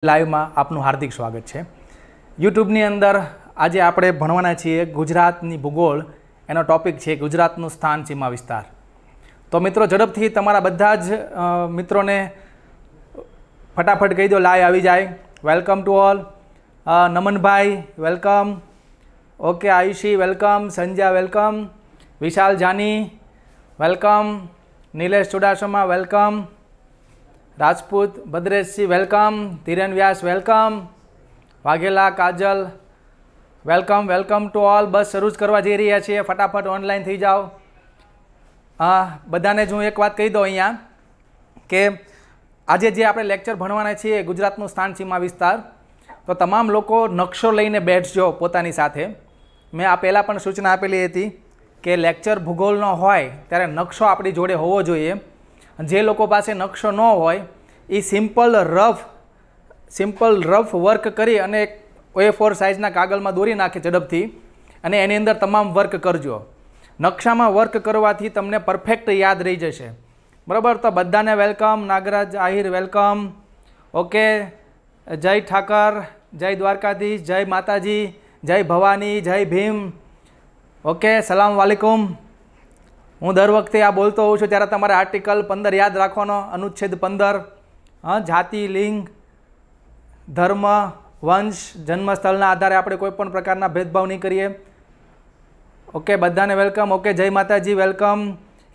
લાઈવમાં આપનું હાર્દિક સ્વાગત છે યુટ્યુબની અંદર આજે આપણે ભણવાના છીએ ગુજરાતની ભૂગોળ એનો ટોપિક છે ગુજરાતનું સ્થાન સીમા વિસ્તાર તો મિત્રો ઝડપથી તમારા બધા જ મિત્રોને ફટાફટ કહી દો લાઈવ આવી જાય welcome to all Namanbhai welcome okay Ayushi welcome Sanja welcome Vishal Jani welcome Nilesh Chudasama welcome Rajput Bhadreshsinh welcome Dhiren Vyas welcome Vaghela Kajal welcome welcome to all બસ શરૂ જ કરવા જઈ રહ્યા છીએ ફટાફટ ઓનલાઈન થઈ જાઓ હા બધાને જ હું એક વાત કહી દઉં અહીંયા કે આજે જે આપણે લેક્ચર ભણવાના છીએ ગુજરાતનું સ્થાન સીમા વિસ્તાર તો તમામ લોકો નકશો લઈને બેઠજો પોતાની સાથે મેં આ પહેલાં પણ સૂચના આપેલી હતી કે લેક્ચર ભૂગોળનો હોય ત્યારે નકશો આપણી જોડે હોવો જોઈએ જે લોકો પાસે નકશો ન હોય એ simple rough simple rough work કરી અને એક એ ફોર સાઇઝના કાગળમાં દોરી નાખે ઝડપથી અને એની અંદર તમામ વર્ક કરજો નકશામાં વર્ક કરવાથી તમને પરફેક્ટ યાદ રહી જશે બરાબર તો બધાને welcome Nagraj Ahir welcome okay જય ઠાકર જય દ્વારકાધીશ જય માતાજી જય ભવાની જય ભીમ ઓકે સલામ વાલેકુમ હું દર વખતે આ બોલતો હોઉં છું ત્યારે તમારે આર્ટિકલ પંદર યાદ રાખવાનો અનુચ્છેદ પંદર હા જાતિ લિંગ ધર્મ વંશ જન્મસ્થળના આધારે આપણે કોઈપણ પ્રકારના ભેદભાવ નહીં કરીએ ઓકે બધાને વેલકમ ઓકે જય માતાજી વેલકમ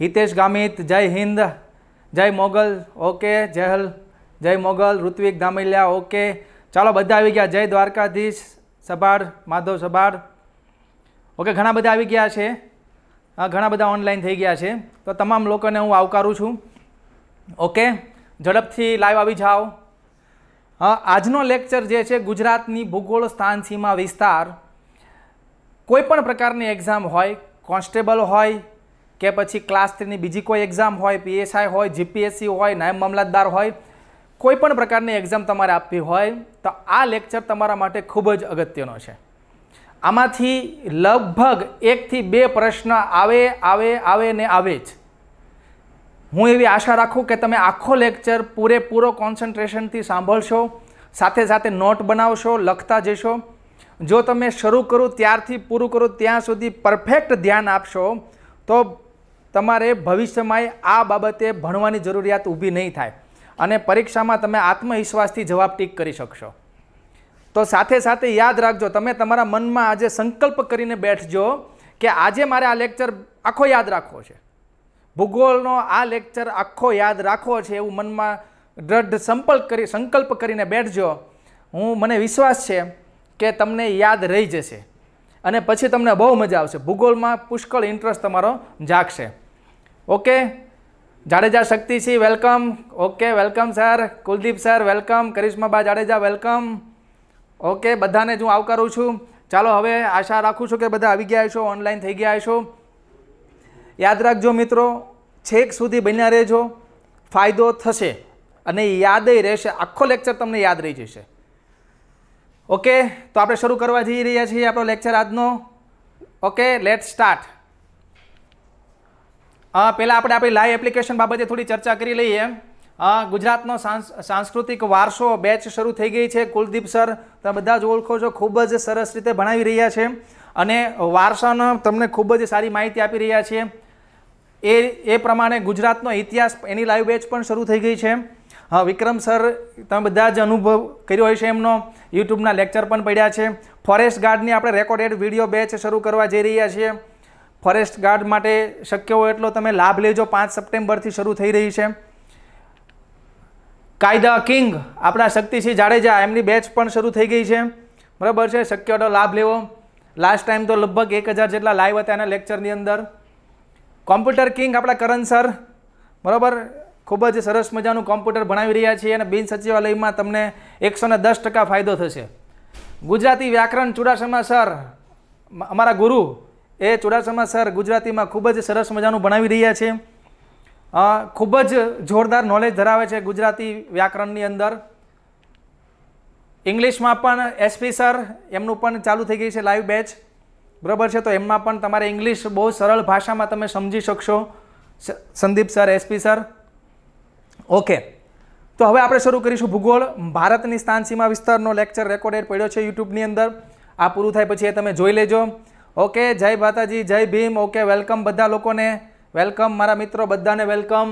હિતેશ ગામિત જય હિન્દ જય મોગલ ઓકે જયહલ જય મોગલ ઋત્વિક ધામલિયા ઓકે ચાલો બધા આવી ગયા જય દ્વારકાધીશ સભાડ માધવ સભાડ ઓકે ઘણા બધા આવી ગયા છે ઘણા બધા ઓનલાઈન થઈ ગયા છે તો તમામ લોકોને હું આવકારું છું ઓકે ઝડપથી લાઈવ આવી જાઓ આજનો લેક્ચર જે છે ગુજરાતની ભૂગોળ સ્થાન સીમા વિસ્તાર કોઈપણ પ્રકારની એક્ઝામ હોય કોન્સ્ટેબલ હોય કે પછી ક્લાસ થ્રીની બીજી કોઈ એક્ઝામ હોય પીએસઆઈ હોય જીપીએસસી હોય નાયબ મામલતદાર હોય કોઈપણ પ્રકારની એક્ઝામ તમારે આપવી હોય તો આ લેક્ચર તમારા માટે ખૂબ જ અગત્યનો છે આમાંથી લગભગ એકથી બે પ્રશ્ન આવે આવે આવે ને આવે જ હું એવી આશા રાખું કે તમે આખો લેક્ચર પૂરેપૂરો કોન્સન્ટ્રેશનથી સાંભળશો સાથે સાથે નોટ બનાવશો લખતા જશો જો તમે શરૂ કરું ત્યારથી પૂરું કરું ત્યાં સુધી પરફેક્ટ ધ્યાન આપશો તો તમારે ભવિષ્યમાં આ બાબતે ભણવાની જરૂરિયાત ઊભી નહીં થાય અને પરીક્ષામાં તમે આત્મવિશ્વાસથી જવાબ ટીક કરી શકશો તો સાથે સાથે યાદ રાખજો તમે તમારા મનમાં આજે સંકલ્પ કરીને બેઠજો કે આજે મારે આ લેક્ચર આખો યાદ રાખવો છે ભૂગોળનો આ લેક્ચર આખો યાદ રાખવો છે એવું મનમાં દ્રઢ સંપર્ક કરી સંકલ્પ કરીને બેઠજો હું મને વિશ્વાસ છે કે તમને યાદ રહી જશે અને પછી તમને બહુ મજા આવશે ભૂગોળમાં પુષ્કળ ઇન્ટરેસ્ટ તમારો જાગશે okay Jadeja Shaktisinh welcome okay welcome sir Kuldeep sir welcome Karishmaba Jadeja welcome okay બધાને જ હું આવકારું છું ચાલો હવે આશા રાખું છું કે બધા આવી ગયા છો ઓનલાઈન થઈ ગયા છો યાદ રાખજો મિત્રો છેક સુધી બન્યા રહેજો ફાયદો થશે અને યાદ રહેશે આખો લેક્ચર તમને યાદ રહી જશે ઓકે તો આપણે શરૂ કરવા જઈ રહ્યા છીએ આપણો લેક્ચર આજનો ઓકે લેટ સ્ટાર્ટ હા પહેલાં આપણે આપણી લાઈવ એપ્લિકેશન બાબતે થોડી ચર્ચા કરી લઈએ ગુજરાતનો સાંસ્કૃતિક વારસો બેચ શરૂ થઈ ગઈ છે કુલદીપ સર તમે બધા જ ઓળખો છો ખૂબ જ સરસ રીતે ભણાવી રહ્યા છે અને વારસાનો તમને ખૂબ જ સારી માહિતી આપી રહ્યા છે એ એ પ્રમાણે ગુજરાતનો ઇતિહાસ એની લાઈવ બેચ પણ શરૂ થઈ ગઈ છે હા વિક્રમ સર તમે બધા જ અનુભવ કર્યો હોય છે એમનો યુટ્યુબના લેક્ચર પણ પડ્યા છે ફોરેસ્ટ ગાર્ડની આપણે રેકોર્ડેડ વિડીયો બેચ શરૂ કરવા જઈ રહ્યા છીએ ફોરેસ્ટ ગાર્ડ માટે શક્ય હોય એટલો તમે લાભ લેજો પાંચ સપ્ટેમ્બરથી શરૂ થઈ રહી છે કાયદા કિંગ આપણા શક્તિસિંહ જાડેજા એમની બેચ પણ શરૂ થઈ ગઈ છે બરાબર છે શક્ય એટલો લાભ લેવો લાસ્ટ ટાઈમ તો લગભગ એક હજાર જેટલા લાઈવ હતા એના લેક્ચરની અંદર કોમ્પ્યુટર કિંગ આપણા કરણ સર બરાબર ખૂબ જ સરસ મજાનું કોમ્પ્યુટર ભણાવી રહ્યા છીએ અને બિન સચિવાલયમાં તમને એકસો દસ ટકા ફાયદો થશે ગુજરાતી વ્યાકરણ ચુડાસમા સર અમારા ગુરુ એ ચુડાસમા સર ગુજરાતીમાં ખૂબ જ સરસ મજાનું ભણાવી રહ્યા છે ખૂબ જ જોરદાર નોલેજ ધરાવે છે ગુજરાતી વ્યાકરણની અંદર ઇંગ્લિશમાં પણ એસપી સર એમનું પણ ચાલુ થઈ ગઈ છે લાઈવ બેચ બરાબર છે તો એમમાં પણ તમારે ઇંગ્લિશ બહુ સરળ ભાષામાં તમે સમજી શકશો Sandeep sir SP sir okay તો હવે આપણે શરૂ કરીશું ભૂગોળ ભારતની સ્થાન સીમા વિસ્તારનો લેક્ચર રેકોર્ડેડ પડ્યો છે યુટ્યુબની અંદર આ પૂરું થાય પછી એ તમે જોઈ લેજો ઓકે જય માતાજી જય ભીમ ઓકે વેલકમ બધા લોકોને વેલકમ મારા મિત્રો બધાને વેલકમ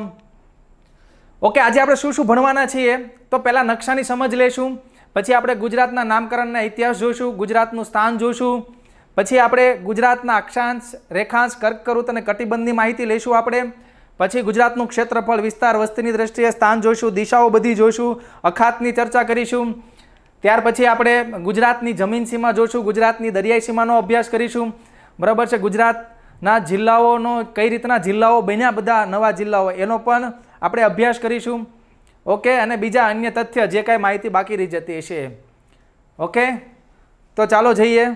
ઓકે આજે આપણે શું શું ભણવાના છીએ તો પહેલાં નકશાની સમજ લેશું પછી આપણે ગુજરાતના નામકરણના ઇતિહાસ જોઈશું ગુજરાતનું સ્થાન જોઈશું પછી આપણે ગુજરાતના અક્ષાંશ રેખાંશ કર્કકૃત અને કટિબંધની માહિતી લઈશું આપણે પછી ગુજરાતનું ક્ષેત્રફળ વિસ્તાર વસ્તીની દ્રષ્ટિએ સ્થાન જોઈશું દિશાઓ બધી જોઈશું અખાતની ચર્ચા કરીશું ત્યાર પછી આપણે ગુજરાતની જમીન સીમા જોઈશું ગુજરાતની દરિયાઈ સીમાનો અભ્યાસ કરીશું બરાબર છે ગુજરાત ના જિલ્લાઓનો કઈ રીતના જિલ્લાઓ બન્યા બધા નવા જિલ્લાઓ એનો પણ આપણે અભ્યાસ કરીશું ઓકે અને બીજા અન્ય તથ્ય જે કાંઈ માહિતી બાકી રહી જતી હશે ઓકે તો ચાલો જઈએ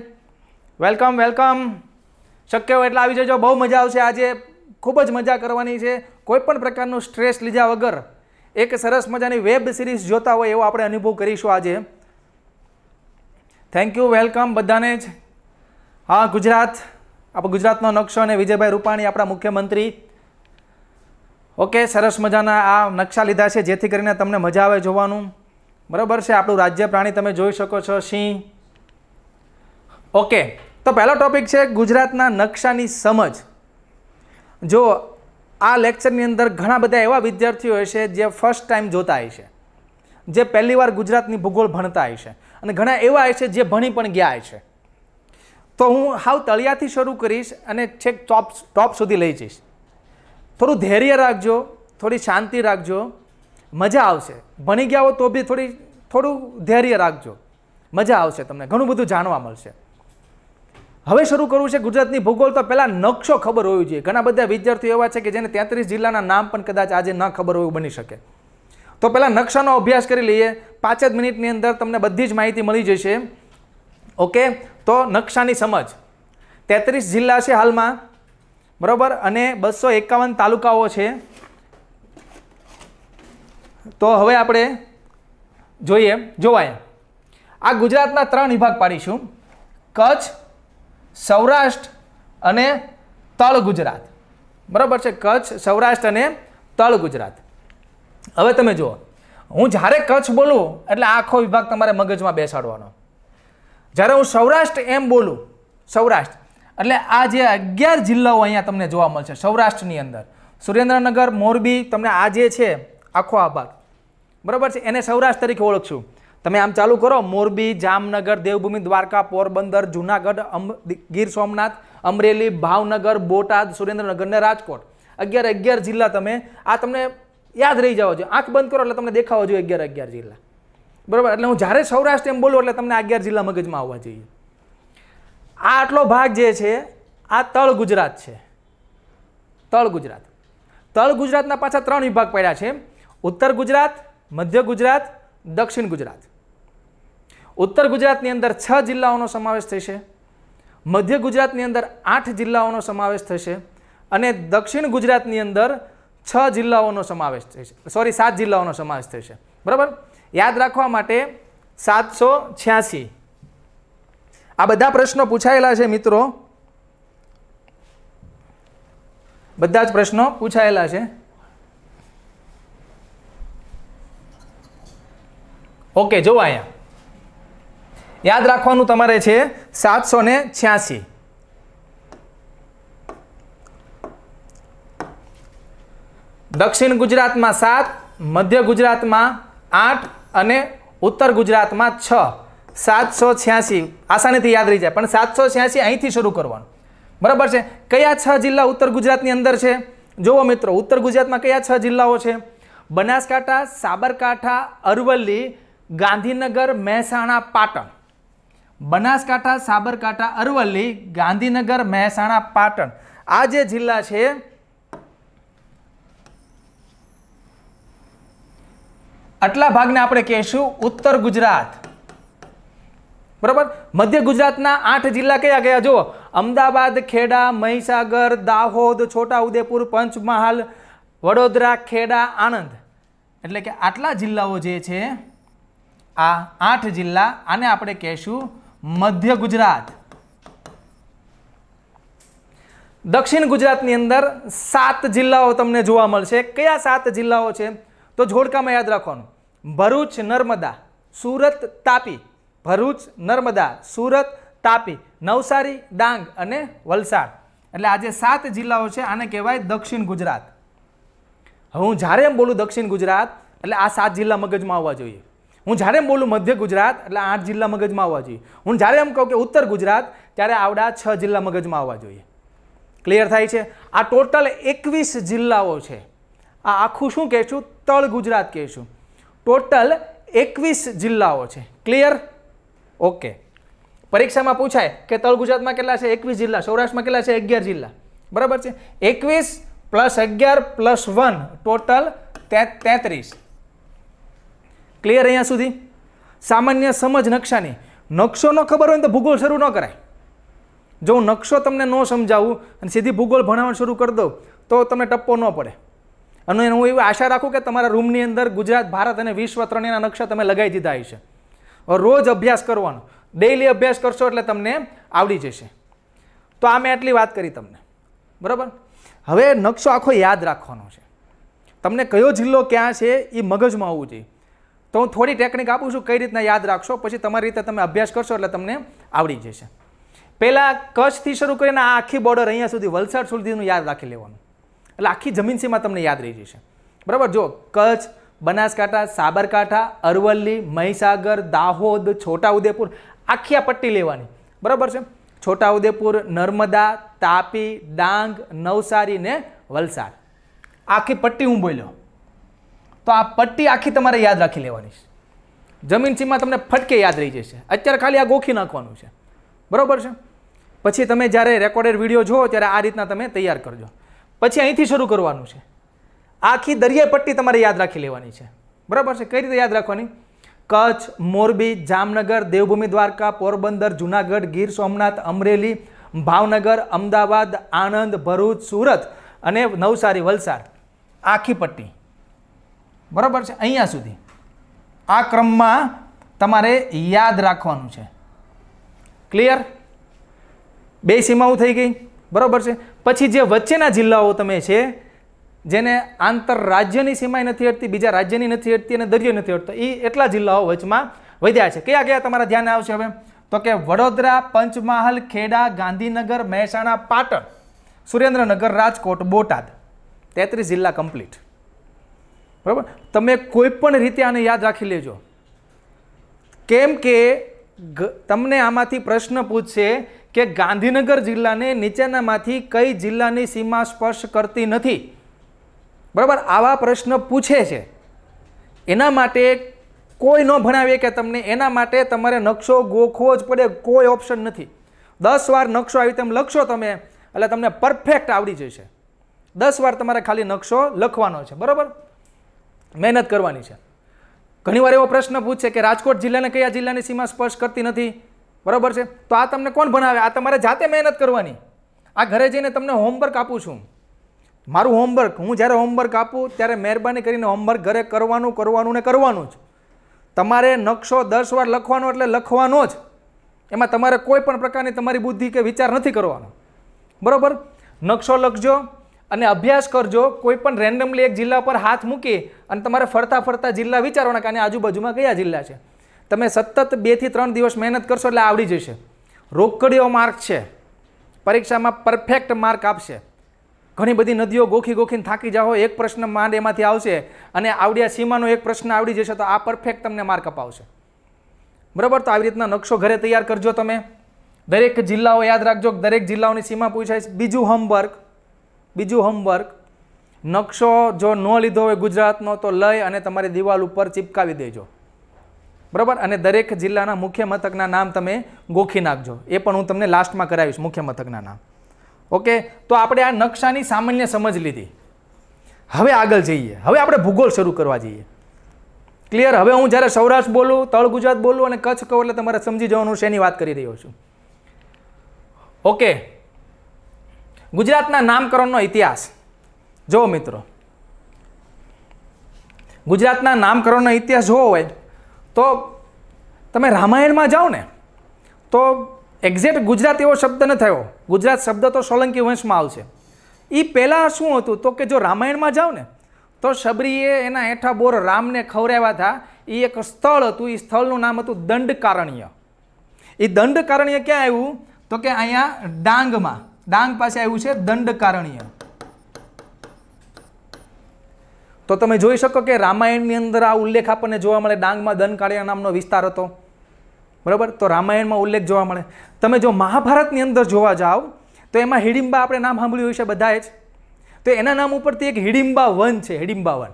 વેલકમ વેલકમ શક્ય હોય એટલે આવી જજો બહુ મજા આવશે આજે ખૂબ જ મજા કરવાની છે કોઈપણ પ્રકારનું સ્ટ્રેસ લીધા વગર એક સરસ મજાની વેબ સિરીઝ જોતા હોય એવો આપણે અનુભવ કરીશું આજે થેન્ક યુ વેલકમ બધાને જ હા ગુજરાત આપણો ગુજરાતનો નકશો અને વિજયભાઈ રૂપાણી આપણા મુખ્યમંત્રી ઓકે સરસ મજાના આ નકશા લીધા છે જેથી કરીને તમને મજા આવે જોવાનું બરાબર છે આપણું રાજ્ય પ્રાણી તમે જોઈ શકો છો સિંહ ઓકે તો પહેલો ટોપિક છે ગુજરાતના નકશાની સમજ જો આ લેક્ચરની અંદર ઘણા બધા એવા વિદ્યાર્થીઓ હશે જે ફર્સ્ટ ટાઈમ જોતા હશે જે પહેલીવાર ગુજરાતની ભૂગોળ ભણતા હશે અને ઘણા એવા હશે જે ભણી પણ ગયા છે તો હું હાવ તળિયાથી શરૂ કરીશ અને છેક ટોપ ટોપ સુધી લઈ જઈશ થોડું ધૈર્ય રાખજો થોડી શાંતિ રાખજો મજા આવશે ભણી ગયા હો તો બી થોડી થોડું ધૈર્ય રાખજો મજા આવશે તમને ઘણું બધું જાણવા મળશે હવે શરૂ કરવું છે ગુજરાતની ભૂગોળ તો પહેલાં નકશો ખબર હોવી જોઈએ ઘણા બધા વિદ્યાર્થીઓ એવા છે કે જેને તેત્રીસ જિલ્લાના નામ પણ કદાચ આજે ન ખબર હોય બની શકે તો પહેલાં નકશાનો અભ્યાસ કરી લઈએ પાંચ જ મિનિટની અંદર તમને બધી જ માહિતી મળી જશે ઓકે તો નકશાની સમજ તેત્રીસ જિલ્લા છે હાલમાં બરાબર અને બસો એકાવન તાલુકાઓ છે તો હવે આપણે જોઈએ જોવાય આ ગુજરાતના ત્રણ વિભાગ પાડીશું કચ્છ સૌરાષ્ટ્ર અને તળ ગુજરાત બરાબર છે કચ્છ સૌરાષ્ટ્ર અને તળ ગુજરાત હવે તમે જુઓ હું જ્યારે કચ્છ બોલું એટલે આખો વિભાગ તમારે મગજમાં બેસાડવાનો જ્યારે હું સૌરાષ્ટ્ર એમ બોલું સૌરાષ્ટ્ર એટલે આ જે અગિયાર જિલ્લાઓ અહીંયા તમને જોવા મળશે સૌરાષ્ટ્રની અંદર સુરેન્દ્રનગર મોરબી તમને આ જે છે આખો આ બરાબર છે એને સૌરાષ્ટ્ર તરીકે ઓળખશું તમે આમ ચાલુ કરો મોરબી જામનગર દેવભૂમિ દ્વારકા પોરબંદર જુનાગઢ જૂનાગઢ ગીર સોમનાથ અમરેલી ભાવનગર બોટાદ સુરેન્દ્રનગર ને રાજકોટ અગિયાર અગિયાર જિલ્લા તમે આ તમને યાદ રહી જાઓ છો આંખ બંધ કરો એટલે તમને દેખાવો જોઈએ અગિયાર અગિયાર જિલ્લા બરાબર એટલે હું જ્યારે સૌરાષ્ટ્ર એમ બોલું એટલે તમને અગિયાર જિલ્લા મગજમાં આવવા જોઈએ આ આટલો ભાગ જે છે આ તળ ગુજરાત છે તળ ગુજરાત તળ ગુજરાતના પાછા ત્રણ વિભાગ પડ્યા છે ઉત્તર ગુજરાત મધ્ય ગુજરાત દક્ષિણ ગુજરાત ઉત્તર ગુજરાતની અંદર છ જિલ્લાઓનો સમાવેશ થશે મધ્ય ગુજરાતની અંદર આઠ જિલ્લાઓનો સમાવેશ થશે અને દક્ષિણ ગુજરાતની અંદર છ જિલ્લાઓનો સમાવેશ થશે સોરી સાત જિલ્લાઓનો સમાવેશ થશે બરાબર યાદ રાખવા માટે સાતસો છ્યાસી આ બધા પ્રશ્નો પૂછાયેલા છે મિત્રો બધા જ પ્રશ્નો પૂછાયેલા છે ઓકે જો અહીંયા યાદ રાખવાનું તમારે છે સાતસો ને છ્યાસી દક્ષિણ ગુજરાતમાં સાત મધ્ય ગુજરાતમાં આઠ અને ઉત્તર ગુજરાતમાં છ સાતસો છ્યાસી આસાનીથી યાદ રહી જાય પણ સાતસો છ્યાસી અહીંથી શરૂ કરવાનું બરાબર છે કયા છ જિલ્લા ઉત્તર ગુજરાતની અંદર છે જુઓ મિત્રો ઉત્તર ગુજરાતમાં કયા છ જિલ્લાઓ છે બનાસકાંઠા સાબરકાંઠા અરવલ્લી ગાંધીનગર મહેસાણા પાટણ બનાસકાંઠા સાબરકાંઠા અરવલ્લી ગાંધીનગર મહેસાણા પાટણ આ જે જિલ્લા છે આટલા ભાગને આપણે કહીશું ઉત્તર ગુજરાત બરાબર મધ્ય ગુજરાતના આઠ જિલ્લા કયા કયા જુઓ અમદાવાદ ખેડા મહીસાગર દાહોદ છોટાઉદેપુર પંચમહાલ વડોદરા ખેડા આણંદ એટલે કે આટલા જિલ્લાઓ જે છે આ આઠ જિલ્લા આને આપણે કહીશું મધ્ય ગુજરાત દક્ષિણ ગુજરાતની અંદર સાત જિલ્લાઓ તમને જોવા મળશે કયા સાત જિલ્લાઓ છે તો જોડકામાં યાદ રાખવાનું ભરૂચ નર્મદા સુરત તાપી ભરૂચ નર્મદા સુરત તાપી નવસારી ડાંગ અને વલસાડ એટલે આજે સાત જિલ્લાઓ છે આને કહેવાય દક્ષિણ ગુજરાત હું જ્યારે એમ બોલું દક્ષિણ ગુજરાત એટલે આ સાત જિલ્લા મગજમાં આવવા જોઈએ હું જ્યારે એમ બોલું મધ્ય ગુજરાત એટલે આઠ જિલ્લા મગજમાં આવવા જોઈએ હું જ્યારે એમ કહું કે ઉત્તર ગુજરાત ત્યારે આવડા છ જિલ્લા મગજમાં આવવા જોઈએ ક્લિયર થાય છે આ ટોટલ એકવીસ જિલ્લાઓ છે આ આખું શું કહેશું તળ ગુજરાત કહીશું ટોટલ એકવીસ જિલ્લાઓ છે ક્લિયર ઓકે પરીક્ષામાં પૂછાય કે તળ ગુજરાતમાં કેટલા છે એકવીસ જિલ્લા સૌરાષ્ટ્રમાં કેટલા છે અગિયાર જિલ્લા બરાબર છે એકવીસ પ્લસ અગિયાર પ્લસ વન ટોટલ તેત્રીસ ક્લિયર અહીંયા સુધી સામાન્ય સમજ નકશાની નકશો ન ખબર હોય તો ભૂગોળ શરૂ ન કરાય જો હું નકશો તમને ન સમજાવું અને સીધી ભૂગોળ ભણાવવાનું શરૂ કરી દઉં તો તમને ટપ્પો ન પડે અને હું એવી આશા રાખું કે તમારા રૂમની અંદર ગુજરાત ભારત અને વિશ્વ ત્રણેયના નકશા તમે લગાવી દીધા હશે રોજ અભ્યાસ કરવાનો ડેઇલી અભ્યાસ કરશો એટલે તમને આવડી જશે તો આ મેં આટલી વાત કરી તમને બરાબર હવે નકશો આખો યાદ રાખવાનો છે તમને કયો જિલ્લો ક્યાં છે એ મગજમાં આવવું જોઈએ તો હું થોડી ટેકનિક આપું છું કઈ રીતના યાદ રાખશો પછી તમારી રીતે તમે અભ્યાસ કરશો એટલે તમને આવડી જશે પહેલાં કચ્છથી શરૂ કરીને આ આખી બોર્ડર અહીંયા સુધી વલસાડ સુધીનું યાદ રાખી લેવાનું એટલે આખી જમીન સીમા તમને યાદ રહી જશે બરાબર જો કચ્છ બનાસકાંઠા સાબરકાંઠા અરવલ્લી મહીસાગર દાહોદ છોટાઉદેપુર આખી આ પટ્ટી લેવાની બરાબર છે છોટાઉદેપુર નર્મદા તાપી ડાંગ નવસારી ને વલસાડ આખી પટ્ટી હું બોલ્યો તો આ પટ્ટી આખી તમારે યાદ રાખી લેવાની છે જમીન સીમા તમને ફટકે યાદ રહી જશે અત્યારે ખાલી આ ગોખી નાખવાનું છે બરાબર છે પછી તમે જ્યારે રેકોર્ડેડ વિડીયો જુઓ ત્યારે આ રીતના તમે તૈયાર કરજો પછી અહીંથી શરૂ કરવાનું છે આખી દરિયાઈ પટ્ટી તમારે યાદ રાખી લેવાની છે બરાબર છે કઈ રીતે યાદ રાખવાની કચ્છ મોરબી જામનગર દેવભૂમિ દ્વારકા પોરબંદર જુનાગઢ ગીર સોમનાથ અમરેલી ભાવનગર અમદાવાદ આણંદ ભરૂચ સુરત અને નવસારી વલસાડ આખી પટ્ટી બરાબર છે અહીંયા સુધી આ ક્રમમાં તમારે યાદ રાખવાનું છે ક્લિયર બે સીમાઓ થઈ ગઈ બરાબર છે પછી જે વચ્ચેના જિલ્લાઓ તમે છે જેને આંતર રાજ્યની સીમાય નથી હટતી બીજા રાજ્યની નથી હટતી અને દરિયો નથી હટતો એ એટલા જિલ્લાઓ વચમાં વધ્યા છે કયા કયા તમારા ધ્યાન આવશે હવે તો કે વડોદરા પંચમહાલ ખેડા ગાંધીનગર મહેસાણા પાટણ સુરેન્દ્રનગર રાજકોટ બોટાદ તેત્રીસ જિલ્લા કમ્પ્લીટ બરાબર તમે કોઈ પણ રીતે આને યાદ રાખી લેજો કેમ કે તમને આમાંથી પ્રશ્ન પૂછશે કે ગાંધીનગર જિલ્લાને નીચેનામાંથી કઈ જિલ્લાની સીમા સ્પર્શ કરતી નથી બરાબર આવા પ્રશ્ન પૂછે છે એના માટે કોઈ ન ભણાવીએ કે તમને એના માટે તમારે નકશો ગોખવો જ પડે કોઈ ઓપ્શન નથી દસ વાર નકશો આવી તેમ લખશો તમે એટલે તમને પરફેક્ટ આવડી જશે દસ વાર તમારે ખાલી નકશો લખવાનો છે બરાબર મહેનત કરવાની છે ઘણીવાર એવો પ્રશ્ન પૂછશે કે રાજકોટ જિલ્લાને કયા જિલ્લાની સીમા સ્પર્શ કરતી નથી બરાબર છે તો આ તમને કોણ ભણાવે આ તમારે જાતે મહેનત કરવાની આ ઘરે જઈને તમને હોમવર્ક આપું છું મારું હોમવર્ક હું જ્યારે હોમવર્ક આપું ત્યારે મહેરબાની કરીને હોમવર્ક ઘરે કરવાનું કરવાનું ને કરવાનું જ તમારે નકશો દસ વાર લખવાનો એટલે લખવાનો જ એમાં તમારે કોઈ પણ પ્રકારની તમારી બુદ્ધિ કે વિચાર નથી કરવાનો બરાબર નકશો લખજો અને અભ્યાસ કરજો કોઈ પણ રેન્ડમલી એક જિલ્લા પર હાથ મૂકી અને તમારે ફરતા ફરતા જિલ્લા વિચારવાના કારણે આજુબાજુમાં કયા જિલ્લા છે તમે સતત બેથી ત્રણ દિવસ મહેનત કરશો એટલે આવડી જશે રોકડીઓ માર્ક છે પરીક્ષામાં પરફેક્ટ માર્ક આપશે ઘણી બધી નદીઓ ગોખી ગોખીને થાકી જાઓ એક પ્રશ્ન માંડ એમાંથી આવશે અને આવડ્યા સીમાનો એક પ્રશ્ન આવડી જશે તો આ પરફેક્ટ તમને માર્ક અપાવશે બરાબર તો આવી રીતના નકશો ઘરે તૈયાર કરજો તમે દરેક જિલ્લાઓ યાદ રાખજો દરેક જિલ્લાઓની સીમા પૂછાય બીજું હોમવર્ક બીજું હોમવર્ક નકશો જો ન લીધો હોય ગુજરાતનો તો લઈ અને તમારી દિવાલ ઉપર ચિપકાવી દેજો બરાબર અને દરેક જિલ્લાના મુખ્ય મથકના નામ તમે ગોખી નાખજો એ પણ હું તમને લાસ્ટમાં કરાવીશ મુખ્ય મથકના નામ ઓકે તો આપણે આ નકશાની સામાન્ય સમજ લીધી હવે આગળ જઈએ હવે આપણે ભૂગોળ શરૂ કરવા જઈએ ક્લિયર હવે હું જ્યારે સૌરાષ્ટ્ર બોલું તળ ગુજરાત બોલું અને કચ્છ કહું એટલે તમારે સમજી જવાનું શેની વાત કરી રહ્યો છું ઓકે ગુજરાતના નામકરણનો ઇતિહાસ જુઓ મિત્રો ગુજરાતના નામકરણનો ઇતિહાસ જોવો હોય તો તમે રામાયણમાં જાઓ ને તો એક્ઝેક્ટ ગુજરાત એવો શબ્દ ન થયો ગુજરાત શબ્દ તો સોલંકી વંશમાં આવશે એ પહેલાં શું હતું તો કે જો રામાયણમાં જાઓ ને તો શબરીએ એના હેઠા બોર રામને ખવડાવ્યા હતા એ એક સ્થળ હતું એ સ્થળનું નામ હતું દંડકારણ્ય એ દંડકારણ્ય ક્યાં આવ્યું તો કે અહીંયા ડાંગમાં ડાંગ પાસે આવ્યું છે દંડકારણ્ય તો તમે જોઈ શકો કે રામાયણની અંદર આ ઉલ્લેખ આપણને જોવા મળે ડાંગમાં દનકાળિયા નામનો વિસ્તાર હતો બરાબર તો રામાયણમાં ઉલ્લેખ જોવા મળે તમે જો મહાભારતની અંદર જોવા જાઓ તો એમાં હિડિંબા આપણે નામ સાંભળ્યું હશે બધાએ જ તો એના નામ ઉપરથી એક હિડિંબા વન છે હિડિંબા વન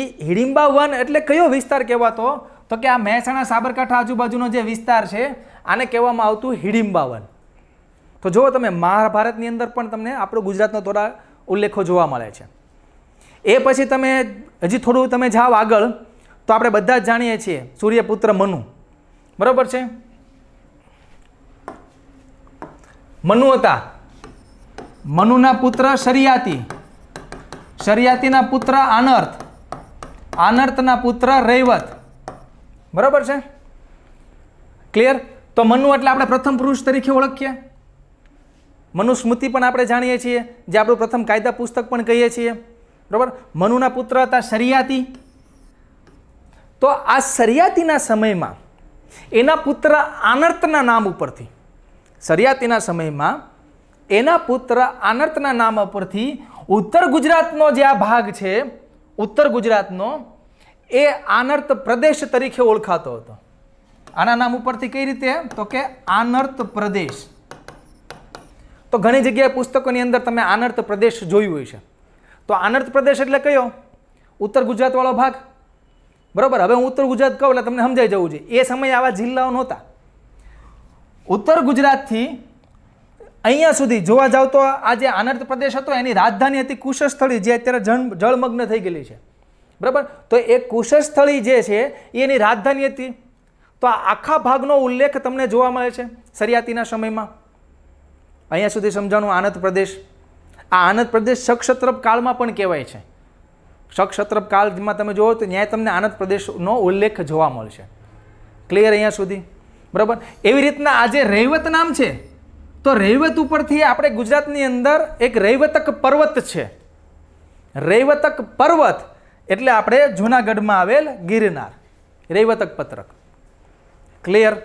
એ હિડિંબા વન એટલે કયો વિસ્તાર કહેવાતો તો કે આ મહેસાણા સાબરકાંઠા આજુબાજુનો જે વિસ્તાર છે આને કહેવામાં આવતું હિડિંબા વન તો જુઓ તમે મહાભારતની અંદર પણ તમને આપણો ગુજરાતનો થોડા ઉલ્લેખો જોવા મળે છે એ પછી તમે હજી થોડું તમે જાઓ આગળ તો આપણે બધા જ જાણીએ છીએ સૂર્યપુત્ર મનુ બરાબર છે મનુ હતા મનુના પુત્ર શરિયાતી શરિયાતીના પુત્ર આનર્થ આનર્થના પુત્ર રૈવત બરાબર છે ક્લિયર તો મનુ એટલે આપણે પ્રથમ પુરુષ તરીકે ઓળખીએ મનુસ્મૃતિ પણ આપણે જાણીએ છીએ જે આપણું પ્રથમ કાયદા પુસ્તક પણ કહીએ છીએ બરાબર મનુના પુત્ર હતા સરિયાતી તો આ સરિયાતીના સમયમાં એના પુત્ર આનર્તના નામ ઉપરથી સરિયાતીના સમયમાં એના પુત્ર આનર્તના નામ ઉપરથી ઉત્તર ગુજરાતનો જે આ ભાગ છે ઉત્તર ગુજરાતનો એ આનર્ત પ્રદેશ તરીકે ઓળખાતો હતો આના નામ ઉપરથી કઈ રીતે તો કે આનર્ત પ્રદેશ તો ઘણી જગ્યાએ પુસ્તકોની અંદર તમે આનર્ત પ્રદેશ જોયું હોય છે તો આનર્ત પ્રદેશ એટલે કયો ઉત્તર ગુજરાતવાળો ભાગ બરાબર હવે હું ઉત્તર ગુજરાત કહું એટલે તમને સમજાઈ જવું જોઈએ એ સમયે આવા જિલ્લાઓ નહોતા ઉત્તર ગુજરાતથી અહીંયા સુધી જોવા જાવ તો આ જે આનર્ત પ્રદેશ હતો એની રાજધાની હતી કુશસ્થળી જે અત્યારે જળમગ્ન થઈ ગયેલી છે બરાબર તો એ કુશસ્થળી જે છે એની રાજધાની હતી તો આ આખા ભાગનો ઉલ્લેખ તમને જોવા મળે છે સરિયાતીના સમયમાં અહીંયા સુધી સમજાણું આનંદ પ્રદેશ આ આનંદ પ્રદેશ સક્ષત્રપ કાળમાં પણ કહેવાય છે સક્ષત્રપ કાળમાં તમે જુઓ તો ત્યાં તમને આનંદ પ્રદેશનો ઉલ્લેખ જોવા મળશે ક્લિયર અહીંયા સુધી બરાબર એવી રીતના આજે રૈવત નામ છે તો રૈવત ઉપરથી આપણે ગુજરાતની અંદર એક રૈવતક પર્વત છે રૈવતક પર્વત એટલે આપણે જૂનાગઢમાં આવેલ ગિરનાર રૈવતક પત્રક ક્લિયર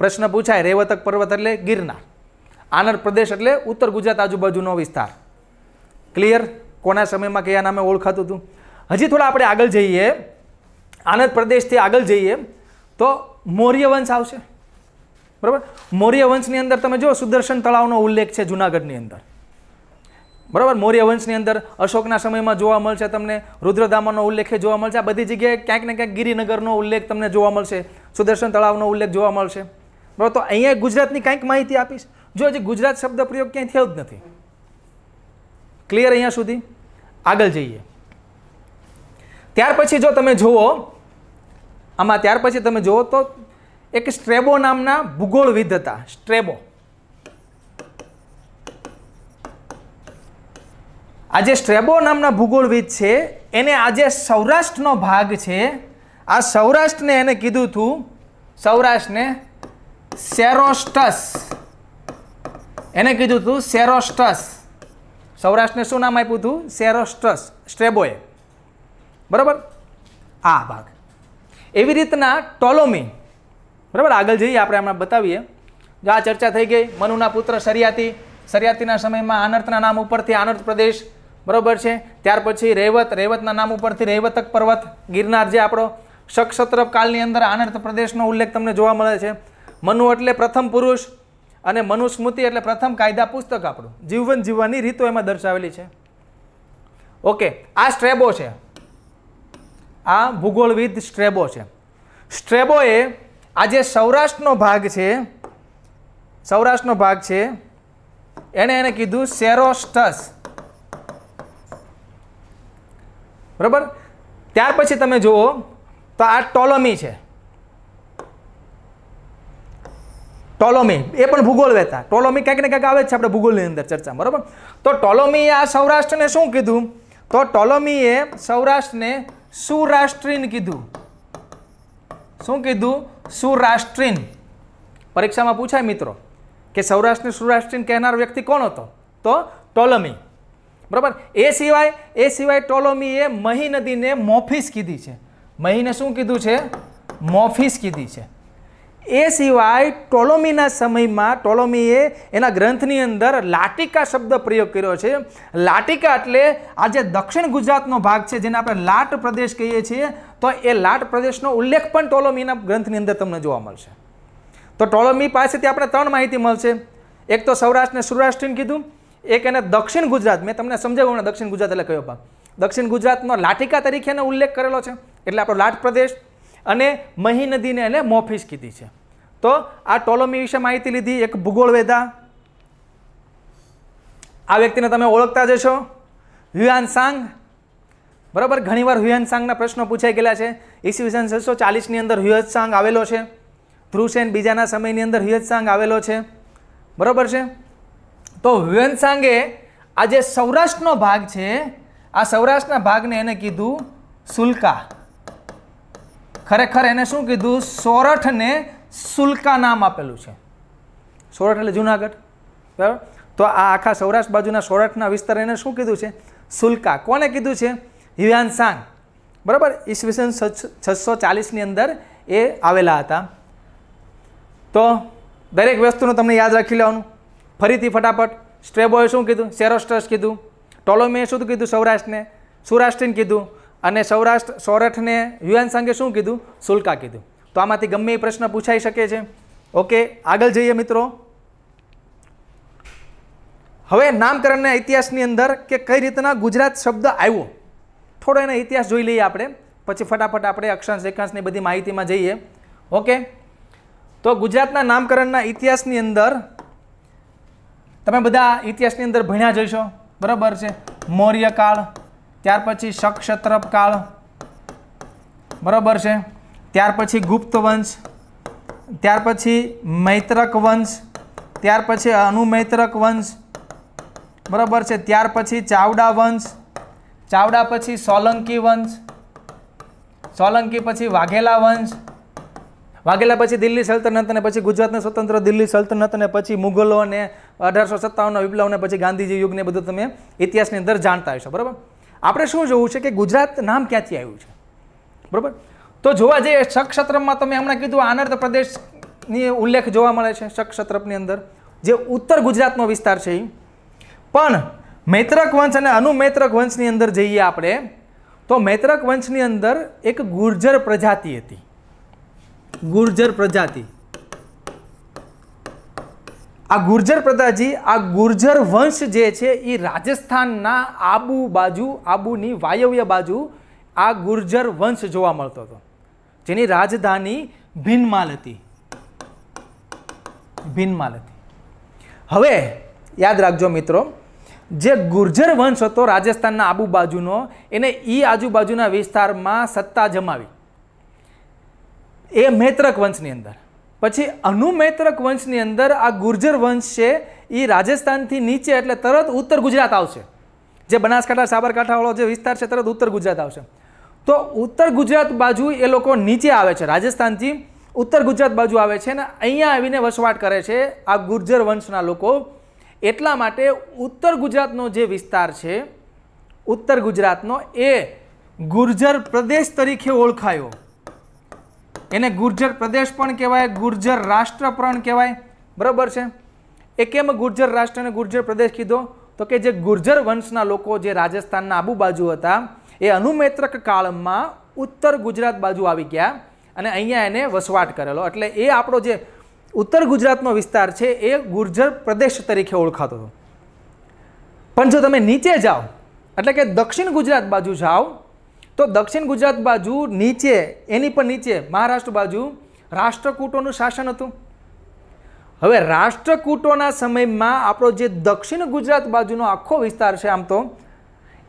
પ્રશ્ન પૂછાય રૈવતક પર્વત એટલે ગિરનાર આનંદ પ્રદેશ એટલે ઉત્તર ગુજરાત આજુબાજુનો વિસ્તાર ક્લિયર કોના સમયમાં કયા નામે ઓળખાતું હતું હજી થોડા આપણે આગળ જઈએ આનંદ પ્રદેશથી આગળ જઈએ તો મૌર્ય વંશ આવશે બરાબર મૌર્ય વંશની અંદર તમે જો સુદર્શન તળાવનો ઉલ્લેખ છે જૂનાગઢની અંદર બરાબર મૌર્ય વંશની અંદર અશોકના સમયમાં જોવા મળશે તમને રુદ્રદામાનો ઉલ્લેખ જોવા મળશે આ બધી જગ્યાએ ક્યાંક ને ક્યાંક ગિરિનગરનો ઉલ્લેખ તમને જોવા મળશે સુદર્શન તળાવનો ઉલ્લેખ જોવા મળશે બરાબર તો અહીંયા ગુજરાતની કાંઈક માહિતી આપીશ જો હજી ગુજરાત શબ્દ પ્રયોગ ક્યાંય થયો જ નથી ક્લિયર અહીંયા સુધી આગળ જઈએ ત્યાર પછી જો તમે જુઓ આમાં ત્યાર પછી તમે જુઓ તો એક સ્ટ્રેબો નામના ભૂગોળવિદ હતા સ્ટ્રેબો આ જે સ્ટ્રેબો નામના ભૂગોળવિદ છે એને આજે સૌરાષ્ટ્રનો ભાગ છે આ સૌરાષ્ટ્રને એને કીધું હતું સૌરાષ્ટ્રને સેરોસ્ટસ એને કીધું હતું સેરોસ્ટસ સૌરાષ્ટ્રને શું નામ આપ્યું હતું સેરોસ્ટ્રસ સ્ટ્રેબોએ બરાબર આ ભાગ એવી રીતના ટોલોમી બરાબર આગળ જઈએ આપણે હમણાં બતાવીએ જો આ ચર્ચા થઈ ગઈ મનુના પુત્ર સરિયાતી સરિયાતીના સમયમાં આનર્તના નામ ઉપરથી આનર્ત પ્રદેશ બરાબર છે ત્યાર પછી રૈવત રૈવતના નામ ઉપરથી રૈવતક પર્વત ગિરનાર જે આપણો સક્ષત્ર કાળની અંદર આનર્ત પ્રદેશનો ઉલ્લેખ તમને જોવા મળે છે મનુ એટલે પ્રથમ પુરુષ અને મનુસ્મૃતિ એટલે પ્રથમ કાયદા પુસ્તક આપણું જીવન જીવવાની રીતો એમાં દર્શાવેલી છે ઓકે આ સ્ટ્રેબો છે આ ભૂગોળવિદ સ્ટ્રેબો છે સ્ટ્રેબોએ આ જે સૌરાષ્ટ્રનો ભાગ છે સૌરાષ્ટ્રનો ભાગ છે એણે એને કીધું સેરોસ્ટસ બરાબર ત્યાર પછી તમે જુઓ તો આ ટોલમી છે ટોલોમી એ પણ ભૂગોળ વહેતા ટોલોમી ક્યાંક ને ક્યાંક આવે છે આપણે ભૂગોળની અંદર ચર્ચા બરાબર તો ટોલોમીએ આ સૌરાષ્ટ્રને શું કીધું તો ટોલોમીએ સૌરાષ્ટ્રને સુરાષ્ટ્રીન કીધું શું કીધું સુરાષ્ટ્રીન પરીક્ષામાં પૂછાય મિત્રો કે સૌરાષ્ટ્રને સુરાષ્ટ્રીન કહેનાર વ્યક્તિ કોણ હતો તો ટોલોમી બરાબર એ સિવાય એ સિવાય ટોલોમીએ મહી નદીને મોફિસ કીધી છે મહીને શું કીધું છે મોફિસ કીધી છે એ સિવાય ટોલોમીના સમયમાં ટોલોમીએ એના ગ્રંથની અંદર લાટિકા શબ્દ પ્રયોગ કર્યો છે લાટિકા એટલે આજે દક્ષિણ ગુજરાતનો ભાગ છે જેને આપણે લાટ પ્રદેશ કહીએ છીએ તો એ લાટ પ્રદેશનો ઉલ્લેખ પણ ટોલોમીના ગ્રંથની અંદર તમને જોવા મળશે તો ટોલોમી પાસેથી આપણે ત્રણ માહિતી મળશે એક તો સૌરાષ્ટ્રને સૌરાષ્ટ્રીને કીધું એક એને દક્ષિણ ગુજરાત મેં તમને સમજાવ્યું દક્ષિણ ગુજરાત એટલે કયો ભાગ દક્ષિણ ગુજરાતનો લાટિકા તરીકે ઉલ્લેખ કરેલો છે એટલે આપણો લાટ પ્રદેશ અને મહી નદીને એને મોફીસ કીધી છે તો આ ટોલોમી વિશે માહિતી લીધી એક ભૂગોળવેદા આ વ્યક્તિને તમે ઓળખતા જશો છો સાંગ બરાબર ઘણીવાર હ્યુએન સાંગના પ્રશ્નો પૂછાઈ ગયેલા છે ઈસવીસન છસો ચાલીસની અંદર હ્યુએત સાંગ આવેલો છે ધ્રુસેન બીજાના સમયની અંદર હ્યુએત સાંગ આવેલો છે બરાબર છે તો હ્યુએન સાંગે આ જે સૌરાષ્ટ્રનો ભાગ છે આ સૌરાષ્ટ્રના ભાગને એને કીધું સુલકા ખરેખર એને શું કીધું સોરઠને સુલકા નામ આપેલું છે સોરઠ એટલે જુનાગઢ બરાબર તો આ આખા સૌરાષ્ટ્ર બાજુના સોરઠના વિસ્તાર એને શું કીધું છે સુલકા કોને કીધું છે હિયાનસાંગ બરાબર ઈસવીસન છસો ચાલીસની અંદર એ આવેલા હતા તો દરેક વસ્તુનું તમને યાદ રાખી લેવાનું ફરીથી ફટાફટ સ્ટ્રેબોએ શું કીધું સેરોસ્ટ્રસ કીધું ટોલોમીએ શું કીધું સૌરાષ્ટ્રને સૌરાષ્ટ્રીને કીધું અને સૌરાષ્ટ્ર સોરઠને યુએન સંઘે શું કીધું શુલ્કા કીધું તો આમાંથી ગમે એ પ્રશ્ન પૂછાઈ શકે છે ઓકે આગળ જઈએ મિત્રો હવે નામકરણના ઇતિહાસની અંદર કે કઈ રીતના ગુજરાત શબ્દ આવ્યો થોડો એનો ઇતિહાસ જોઈ લઈએ આપણે પછી ફટાફટ આપણે અક્ષાંશ રેખાંશની બધી માહિતીમાં જઈએ ઓકે તો ગુજરાતના નામકરણના ઇતિહાસની અંદર તમે બધા ઇતિહાસની અંદર ભણ્યા જઈશો બરાબર છે મૌર્યકાળ ત્યાર પછી સક્ષત્રપ કાળ બરાબર છે ત્યાર પછી ગુપ્ત વંશ ત્યાર પછી મૈત્રક વંશ ત્યાર પછી અનુમૈત્રક વંશ બરાબર છે ત્યાર પછી ચાવડા વંશ ચાવડા પછી સોલંકી વંશ સોલંકી પછી વાઘેલા વંશ વાઘેલા પછી દિલ્હી સલ્તનત અને પછી ગુજરાતને સ્વતંત્ર દિલ્હી સલ્તનત અને પછી મુગલો અને અઢારસો સત્તાવનના વિપ્લવને પછી ગાંધીજી યુગને બધું તમે ઇતિહાસની અંદર જાણતા હશો બરાબર આપણે શું જોવું છે કે ગુજરાત નામ ક્યાંથી આવ્યું છે બરાબર તો જોવા જઈએ સક્ષત્રપમાં તમે હમણાં કીધું આનંદ પ્રદેશની ઉલ્લેખ જોવા મળે છે સક્ષત્રપની અંદર જે ઉત્તર ગુજરાતનો વિસ્તાર છે એ પણ મૈત્રક વંશ અને અનુમૈત્રક વંશની અંદર જઈએ આપણે તો મૈત્રક વંશની અંદર એક ગુર્જર પ્રજાતિ હતી ગુર્જર પ્રજાતિ આ ગુર્જર પ્રજાજી આ ગુર્જર વંશ જે છે એ રાજસ્થાનના આબુ બાજુ આબુની વાયવ્ય બાજુ આ ગુર્જર વંશ જોવા મળતો હતો જેની રાજધાની ભીનમાલ હતી ભીનમાલ હતી હવે યાદ રાખજો મિત્રો જે ગુર્જર વંશ હતો રાજસ્થાનના આબુબાજુનો એને એ આજુબાજુના વિસ્તારમાં સત્તા જમાવી એ મૈત્રક વંશની અંદર પછી અનુમૈત્રક વંશની અંદર આ ગુર્જર વંશ છે એ રાજસ્થાનથી નીચે એટલે તરત ઉત્તર ગુજરાત આવશે જે બનાસકાંઠા સાબરકાંઠાવાળો જે વિસ્તાર છે તરત ઉત્તર ગુજરાત આવશે તો ઉત્તર ગુજરાત બાજુ એ લોકો નીચે આવે છે રાજસ્થાનથી ઉત્તર ગુજરાત બાજુ આવે છે ને અહીંયા આવીને વસવાટ કરે છે આ ગુર્જર વંશના લોકો એટલા માટે ઉત્તર ગુજરાતનો જે વિસ્તાર છે ઉત્તર ગુજરાતનો એ ગુર્જર પ્રદેશ તરીકે ઓળખાયો એને ગુર્જર પ્રદેશ પણ કહેવાય ગુર્જર રાષ્ટ્ર પણ કહેવાય બરાબર છે એ કેમ ગુર્જર રાષ્ટ્ર ગુર્જર પ્રદેશ કીધો તો કે જે ગુર્જર વંશના લોકો જે રાજસ્થાનના આબુ બાજુ હતા એ અનુમેત્રક કાળમાં ઉત્તર ગુજરાત બાજુ આવી ગયા અને અહીંયા એને વસવાટ કરેલો એટલે એ આપણો જે ઉત્તર ગુજરાતનો વિસ્તાર છે એ ગુર્જર પ્રદેશ તરીકે ઓળખાતો હતો પણ જો તમે નીચે જાઓ એટલે કે દક્ષિણ ગુજરાત બાજુ જાઓ તો દક્ષિણ ગુજરાત બાજુ નીચે એની પણ નીચે મહારાષ્ટ્ર બાજુ રાષ્ટ્રકૂટોનું શાસન હતું હવે રાષ્ટ્રકૂટોના સમયમાં આપણો જે દક્ષિણ ગુજરાત બાજુનો આખો વિસ્તાર છે આમ તો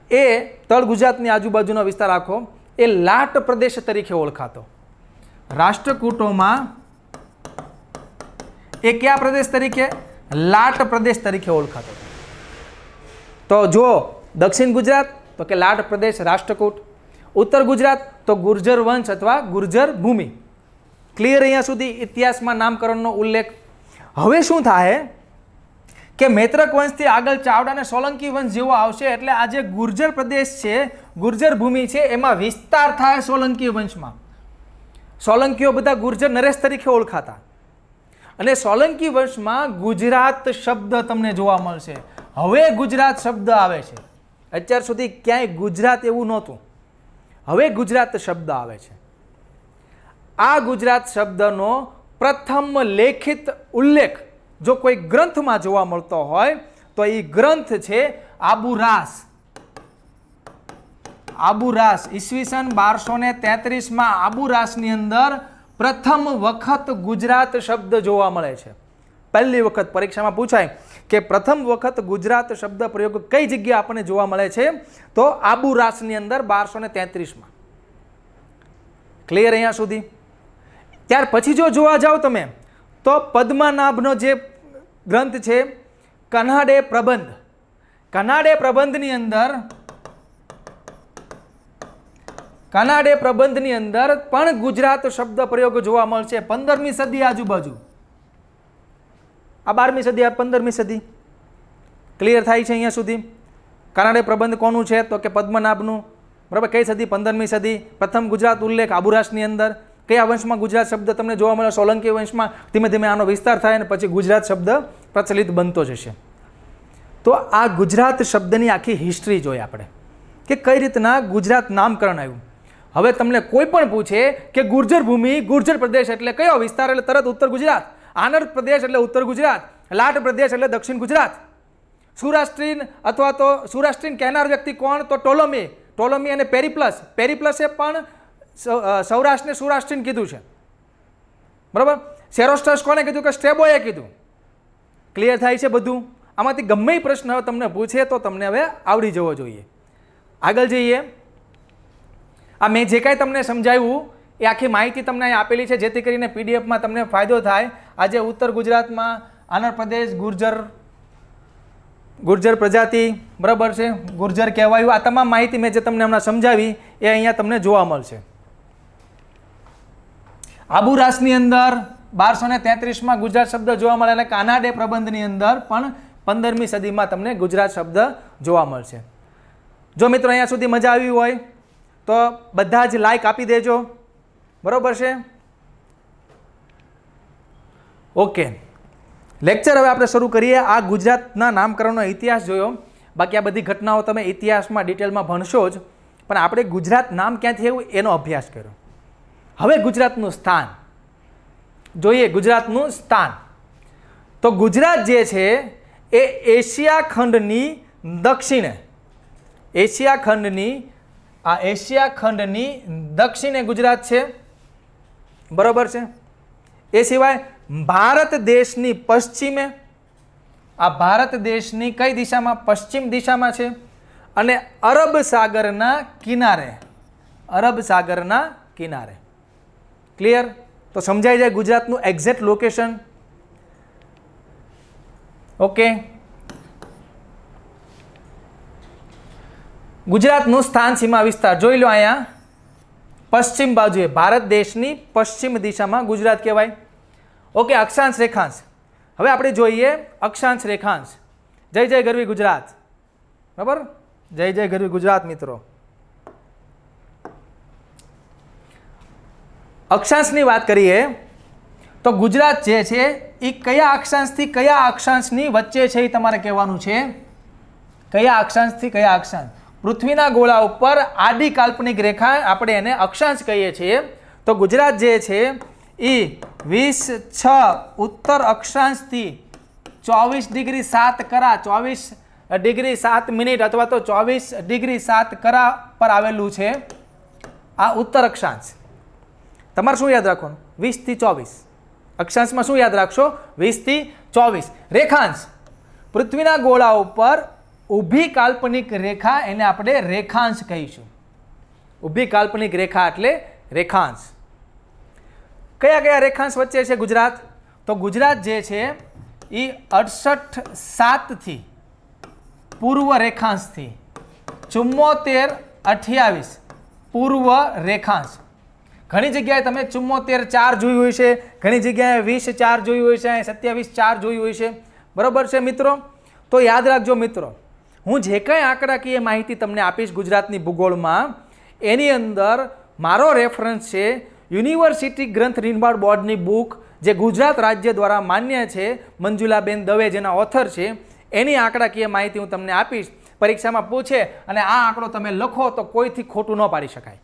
એ તળ ગુજરાતની આજુબાજુનો વિસ્તાર આખો એ લાટ પ્રદેશ તરીકે ઓળખાતો રાષ્ટ્રકૂટોમાં એ કયા પ્રદેશ તરીકે લાટ પ્રદેશ તરીકે ઓળખાતો તો જો દક્ષિણ ગુજરાત તો કે લાટ પ્રદેશ રાષ્ટ્રકૂટ ઉત્તર ગુજરાત તો ગુર્જર વંશ અથવા ગુર્જર ભૂમિ ક્લિયર અહીંયા સુધી ઇતિહાસમાં નામકરણનો ઉલ્લેખ હવે શું થાય કે મૈત્રક વંશથી આગળ ચાવડા અને સોલંકી વંશ જેવો આવશે એટલે આ જે ગુર્જર પ્રદેશ છે ગુર્જર ભૂમિ છે એમાં વિસ્તાર થાય સોલંકી વંશમાં સોલંકીઓ બધા ગુર્જર નરેશ તરીકે ઓળખાતા અને સોલંકી વંશમાં ગુજરાત શબ્દ તમને જોવા મળશે હવે ગુજરાત શબ્દ આવે છે અત્યાર સુધી ક્યાંય ગુજરાત એવું નહોતું હવે ગુજરાત શબ્દ આવે છે આ ગુજરાત શબ્દનો પ્રથમ લેખિત ઉલ્લેખ જો કોઈ ગ્રંથમાં જોવા મળતો હોય તો એ ગ્રંથ છે આબુરાસ આબુરાસ ઈસવીસન બારસો ને તેત્રીસમાં આબુરાસની અંદર પ્રથમ વખત ગુજરાત શબ્દ જોવા મળે છે પહેલી વખત પરીક્ષામાં પૂછાય કે પ્રથમ વખત ગુજરાત શબ્દ પ્રયોગ કઈ જગ્યાએ આપણને જોવા મળે છે તો આબુરાસની અંદર બારસો ને તેત્રીસમાં ક્લિયર અહીંયા સુધી ત્યાર પછી જો જોવા જાઓ તમે તો પદ્મનાભનો જે ગ્રંથ છે કનાડે પ્રબંધ કનાડે પ્રબંધની અંદર કનાડે પ્રબંધની અંદર પણ ગુજરાત શબ્દ પ્રયોગ જોવા મળશે પંદરમી સદી આજુબાજુ આ બારમી સદી આ પંદરમી સદી ક્લિયર થાય છે અહીંયા સુધી કનાડે પ્રબંધ કોનું છે તો કે પદ્મનાભનું બરાબર કઈ સદી પંદરમી સદી પ્રથમ ગુજરાત ઉલ્લેખ આબુરાસની અંદર કયા વંશમાં ગુજરાત શબ્દ તમને જોવા મળે સોલંકી વંશમાં ધીમે ધીમે આનો વિસ્તાર થાય અને પછી ગુજરાત શબ્દ પ્રચલિત બનતો જશે તો આ ગુજરાત શબ્દની આખી હિસ્ટ્રી જોઈએ આપણે કે કઈ રીતના ગુજરાત નામકરણ આવ્યું હવે તમને કોઈ પણ પૂછે કે ગુર્જર ભૂમિ ગુર્જર પ્રદેશ એટલે કયો વિસ્તાર એટલે તરત ઉત્તર ગુજરાત આનંદ પ્રદેશ એટલે ઉત્તર ગુજરાત લાટ પ્રદેશ એટલે દક્ષિણ ગુજરાત સુરાષ્ટ્રીન અથવા તો સુરાષ્ટ્રીન કહેનાર વ્યક્તિ કોણ તો ટોલોમી ટોલોમી અને પેરીપ્લસ પેરીપ્લસે પણ સૌરાષ્ટ્રને સૌરાષ્ટ્રીને કીધું છે બરાબર સેરોસ્ટસ કોને કીધું કે સ્ટેબોએ કીધું ક્લિયર થાય છે બધું આમાંથી ગમે પ્રશ્ન તમને પૂછે તો તમને હવે આવડી જવો જોઈએ આગળ જઈએ આ મેં જે કાંઈ તમને સમજાવ્યું એ આખી માહિતી તમને અહીં આપેલી છે જેથી કરીને પીડીએફમાં તમને ફાયદો થાય આજે ઉત્તર ગુજરાતમાં આંધ્ર પ્રદેશ ગુર્જર ગુર્જર પ્રજાતિ બરાબર છે ગુર્જર કહેવાયું આ તમામ માહિતી મેં જે તમને હમણાં સમજાવી એ અહીંયા તમને જોવા મળશે આબુરાસની અંદર બારસો ને તેત્રીસમાં ગુજરાત શબ્દ જોવા મળે અને કાનાડે પ્રબંધની અંદર પણ પંદરમી સદીમાં તમને ગુજરાત શબ્દ જોવા મળશે જો મિત્રો અહીંયા સુધી મજા આવી હોય તો બધા જ લાઈક આપી દેજો બરોબર છે ઓકે લેક્ચર હવે આપણે શરૂ કરીએ આ ગુજરાતના નામકરણનો ઇતિહાસ જોયો બાકી આ બધી ઘટનાઓ તમે ઇતિહાસમાં ડિટેલમાં ભણશો જ પણ આપણે ગુજરાત નામ ક્યાંથી એવું એનો અભ્યાસ કર્યો હવે ગુજરાતનું સ્થાન જોઈએ ગુજરાતનું સ્થાન તો ગુજરાત જે છે એ એશિયા ખંડની દક્ષિણે એશિયા ખંડની આ એશિયા ખંડની દક્ષિણે ગુજરાત છે બરાબર છે એ સિવાય ભારત દેશની પશ્ચિમે આ ભારત દેશની કઈ દિશામાં પશ્ચિમ દિશામાં છે અને અરબ સાગરના કિનારે અરબ સાગરના કિનારે ક્લિયર તો સમજાઈ જાય ગુજરાતનું એક્ઝેક્ટ લોકેશન ઓકે ગુજરાતનું સ્થાન સીમા વિસ્તાર જોઈ લો અહીંયા પશ્ચિમ બાજુએ ભારત દેશની પશ્ચિમ દિશામાં ગુજરાત કહેવાય ઓકે અક્ષાંશ રેખાંશ હવે આપણે જોઈએ અક્ષાંશ રેખાંશ જય જય ગરવી ગુજરાત બરાબર જય જય ગરવી ગુજરાત મિત્રો અક્ષાંશની વાત કરીએ તો ગુજરાત જે છે એ કયા અક્ષાંશથી કયા અક્ષાંશની વચ્ચે છે એ તમારે કહેવાનું છે કયા અક્ષાંશથી કયા અક્ષાંશ પૃથ્વીના ગોળા ઉપર આડી કાલ્પનિક રેખા આપણે એને અક્ષાંશ કહીએ છીએ તો ગુજરાત જે છે એ વીસ છ ઉત્તર અક્ષાંશથી ચોવીસ ડિગ્રી સાત કરા ચોવીસ ડિગ્રી સાત મિનિટ અથવા તો ચોવીસ ડિગ્રી સાત કરા પર આવેલું છે આ ઉત્તર અક્ષાંશ તમારે શું યાદ રાખવાનું વીસથી ચોવીસ અક્ષાંશમાં શું યાદ રાખશો વીસથી ચોવીસ રેખાંશ પૃથ્વીના ગોળા ઉપર ઊભી કાલ્પનિક રેખા એને આપણે રેખાંશ કહીશું ઊભી કાલ્પનિક રેખા એટલે રેખાંશ કયા કયા રેખાંશ વચ્ચે છે ગુજરાત તો ગુજરાત જે છે એ અડસઠ સાતથી પૂર્વ રેખાંશથી ચુમ્મોતેર અઠ્યાવીસ પૂર્વ રેખાંશ ઘણી જગ્યાએ તમે ચુમ્મોતેર ચાર જોયું હોય છે ઘણી જગ્યાએ વીસ ચાર જોયું હોય છે સત્યાવીસ ચાર જોયું હોય છે બરાબર છે મિત્રો તો યાદ રાખજો મિત્રો હું જે કાંઈ આંકડાકીય માહિતી તમને આપીશ ગુજરાતની ભૂગોળમાં એની અંદર મારો રેફરન્સ છે યુનિવર્સિટી ગ્રંથ નિર્માણ બોર્ડની બુક જે ગુજરાત રાજ્ય દ્વારા માન્ય છે મંજુલાબેન દવે જેના ઓથર છે એની આંકડાકીય માહિતી હું તમને આપીશ પરીક્ષામાં પૂછે અને આ આંકડો તમે લખો તો કોઈથી ખોટું ન પાડી શકાય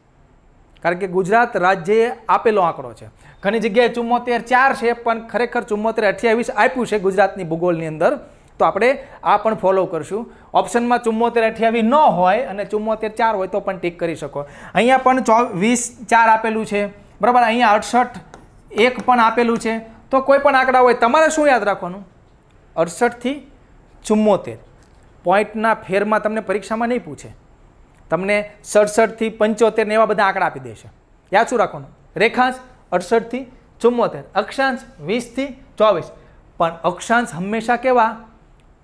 કારણ કે ગુજરાત રાજ્યએ આપેલો આંકડો છે ઘણી જગ્યાએ ચુમ્મોતેર ચાર છે પણ ખરેખર ચુમ્મોતેર અઠ્યાવીસ આપ્યું છે ગુજરાતની ભૂગોળની અંદર તો આપણે આ પણ ફોલો કરશું ઓપ્શનમાં ચુમ્મોતેર અઠ્યાવીસ ન હોય અને ચુમ્મોતેર ચાર હોય તો પણ ટીક કરી શકો અહીંયા પણ ચો વીસ ચાર આપેલું છે બરાબર અહીંયા અડસઠ એક પણ આપેલું છે તો કોઈ પણ આંકડા હોય તમારે શું યાદ રાખવાનું અડસઠથી ચુમ્મોતેર પોઈન્ટના ફેરમાં તમને પરીક્ષામાં નહીં પૂછે તમને સડસઠથી પંચોતેરને એવા બધા આંકડા આપી દેશે યાદ શું રાખવાનું રેખાંશ અડસઠથી ચુમ્મોતેર અક્ષાંશ વીસથી ચોવીસ પણ અક્ષાંશ હંમેશા કેવા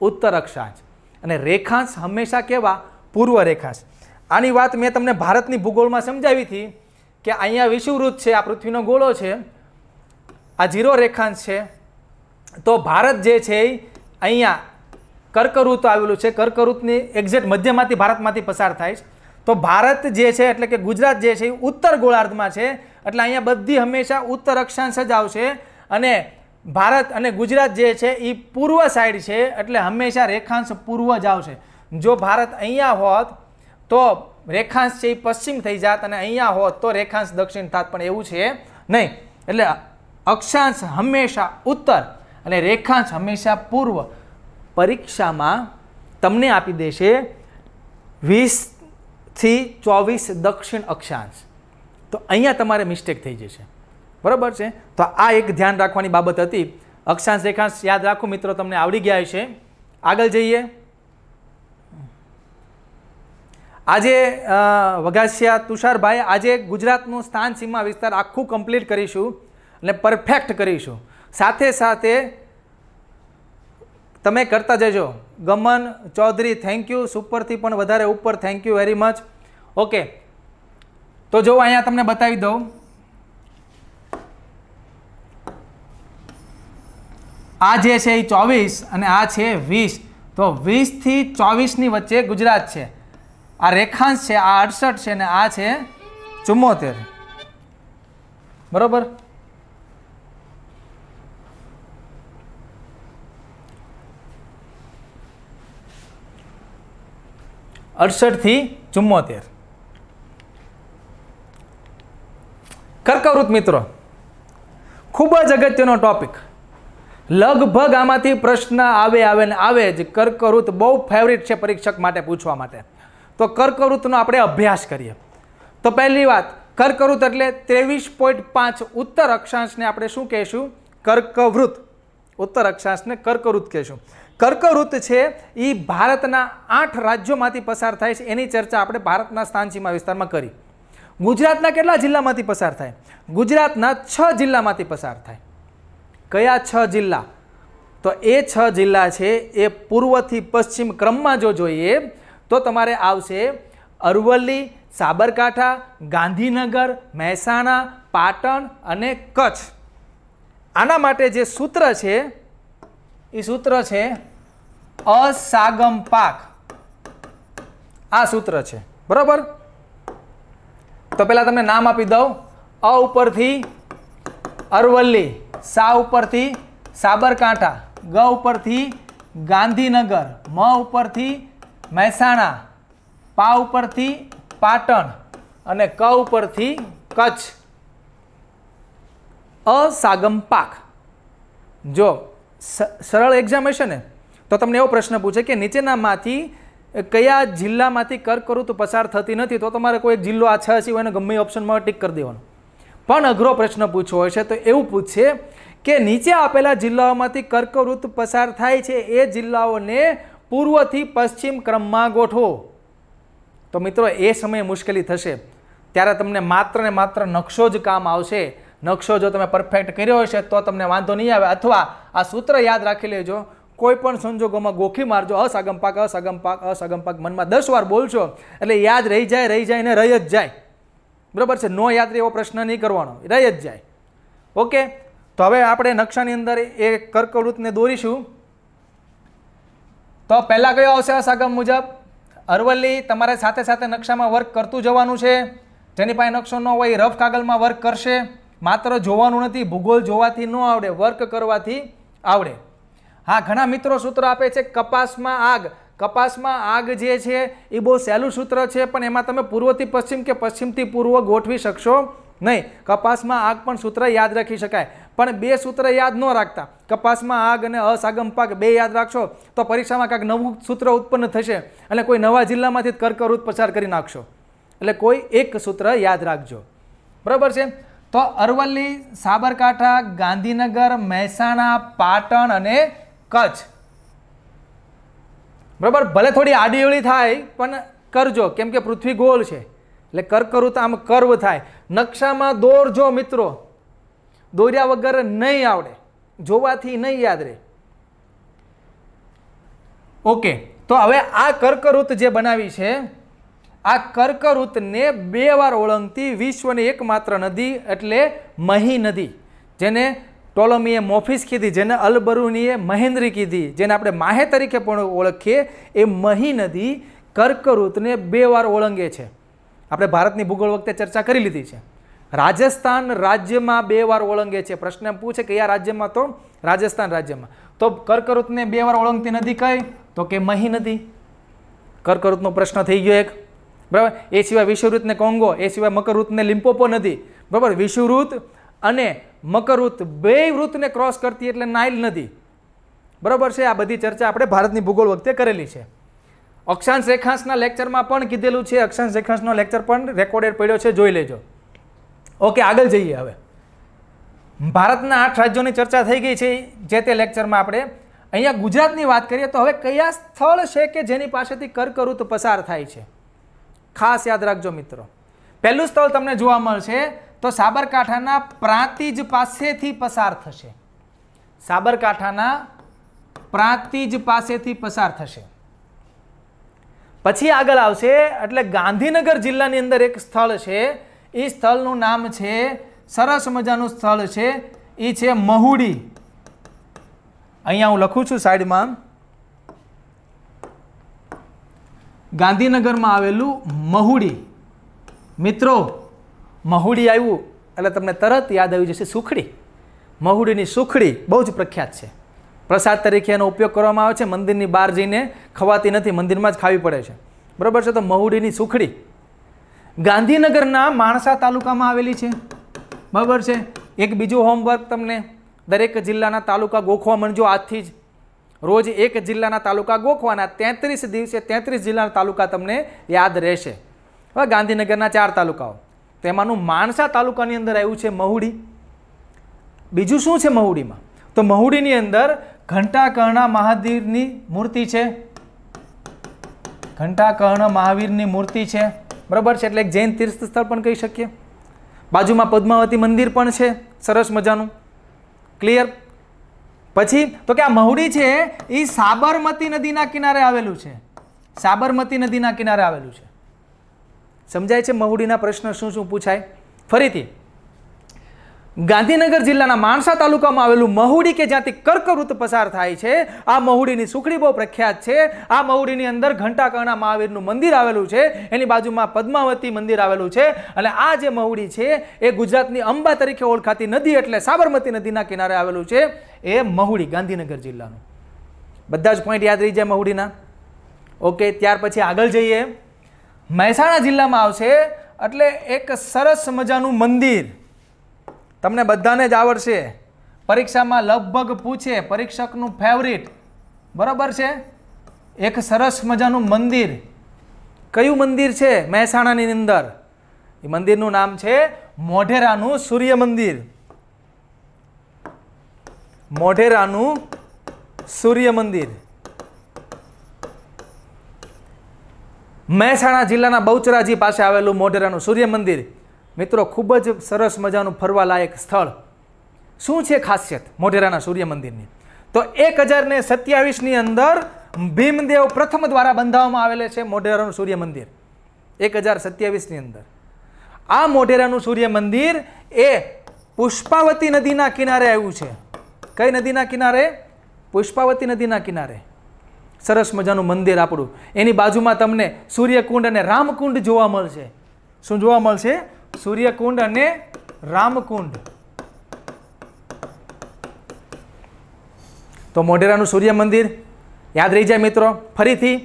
ઉત્તર અક્ષાંશ અને રેખાંશ હંમેશા કેવા પૂર્વ રેખાંશ આની વાત મેં તમને ભારતની ભૂગોળમાં સમજાવી હતી કે અહીંયા વિષુવૃત છે આ પૃથ્વીનો ગોળો છે આ ઝીરો રેખાંશ છે તો ભારત જે છે અહીંયા કર્કરૂત આવેલું છે કર્કરૂતની એક્ઝેક્ટ મધ્યમાંથી ભારતમાંથી પસાર થાય છે તો ભારત જે છે એટલે કે ગુજરાત જે છે એ ઉત્તર ગોળાર્ધમાં છે એટલે અહીંયા બધી હંમેશા ઉત્તર અક્ષાંશ જ આવશે અને ભારત અને ગુજરાત જે છે એ પૂર્વ સાઈડ છે એટલે હંમેશા રેખાંશ પૂર્વ જ આવશે જો ભારત અહીંયા હોત તો રેખાંશ છે એ પશ્ચિમ થઈ જાત અને અહીંયા હોત તો રેખાંશ દક્ષિણ થાત પણ એવું છે નહીં એટલે અક્ષાંશ હંમેશા ઉત્તર અને રેખાંશ હંમેશા પૂર્વ પરીક્ષામાં તમને આપી દેશે વીસથી ચોવીસ દક્ષિણ અક્ષાંશ તો અહીંયા તમારે મિસ્ટેક થઈ જશે બરાબર છે તો આ એક ધ્યાન રાખવાની બાબત હતી અક્ષાંશ રેખાંશ યાદ રાખો મિત્રો તમને આવડી ગયા છે આગળ જઈએ આજે વઘાસિયા તુષારભાઈ આજે ગુજરાતનું સ્થાન સીમા વિસ્તાર આખું કમ્પ્લીટ કરીશું અને પરફેક્ટ કરીશું સાથે સાથે તમે કરતા જજો ગમન ચૌધરી થેન્ક યુ સુપરથી પણ વધારે ઉપર thank you very much okay તો જો અહીંયા તમને બતાવી દઉં આ જે છે એ ચોવીસ અને આ છે વીસ તો વીસથી ચોવીસની વચ્ચે ગુજરાત છે આ રેખાંશ છે આ અડસઠ છે ને આ છે ચુમ્મોતેર બરાબર અડસઠથી ચુમ્મોતેર કર્કવૃત મિત્રો ખૂબ જ અગત્યનો ટોપિક લગભગ આમાંથી પ્રશ્ન આવે આવે ને આવે જ કર્કવૃત બહુ ફેવરિટ છે પરીક્ષક માટે પૂછવા માટે તો કર્કવૃતનો આપણે અભ્યાસ કરીએ તો પહેલી વાત કર્કવૃત એટલે ત્રેવીસ પોઈન્ટ પાંચ ઉત્તર અક્ષાંશને આપણે શું કહેશું કર્કવૃત ઉત્તર અક્ષાંશને કર્કવૃત કહેશું કર્કવૃત છે એ ભારતના આઠ રાજ્યોમાંથી પસાર થાય છે એની ચર્ચા આપણે ભારતના સ્થાનસીમા વિસ્તારમાં કરી ગુજરાતના કેટલા જિલ્લામાંથી પસાર થાય ગુજરાતના છ જિલ્લામાંથી પસાર થાય કયા છ જિલ્લા તો એ છ જિલ્લા છે એ પૂર્વથી પશ્ચિમ ક્રમમાં જો જોઈએ તો તમારે આવશે અરવલ્લી સાબરકાંઠા ગાંધીનગર મહેસાણા પાટણ અને કચ્છ આના માટે જે સૂત્ર છે એ સૂત્ર છે અસાગમ પાક આ સૂત્ર છે બરાબર તો પેલા તમને નામ આપી દઉં અ ઉપરથી અરવલ્લી સા ઉપરથી સાબરકાંઠા ગ ઉપરથી ગાંધીનગર મ ઉપરથી મહેસાણા પા ઉપરથી પાટણ અને ક ઉપરથી કચ્છ અસાગમ પાક જો સરળ એક્ઝામ હશે ને તો તમને એવો પ્રશ્ન પૂછે કે નીચેનામાંથી કયા જિલ્લામાંથી કર્કવૃત પસાર થતી નથી તો તમારે કોઈ જિલ્લો આ છ સિવાય એને ગમે ઓપ્શનમાં ટીક કરી દેવાનો પણ અઘરો પ્રશ્ન પૂછવો હોય છે તો એવું પૂછશે કે નીચે આપેલા જિલ્લાઓમાંથી કર્કવૃત પસાર થાય છે એ જિલ્લાઓને પૂર્વથી પશ્ચિમ ક્રમમાં ગોઠવો તો મિત્રો એ સમયે મુશ્કેલી થશે ત્યારે તમને માત્ર ને માત્ર નકશો જ કામ આવશે નકશો જો તમે પરફેક્ટ કર્યો હશે તો તમને વાંધો નહીં આવે અથવા આ સૂત્ર યાદ રાખી લેજો કોઈ પણ સંજોગોમાં ગોખી મારજો અસગમ પાક અસગમ પાક અસગમ પાક મનમાં દસ વાર બોલશો એટલે યાદ રહી જાય રહી જાય ને રહી જ જાય બરાબર છે નો યાદ રહે એવો પ્રશ્ન નહીં કરવાનો રહી જ જાય ઓકે તો હવે આપણે નકશાની અંદર એ કર્કવૃતને દોરીશું તો પહેલાં કયો આવશે અસગમ મુજબ અરવલ્લી તમારે સાથે સાથે નકશામાં વર્ક કરતું જવાનું છે જેની પાસે નકશો ન હોય રફ કાગળમાં વર્ક કરશે માત્ર જોવાનું નથી ભૂગોળ જોવાથી ન આવડે વર્ક કરવાથી આવડે હા ઘણા મિત્રો સૂત્ર આપે છે કપાસમાં આગ કપાસમાં આગ જે છે એ બહુ સહેલું સૂત્ર છે પણ એમાં તમે પૂર્વથી પશ્ચિમ કે પશ્ચિમથી પૂર્વ ગોઠવી શકશો નહીં કપાસમાં આગ પણ સૂત્ર યાદ રાખી શકાય પણ બે સૂત્ર યાદ ન રાખતા કપાસમાં આગ અને અસાગમ પાક બે યાદ રાખશો તો પરીક્ષામાં કાંઈક નવું સૂત્ર ઉત્પન્ન થશે અને કોઈ નવા જિલ્લામાંથી કર્કવૃત પસાર કરી નાખશો એટલે કોઈ એક સૂત્ર યાદ રાખજો બરાબર છે તો અરવલ્લી સાબરકાંઠા ગાંધીનગર મહેસાણા પાટણ અને કચ્છ બરાબર ભલે થોડી આડીવળી થાય પણ કરજો કેમ કે પૃથ્વી ગોળ છે એટલે કર કરું તો આમ કર્વ થાય નકશામાં દોરજો મિત્રો દોર્યા વગર નહીં આવડે જોવાથી નહીં યાદ રહે ઓકે તો હવે આ કર્કવૃત જે બનાવી છે આ કર્કવૃતને બે વાર ઓળંગતી વિશ્વની એકમાત્ર નદી એટલે મહી નદી જેને ટોલમીએ મોફિસ કીધી જેને અલબરુનીએ મહેન્દ્રી કીધી જેને આપણે માહે તરીકે પણ ઓળખીએ એ મહી નદી કર્કવૃતને બે વાર ઓળંગે છે આપણે ભારતની ભૂગોળ વખતે ચર્ચા કરી લીધી છે રાજસ્થાન રાજ્યમાં બે વાર ઓળંગે છે પ્રશ્ન એમ પૂછે કે આ રાજ્યમાં તો રાજસ્થાન રાજ્યમાં તો કર્કવૃતને બે વાર ઓળંગતી નદી કઈ તો કે મહી નદી કર્કવૃતનો પ્રશ્ન થઈ ગયો એક બરાબર એ સિવાય વિષુવૃતને કોંગો એ સિવાય મકરવૃતને લિમ્પોપો નદી બરાબર વિષુવૃત અને મકર વૃત્ત બે વૃત્તને ક્રોસ કરતી એટલે નાઇલ નદી બરાબર છે આ બધી ચર્ચા આપણે ભારતની ભૂગોળ વખતે કરેલી છે અક્ષાંશ રેખાંશના લેક્ચરમાં પણ કીધેલું છે અક્ષાંશ રેખાંશનો લેક્ચર પણ રેકોર્ડેડ પડ્યો છે જોઈ લેજો ઓકે આગળ જઈએ હવે ભારતના આઠ રાજ્યોની ચર્ચા થઈ ગઈ છે જે તે લેક્ચરમાં આપણે અહીંયા ગુજરાતની વાત કરીએ તો હવે કયા સ્થળ છે કે જેની પાસેથી કર્કવૃત્ત પસાર થાય છે ખાસ યાદ રાખજો મિત્રો પહેલું સ્થળ તમને જોવા મળશે તો સાબરકાંઠાના પ્રાંતિજ પાસેથી પસાર થશે સાબરકાંઠાના પ્રાંતિજ પાસેથી પસાર થશે પછી આગળ આવશે એટલે ગાંધીનગર જિલ્લાની અંદર એક સ્થળ છે એ સ્થળનું નામ છે સરસ મજાનું સ્થળ છે એ છે મહુડી અહીંયા હું લખું છું સાઈડમાં ગાંધીનગરમાં આવેલું મહુડી મિત્રો મહુડી આવ્યું એટલે તમને તરત યાદ આવી જશે સુખડી મહુડીની સુખડી બહુ જ પ્રખ્યાત છે પ્રસાદ તરીકે એનો ઉપયોગ કરવામાં આવે છે મંદિરની બહાર જઈને ખવાતી નથી મંદિરમાં જ ખાવી પડે છે બરાબર છે તો મહુડીની સુખડી ગાંધીનગરના માણસા તાલુકામાં આવેલી છે બરાબર છે એક બીજું હોમવર્ક તમને દરેક જિલ્લાના તાલુકા ગોખવા મણજો આજથી જ રોજ એક જિલ્લાના તાલુકા ગોખવાના તેત્રીસ દિવસે તેત્રીસ જિલ્લાના તાલુકા તમને યાદ રહેશે હવે ગાંધીનગરના ચાર તાલુકાઓ તેમાંનું માણસા તાલુકાની અંદર આવ્યું છે મહુડી બીજું શું છે મહુડીમાં તો મહુડીની અંદર ઘંટાકર્ણા મહાવીરની મૂર્તિ છે ઘંટાકર્ણ મહાવીરની મૂર્તિ છે બરાબર છે એટલે એક જૈન તીર્થ સ્થળ પણ કહી શકીએ બાજુમાં પદ્માવતી મંદિર પણ છે સરસ મજાનું ક્લિયર પછી તો કે આ મહુડી છે એ સાબરમતી નદીના કિનારે આવેલું છે સાબરમતી નદીના કિનારે આવેલું છે સમજાય છે મહુડીના પ્રશ્ન શું શું પૂછાય ફરીથી ગાંધીનગર જિલ્લાના માણસા તાલુકામાં આવેલું મહુડી કે જ્યાંથી કર્કવૃત્ત પસાર થાય છે આ મહુડીની સુખડી બહુ પ્રખ્યાત છે આ મહુડીની અંદર ઘંટાકર્ણા મહાવીરનું મંદિર આવેલું છે એની બાજુમાં પદ્માવતી મંદિર આવેલું છે અને આ જે મહુડી છે એ ગુજરાતની અંબા તરીકે ઓળખાતી નદી એટલે સાબરમતી નદીના કિનારે આવેલું છે એ મહુડી ગાંધીનગર જિલ્લાનું બધા જ પોઈન્ટ યાદ રહી જાય મહુડીના ઓકે ત્યાર પછી આગળ જઈએ મહેસાણા જિલ્લામાં આવશે એટલે એક સરસ મજાનું મંદિર તમને બધાને જ આવડશે પરીક્ષામાં લગભગ પૂછે પરીક્ષકનું ફેવરિટ બરાબર છે એક સરસ મજાનું મંદિર કયું મંદિર છે મહેસાણાની અંદર એ મંદિરનું નામ છે મોઢેરાનું સૂર્ય મંદિર મોઢેરાનું સૂર્ય મંદિર મહેસાણા જિલ્લાના બહુચરાજી પાસે આવેલું મોઢેરાનું સૂર્ય મંદિર મિત્રો ખૂબ જ સરસ મજાનું ફરવાલાયક સ્થળ શું છે ખાસિયત મોઢેરાના સૂર્ય મંદિરની તો એક હજારને સત્યાવીસની અંદર ભીમદેવ પ્રથમ દ્વારા બંધાવવામાં આવેલે છે મોઢેરાનું સૂર્ય મંદિર એક હજાર સત્યાવીસની અંદર આ મોઢેરાનું સૂર્ય મંદિર એ પુષ્પાવતી નદીના કિનારે આવ્યું છે કઈ નદીના કિનારે પુષ્પાવતી નદીના કિનારે સરસ મજાનું મંદિર આપણું એની બાજુમાં તમને સૂર્યકુંડ અને રામકુંડ જોવા મળશે શું જોવા મળશે સૂર્યકુંડ અને રામકુંડ તો મોઢેરાનું સૂર્ય મંદિર યાદ રહી જાય મિત્રો ફરીથી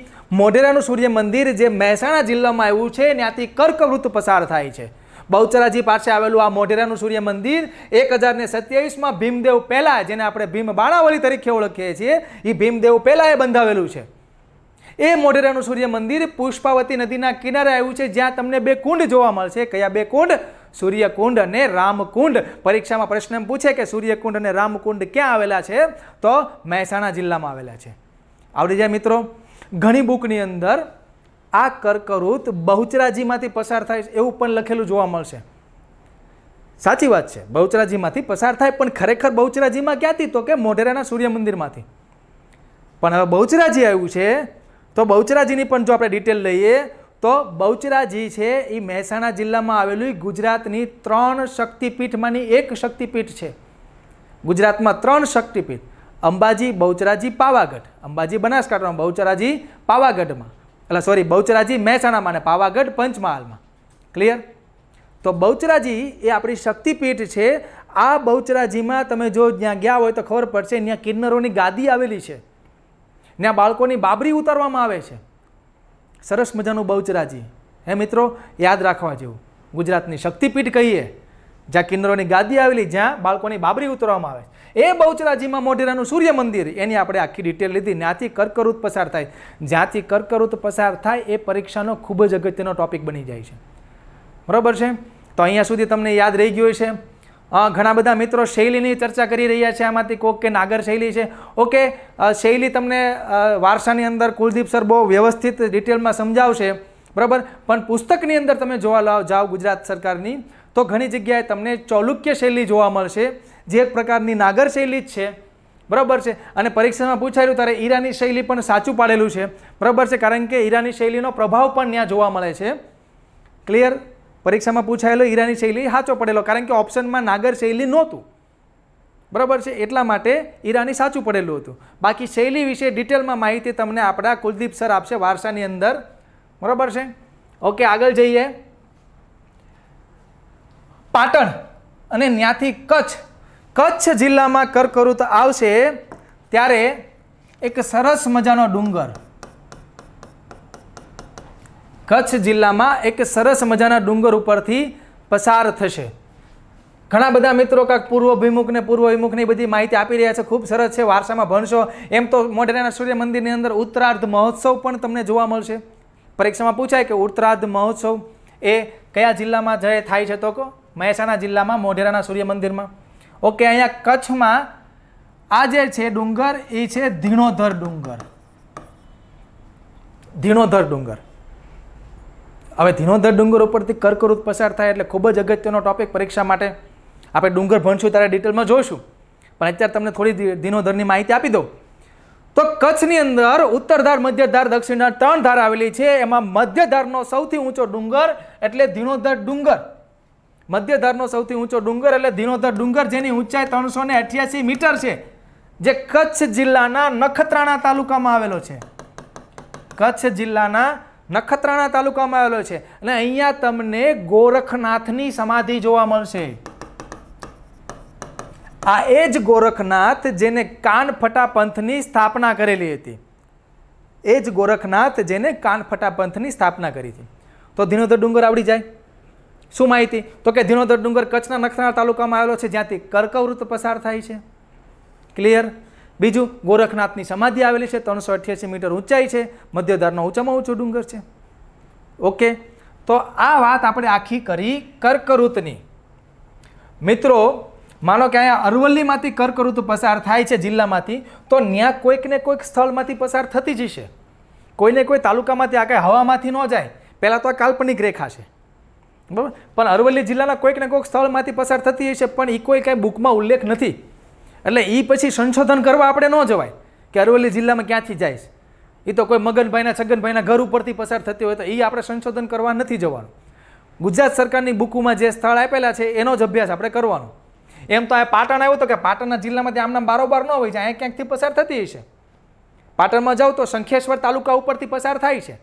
મોઢેરાનું સૂર્ય મંદિર જે મહેસાણા જિલ્લામાં આવ્યું છે ત્યાંથી કર્કવૃત્ત પસાર થાય છે બહુચરાજી પાસે આવેલું આ મોઢેરાનું સૂર્ય મંદિર એક ને સત્યાવીસમાં ભીમદેવ પહેલાં જેને આપણે ભીમ બાણાવલી તરીકે ઓળખીએ છીએ એ ભીમદેવ પહેલા એ બંધાવેલું છે એ મોઢેરાનું સૂર્ય મંદિર પુષ્પાવતી નદીના કિનારે આવ્યું છે જ્યાં તમને બે કુંડ જોવા મળશે કયા બે કુંડ સૂર્યકુંડ અને રામકુંડ પરીક્ષામાં પ્રશ્ન એમ પૂછે કે સૂર્યકુંડ અને રામકુંડ ક્યાં આવેલા છે તો મહેસાણા જિલ્લામાં આવેલા છે આવડી જાય મિત્રો ઘણી બુકની અંદર આ કર્કવૃત બહુચરાજીમાંથી પસાર થાય એવું પણ લખેલું જોવા મળશે સાચી વાત છે બહુચરાજીમાંથી પસાર થાય પણ ખરેખર બહુચરાજીમાં ક્યાંથી તો કે મોઢેરાના સૂર્ય મંદિરમાંથી પણ હવે બહુચરાજી આવ્યું છે તો બહુચરાજીની પણ જો આપણે ડિટેલ લઈએ તો બહુચરાજી છે એ મહેસાણા જિલ્લામાં આવેલું ગુજરાતની ત્રણ શક્તિપીઠમાંની એક શક્તિપીઠ છે ગુજરાતમાં ત્રણ શક્તિપીઠ અંબાજી બહુચરાજી પાવાગઢ અંબાજી બનાસકાંઠામાં બહુચરાજી પાવાગઢમાં એટલે સોરી બહુચરાજી મહેસાણામાં અને પાવાગઢ પંચમહાલમાં ક્લિયર તો બહુચરાજી એ આપણી શક્તિપીઠ છે આ બહુચરાજીમાં તમે જો જ્યાં ગયા હોય તો ખબર પડશે ત્યાં કિન્નરોની ગાદી આવેલી છે ત્યાં બાળકોની બાબરી ઉતારવામાં આવે છે સરસ મજાનું બહુચરાજી હે મિત્રો યાદ રાખવા જેવું ગુજરાતની શક્તિપીઠ કહીએ જ્યાં કિન્નરોની ગાદી આવેલી જ્યાં બાળકોની બાબરી ઉતરવામાં આવે એ બહુચરાજીમાં મોઢેરાનું સૂર્ય મંદિર એની આપણે આખી ડિટેલ લીધી ત્યાંથી કર્કવૃત પસાર થાય જ્યાંથી કર્કવૃત પસાર થાય એ પરીક્ષાનો ખૂબ જ અગત્યનો ટોપિક બની જાય છે બરાબર છે તો અહીંયા સુધી તમને યાદ રહી ગયું છે ઘણા બધા મિત્રો શૈલીની ચર્ચા કરી રહ્યા છે આમાંથી કોક કે નાગર શૈલી છે ઓકે શૈલી તમને વારસાની અંદર કુલદીપ સર બહુ વ્યવસ્થિત ડિટેલમાં સમજાવશે બરાબર પણ પુસ્તકની અંદર તમે જોવા લાવ જાઓ ગુજરાત સરકારની તો ઘણી જગ્યાએ તમને ચૌલુક્ય શૈલી જોવા મળશે જે એક પ્રકારની નાગર શૈલી જ છે બરાબર છે અને પરીક્ષામાં પૂછાયું ત્યારે ઈરાની શૈલી પણ સાચું પાડેલું છે બરાબર છે કારણ કે ઈરાની શૈલીનો પ્રભાવ પણ ત્યાં જોવા મળે છે ક્લિયર પરીક્ષામાં પૂછાયેલો ઈરાની શૈલી સાચો પડેલો કારણ કે ઓપ્શનમાં નાગર શૈલી નહોતું બરાબર છે એટલા માટે ઈરાની સાચું પડેલું હતું બાકી શૈલી વિશે ડિટેલમાં માહિતી તમને આપણા કુલદીપ સર આપશે વારસાની અંદર બરાબર છે ઓકે આગળ જઈએ પાટણ અને ત્યાંથી કચ્છ કચ્છ જિલ્લામાં કર્કવૃત આવશે ત્યારે એક સરસ મજાનો ડુંગર કચ્છ જિલ્લામાં એક સરસ મજાના ડુંગર ઉપરથી પસાર થશે ઘણા બધા મિત્રો કાંક પૂર્વભિમુખ ને પૂર્વભિમુખની બધી માહિતી આપી રહ્યા છે ખૂબ સરસ છે વારસામાં ભણશો એમ તો મોઢેરાના સૂર્ય મંદિરની અંદર ઉત્તરાર્ધ મહોત્સવ પણ તમને જોવા મળશે પરીક્ષામાં પૂછાય કે ઉત્તરાર્ધ મહોત્સવ એ કયા જિલ્લામાં જય થાય છે તો કહો મહેસાણા જિલ્લામાં મોઢેરાના સૂર્ય મંદિરમાં ઓકે અહીંયા કચ્છમાં આ જે છે ડુંગર એ છે ધીણોધર ડુંગર ધીણોધર ડુંગર હવે ધીણોધર ડુંગર ઉપરથી કર્કવૃત પસાર થાય એટલે ખૂબ જ અગત્યનો ટોપિક પરીક્ષા માટે આપણે ડુંગર ભણશું ત્યારે ડિટેલમાં જોઈશું પણ અત્યારે તમને થોડી ધીણોધરની માહિતી આપી દઉં તો કચ્છની અંદર ઉત્તર ધાર મધ્ય દક્ષિણ ત્રણ ધાર આવેલી છે એમાં મધ્ય ધારનો સૌથી ઊંચો ડુંગર એટલે ધીણોધર ડુંગર મધ્યધરનો સૌથી ઊંચો ડુંગર એટલે ધીનોધર ડુંગર જેની ઊંચાઈ ત્રણસો ને મીટર છે જે કચ્છ જિલ્લાના નખત્રાણા તાલુકામાં આવેલો છે કચ્છ જિલ્લાના નખત્રાણા તાલુકામાં આવેલો છે અને અહીંયા તમને ગોરખનાથની સમાધિ જોવા મળશે આ એ જ ગોરખનાથ જેને કાનફટા પંથની સ્થાપના કરેલી હતી એ જ ગોરખનાથ જેને કાનફટા પંથની સ્થાપના કરી હતી તો ધીનોધર ડુંગર આવડી જાય શું માહિતી તો કે ધીણોધર ડુંગર કચ્છના નખત્રાણા તાલુકામાં આવેલો છે જ્યાંથી કર્કવૃત્ત પસાર થાય છે ક્લિયર બીજું ગોરખનાથની સમાધિ આવેલી છે ત્રણસો અઠ્યાસી મીટર ઊંચાઈ છે મધ્યધારનો ઊંચામાં ઊંચો ડુંગર છે ઓકે તો આ વાત આપણે આખી કરી કર્કવૃત્તની મિત્રો માનો કે અહીંયા અરવલ્લીમાંથી કર્કવૃત્ત પસાર થાય છે જિલ્લામાંથી તો ત્યાં કોઈકને કોઈક સ્થળમાંથી પસાર થતી જશે કોઈને કોઈ તાલુકામાંથી આ કાંઈ હવામાંથી ન જાય પહેલાં તો આ કાલ્પનિક રેખા છે બરાબર પણ અરવલ્લી જિલ્લાના કોઈક ને કોઈક સ્થળમાંથી પસાર થતી હશે પણ એ કોઈ કાંઈ બુકમાં ઉલ્લેખ નથી એટલે એ પછી સંશોધન કરવા આપણે ન જવાય કે અરવલ્લી જિલ્લામાં ક્યાંથી જાય છે એ તો કોઈ મગનભાઈના છગનભાઈના ઘર ઉપરથી પસાર થતી હોય તો એ આપણે સંશોધન કરવા નથી જવાનું ગુજરાત સરકારની બુકમાં જે સ્થળ આપેલા છે એનો જ અભ્યાસ આપણે કરવાનો એમ તો આ પાટણ આવ્યું તો કે પાટણના જિલ્લામાંથી આમ બારોબાર ન હોય છે અહીંયા ક્યાંકથી પસાર થતી હશે પાટણમાં જાઓ તો શંખેશ્વર તાલુકા ઉપરથી પસાર થાય છે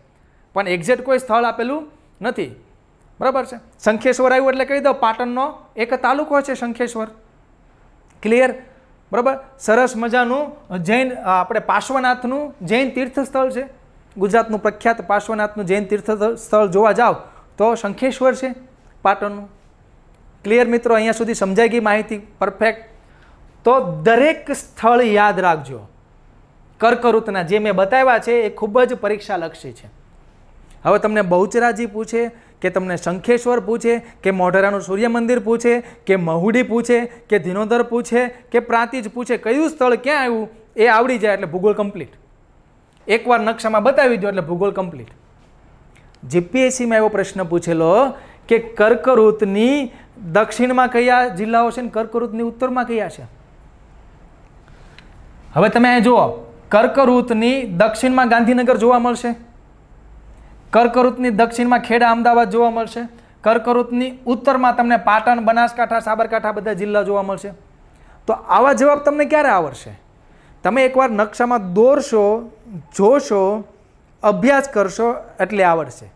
પણ એક્ઝેક્ટ કોઈ સ્થળ આપેલું નથી બરાબર છે શંખેશ્વર આવ્યું એટલે કહી દો પાટણનો એક તાલુકો છે શંખેશ્વર ક્લિયર બરાબર સરસ મજાનું જૈન આપણે પાર્શ્વનાથનું જૈન તીર્થસ્થળ છે ગુજરાતનું પ્રખ્યાત પાર્શ્વનાથનું જૈન તીર્થસ્થળ જોવા જાઓ તો શંખેશ્વર છે પાટણનું ક્લિયર મિત્રો અહીંયા સુધી સમજાઈ ગઈ માહિતી પરફેક્ટ તો દરેક સ્થળ યાદ રાખજો કર્કવૃતના જે મેં બતાવ્યા છે એ ખૂબ જ પરીક્ષાલક્ષી છે હવે તમને બહુચરાજી પૂછે કે તમને શંખેશ્વર પૂછે કે મોઢેરાનું સૂર્ય મંદિર પૂછે કે મહુડી પૂછે કે ધીનોદર પૂછે કે પ્રાંતિજ પૂછે કયું સ્થળ ક્યાં આવ્યું એ આવડી જાય એટલે ભૂગોળ કમ્પ્લીટ એકવાર નકશામાં બતાવી દો એટલે ભૂગોળ કમ્પ્લીટ જીપીએસસીમાં એવો પ્રશ્ન પૂછેલો કે કર્કવૃતની દક્ષિણમાં કયા જિલ્લાઓ છે ને કર્કવૃતની ઉત્તરમાં કયા છે હવે તમે જુઓ કર્કવૃતની દક્ષિણમાં ગાંધીનગર જોવા મળશે કર્કવૃતની દક્ષિણમાં ખેડા અમદાવાદ જોવા મળશે કર્કવૃતની ઉત્તરમાં તમને પાટણ બનાસકાંઠા સાબરકાંઠા બધા જિલ્લા જોવા મળશે તો આવા જવાબ તમને ક્યારે આવડશે તમે એકવાર નકશામાં દોરશો જોશો અભ્યાસ કરશો એટલે આવડશે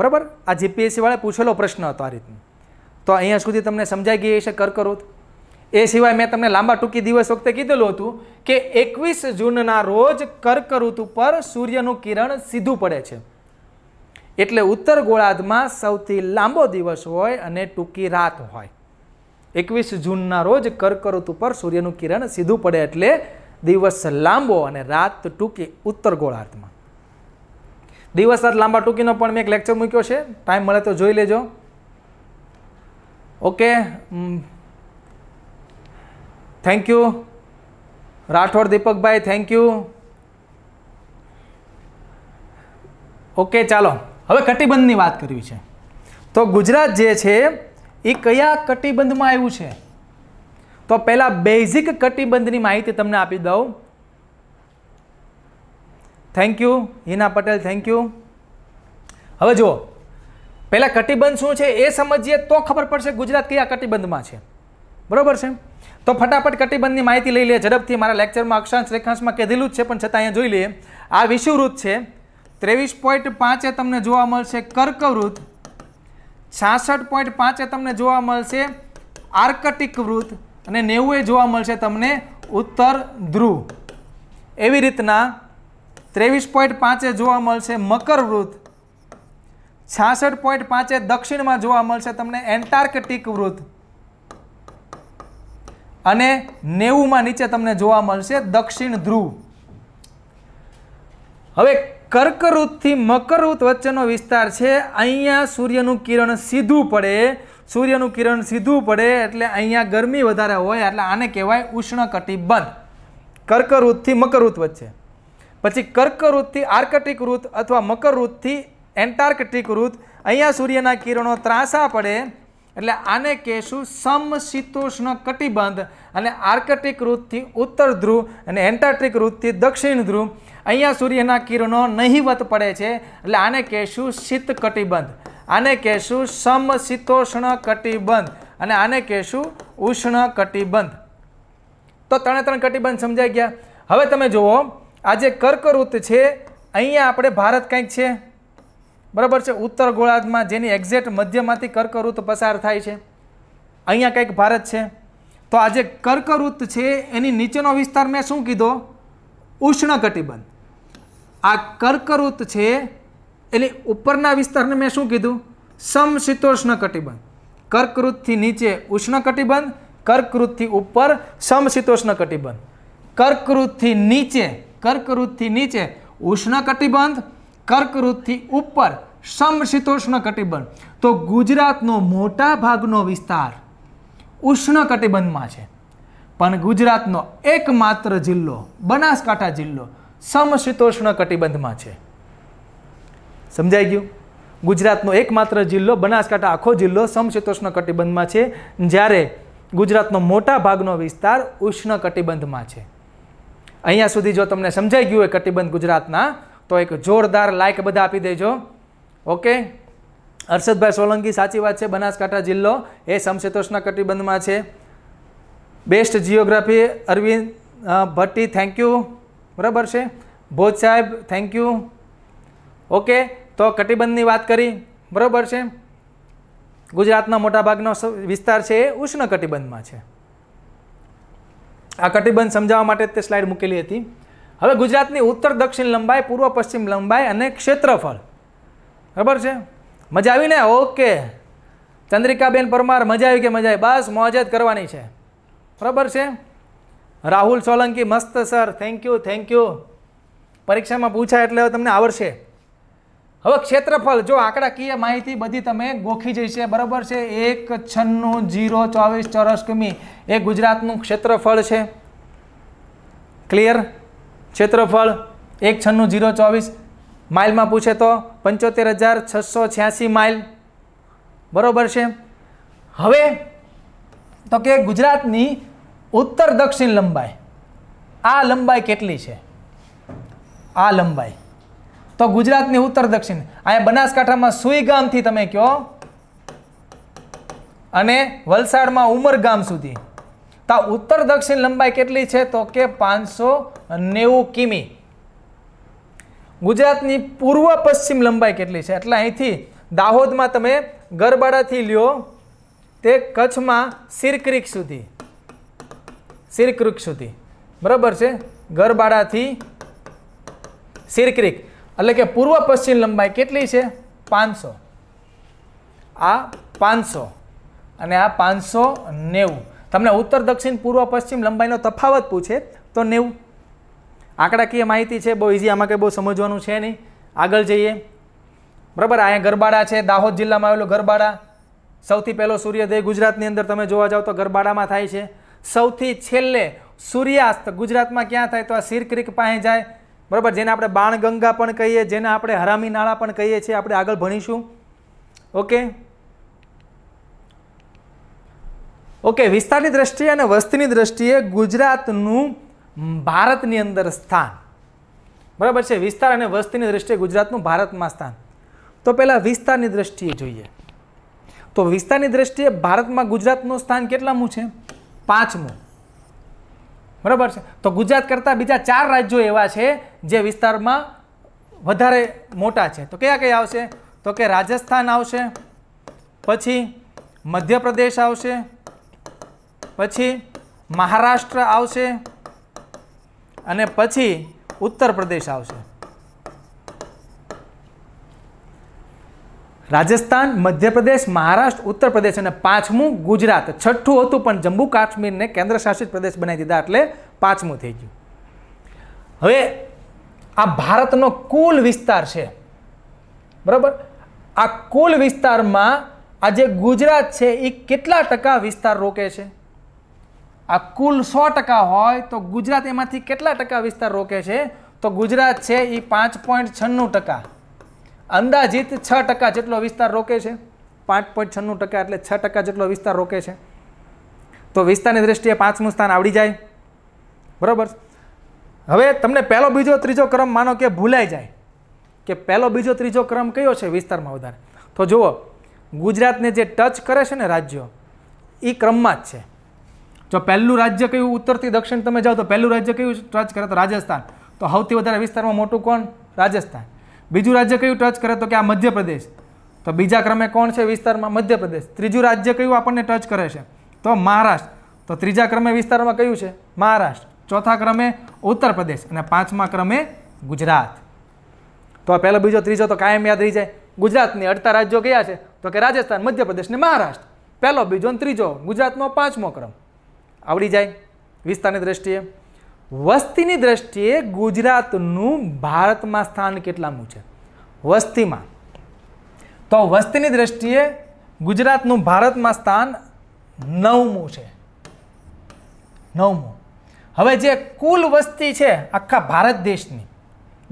બરાબર આ જીપીએસસીવાળે પૂછેલો પ્રશ્ન હતો આ રીતનો તો અહીંયા સુધી તમને સમજાઈ ગઈ હશે કર્કવૃત એ સિવાય મેં તમને લાંબા ટૂંકી દિવસ વખતે કીધેલું હતું કે એકવીસ જૂનના રોજ કર્ક ઋતુ પર સૂર્યનું કિરણ સીધું પડે છે એટલે ઉત્તર ગોળાર્ધમાં સૌથી લાંબો દિવસ હોય અને ટૂંકી રાત હોય એકવીસ જૂનના રોજ કર્ક ઋતુ પર સૂર્યનું કિરણ સીધું પડે એટલે દિવસ લાંબો અને રાત ટૂંકી ઉત્તર ગોળાર્ધમાં દિવસ રાત લાંબા ટૂંકીનો પણ મેં એક લેક્ચર મૂક્યો છે ટાઈમ મળે તો જોઈ લેજો okay thank you Rathod Deepakbhai thank you okay ચાલો હવે કટિબંધની વાત કરવી છે તો ગુજરાત જે છે એ કયા કટિબંધમાં આવ્યું છે તો પહેલાં બેઝિક કટિબંધની માહિતી તમને આપી દઉં thank you Hina Patel thank you હવે જુઓ પહેલાં કટિબંધ શું છે એ સમજીએ તો ખબર પડશે ગુજરાત કયા કટિબંધમાં છે બરાબર છે તો ફટાફટ કટિબંધની માહિતી લઈ લઈએ ઝડપથી મારા લેક્ચરમાં અક્ષાંશ રેખાંશમાં કીધેલું જ છે પણ છતાં અહીંયા જોઈ લઈએ આ વિષુવૃત છે ત્રેવીસ પોઈન્ટ પાંચે તમને જોવા મળશે કર્કવૃત છાસઠ પોઈન્ટ પાંચે તમને જોવા મળશે આર્કટિક વૃત અને નેવું એ જોવા મળશે તમને ઉત્તર ધ્રુવ એવી રીતના ત્રેવીસ પોઈન્ટ પાંચે જોવા મળશે મકરવૃત છાસઠ પોઈન્ટ પાંચે દક્ષિણમાં જોવા મળશે તમને એન્ટાર્કટિક વૃત્ત અને નેવુંમાં નીચે તમને જોવા મળશે દક્ષિણ ધ્રુવ હવે કર્કવૃતથી મકરવૃત વચ્ચેનો વિસ્તાર છે અહીંયા સૂર્યનું કિરણ સીધું પડે સૂર્યનું કિરણ સીધું પડે એટલે અહીંયા ગરમી વધારે હોય એટલે આને કહેવાય ઉષ્ણકટિબંધ કર્કવૃતથી મકરવૃત વચ્ચે પછી કર્કવૃતથી આર્કટિક વૃત અથવા મકરવૃતથી એન્ટાર્કટિક વૃત અહીંયા સૂર્યના કિરણો ત્રાસા પડે એટલે આને કહેશું સમશીતોષ્ણ કટિબંધ અને આર્કટિક ઋતથી ઉત્તર ધ્રુવ અને એન્ટાર્ટિક વૃત્તથી દક્ષિણ ધ્રુવ અહીંયા સૂર્યના કિરણો નહીંવત પડે છે એટલે આને કહેશું શીત કટિબંધ આને કહેશું સમશીતોષ્ણ કટિબંધ અને આને કહેશું ઉષ્ણ કટિબંધ તો ત્રણે ત્રણ કટિબંધ સમજાઈ ગયા હવે તમે જુઓ આજે જે છે અહીંયા આપણે ભારત કંઈક છે બરાબર છે ઉત્તર ગોળાર્ધમાં જેની એક્ઝેક્ટ મધ્યમાંથી કર્કવૃત્ત પસાર થાય છે અહીંયા કંઈક ભારત છે તો આ જે કર્કવૃત્ત છે એની નીચેનો વિસ્તાર મેં શું કીધો ઉષ્ણ કટિબંધ આ કર્કવૃત્ત છે એની ઉપરના વિસ્તારને મેં શું કીધું સમશીતોષ્ણ કટિબંધ કર્કવૃત્તથી નીચે ઉષ્ણ કટિબંધ કર્કવૃત્તથી ઉપર સમશીતોષ્ણ કટિબંધ કર્કવૃત્તથી નીચે કર્કવૃત્તથી નીચે ઉષ્ણ કટિબંધ કર્કવૃતથી ઉપર સમશીતોષ્ણ કટિબંધ તો ગુજરાતનો મોટા ભાગનો વિસ્તાર ઉષ્ણ કટિબંધમાં છે પણ ગુજરાતનો એકમાત્ર જિલ્લો બનાસકાંઠા જિલ્લો સમશીતોષ્ણ કટિબંધમાં છે સમજાઈ ગયું ગુજરાતનો એકમાત્ર જિલ્લો બનાસકાંઠા આખો જિલ્લો સમશીતોષ્ણ કટિબંધમાં છે જ્યારે ગુજરાતનો મોટા ભાગનો વિસ્તાર ઉષ્ણ કટિબંધમાં છે અહીંયા સુધી જો તમને સમજાઈ ગયું હોય કટિબંધ ગુજરાતના તો એક જોરદાર લાઇક બધા આપી દેજો ઓકે હર્ષદભાઈ સોલંકી સાચી વાત છે બનાસકાંઠા જિલ્લો એ સમશીતોષ્ણ કટિબંધમાં છે best geography Arvind Bhatti thank you બરાબર છે ભોજ સાહેબ થેન્ક યુ ઓકે તો કટિબંધની વાત કરી બરાબર છે ગુજરાતના મોટાભાગનો વિસ્તાર છે એ ઉષ્ણ કટિબંધમાં છે આ કટિબંધ સમજાવવા માટે તે સ્લાઇડ મૂકેલી હતી હવે ગુજરાતની ઉત્તર દક્ષિણ લંબાઈ પૂર્વ પશ્ચિમ લંબાઈ અને ક્ષેત્રફળ બરાબર છે મજા આવી ને ઓકે ચંદ્રિકાબેન પરમાર મજા આવી કે મજા આવી બસ મોજ જ કરવાની છે બરાબર છે રાહુલ સોલંકી મસ્ત sir thank you thank you પરીક્ષામાં પૂછાય એટલે હવે તમને આવડશે હવે ક્ષેત્રફળ જો આંકડાકીય માહિતી બધી તમે ગોખી જઈ છે બરાબર છે એક છન્નું જીરો ચોવીસ ચોરસ કિમી એ ગુજરાતનું ક્ષેત્રફળ છે ક્લિયર ક્ષેત્રફળ એક છન્નું જીરો ચોવીસ માઇલમાં પૂછે તો પંચોતેર હજાર છસો છ્યાસી માઇલ બરાબર છે હવે તો કે ગુજરાતની ઉત્તર દક્ષિણ લંબાઈ આ લંબાઈ કેટલી છે આ લંબાઈ તો ગુજરાતની ઉત્તર દક્ષિણ અહીંયા બનાસકાંઠામાં સુઈગામથી તમે કહો અને વલસાડમાં ઉમરગામ સુધી તો ઉત્તર દક્ષિણ લંબાઈ કેટલી છે તો કે પાંચસો નેવું કિમી ગુજરાતની પૂર્વ પશ્ચિમ લંબાઈ કેટલી છે એટલે અહીંથી દાહોદમાં તમે ગરબાડાથી લ્યો તે કચ્છમાં સિરક્રિક સુધી સિરક્રિક સુધી બરાબર છે ગરબાડાથી સિરક્રિક એટલે કે પૂર્વ પશ્ચિમ લંબાઈ કેટલી છે પાંચસો આ પાંચસો અને આ પાંચસો નેવું તમને ઉત્તર દક્ષિણ પૂર્વ પશ્ચિમ લંબાઈનો તફાવત પૂછે તો નેવું આંકડાકીય માહિતી છે બહુ ઇઝી આમાં કંઈ બહુ સમજવાનું છે નહીં આગળ જઈએ બરાબર અહીંયા ગરબાડા છે દાહોદ જિલ્લામાં આવેલું ગરબાડા સૌથી પહેલો સૂર્યોદય ગુજરાતની અંદર તમે જોવા જાઓ તો ગરબાડામાં થાય છે સૌથી છેલ્લે સૂર્યાસ્ત ગુજરાતમાં ક્યાં થાય તો આ સિર પાસે જાય બરાબર જેને આપણે બાણગંગા પણ કહીએ જેને આપણે હરામી નાળા પણ કહીએ છીએ આપણે આગળ ભણીશું ઓકે ઓકે વિસ્તારની દ્રષ્ટિએ અને વસ્તીની દ્રષ્ટિએ ગુજરાતનું ભારતની અંદર સ્થાન બરાબર છે વિસ્તાર અને વસ્તીની દ્રષ્ટિએ ગુજરાતનું ભારતમાં સ્થાન તો પહેલાં વિસ્તારની દ્રષ્ટિએ જોઈએ તો વિસ્તારની દ્રષ્ટિએ ભારતમાં ગુજરાતનું સ્થાન કેટલામું છે પાંચમું બરાબર છે તો ગુજરાત કરતાં બીજા ચાર રાજ્યો એવા છે જે વિસ્તારમાં વધારે મોટા છે તો કયા કયા આવશે તો કે રાજસ્થાન આવશે પછી મધ્યપ્રદેશ આવશે પછી મહારાષ્ટ્ર આવશે અને પછી ઉત્તર પ્રદેશ આવશે રાજસ્થાન મધ્યપ્રદેશ મહારાષ્ટ્ર ઉત્તર પ્રદેશ અને પાંચમું ગુજરાત છઠ્ઠું હતું પણ જમ્મુ કાશ્મીરને કેન્દ્રશાસિત પ્રદેશ બનાવી દીધા એટલે પાંચમું થઈ ગયું હવે આ ભારતનો કુલ વિસ્તાર છે બરાબર આ કુલ વિસ્તારમાં આ જે ગુજરાત છે એ કેટલા ટકા વિસ્તાર રોકે છે આ કુલ સો ટકા હોય તો ગુજરાત એમાંથી કેટલા ટકા વિસ્તાર રોકે છે તો ગુજરાત છે એ પાંચ પોઈન્ટ છન્નું ટકા અંદાજિત છ ટકા જેટલો વિસ્તાર રોકે છે પાંચ પોઈન્ટ છન્નું ટકા એટલે છ ટકા જેટલો વિસ્તાર રોકે છે તો વિસ્તારની દ્રષ્ટિએ પાંચમું સ્થાન આવડી જાય બરાબર હવે તમને પહેલો બીજો ત્રીજો ક્રમ માનો કે ભૂલાઈ જાય કે પહેલો બીજો ત્રીજો ક્રમ કયો છે વિસ્તારમાં વધારે તો જુઓ ગુજરાતને જે ટચ કરે છે ને રાજ્યો એ ક્રમમાં જ છે જો પહેલું રાજ્ય કયું ઉત્તરથી દક્ષિણ તમે જાઓ તો પહેલું રાજ્ય કયું ટચ કરે તો રાજસ્થાન તો સૌથી વધારે વિસ્તારમાં મોટું કોણ રાજસ્થાન બીજું રાજ્ય કયું ટચ કરે તો કે આ મધ્યપ્રદેશ તો બીજા ક્રમે કોણ છે વિસ્તારમાં મધ્યપ્રદેશ ત્રીજું રાજ્ય કયું આપણને ટચ કરે છે તો મહારાષ્ટ્ર તો ત્રીજા ક્રમે વિસ્તારમાં કયું છે મહારાષ્ટ્ર ચોથા ક્રમે ઉત્તર પ્રદેશ અને પાંચમા ક્રમે ગુજરાત તો આ પહેલો બીજો ત્રીજો તો કાયમ યાદ રહી જાય ગુજરાતની અડતા રાજ્યો કયા છે તો કે રાજસ્થાન મધ્યપ્રદેશ ને મહારાષ્ટ્ર પહેલો બીજો ત્રીજો ગુજરાતનો પાંચમો ક્રમ આવડી જાય વિસ્તારની દ્રષ્ટિએ વસ્તીની દ્રષ્ટિએ ગુજરાતનું ભારતમાં સ્થાન કેટલામું છે વસ્તીમાં તો વસ્તીની દ્રષ્ટિએ ગુજરાતનું ભારતમાં સ્થાન નવમું છે નવમું હવે જે કુલ વસ્તી છે આખા ભારત દેશની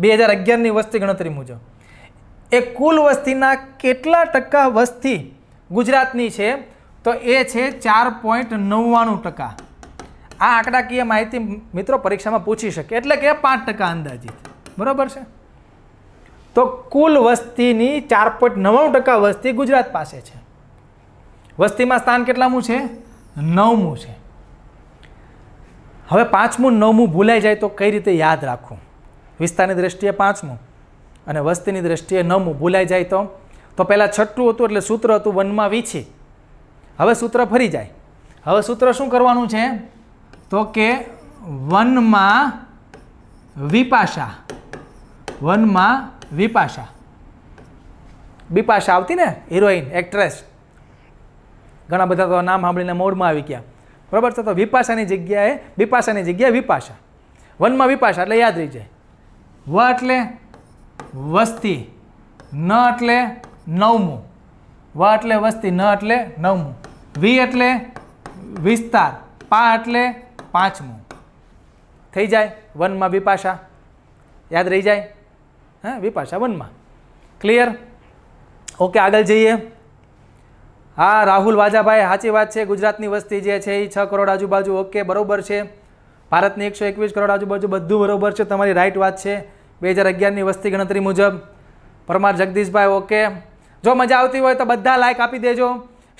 બે હજાર અગિયારની વસ્તી ગણતરી મુજબ એ કુલ વસ્તીના કેટલા ટકા વસ્તી ગુજરાતની છે તો એ છે ચાર પોઈન્ટ નવ્વાણું ટકા આ આંકડાકીય માહિતી મિત્રો પરીક્ષામાં પૂછી શકે એટલે કે પાંચ ટકા અંદાજિત બરાબર છે તો કુલ વસ્તીની ચાર પોઈન્ટ નવ્વાણું ટકા વસ્તી ગુજરાત પાસે છે વસ્તીમાં સ્થાન કેટલામું છે નવમું છે હવે પાંચમું નવમું ભૂલાઈ જાય તો કઈ રીતે યાદ રાખવું વિસ્તારની દ્રષ્ટિએ પાંચમું અને વસ્તીની દ્રષ્ટિએ નવમું ભૂલાઈ જાય તો તો પહેલાં છઠ્ઠું હતું એટલે સૂત્ર હતું વનમાં વીછી હવે સૂત્ર ફરી જાય હવે સૂત્ર શું કરવાનું છે તો કે વનમાં વિપાશા વનમાં વિપાશા બિપાશા આવતી ને હિરોઈન એક્ટ્રેસ ઘણા બધા તો નામ સાંભળીને મોડમાં આવી ગયા બરાબર તો વિપાશાની જગ્યાએ બિપાશાની જગ્યાએ વિપાશા વનમાં વિપાશા એટલે યાદ રહી જાય વ એટલે વસ્તી ન એટલે નવમું વ એટલે વસ્તી ન એટલે નવમું વી એટલે વિસ્તાર પા એટલે પાંચમું થઈ જાય વનમાં વિપાશા યાદ રહી જાય હા વિપાશા વનમાં ક્લિયર ઓકે આગળ જઈએ હા રાહુલ વાજાભાઈ સાચી વાત છે ગુજરાતની વસ્તી જે છે એ છ કરોડ આજુબાજુ ઓકે બરોબર છે ભારતની એકસો એકવીસ કરોડ આજુબાજુ બધું બરોબર છે તમારી રાઈટ વાત છે બે હજાર અગિયારની વસ્તી ગણતરી મુજબ પરમાર જગદીશભાઈ ઓકે જો મજા આવતી હોય તો બધા લાઇક આપી દેજો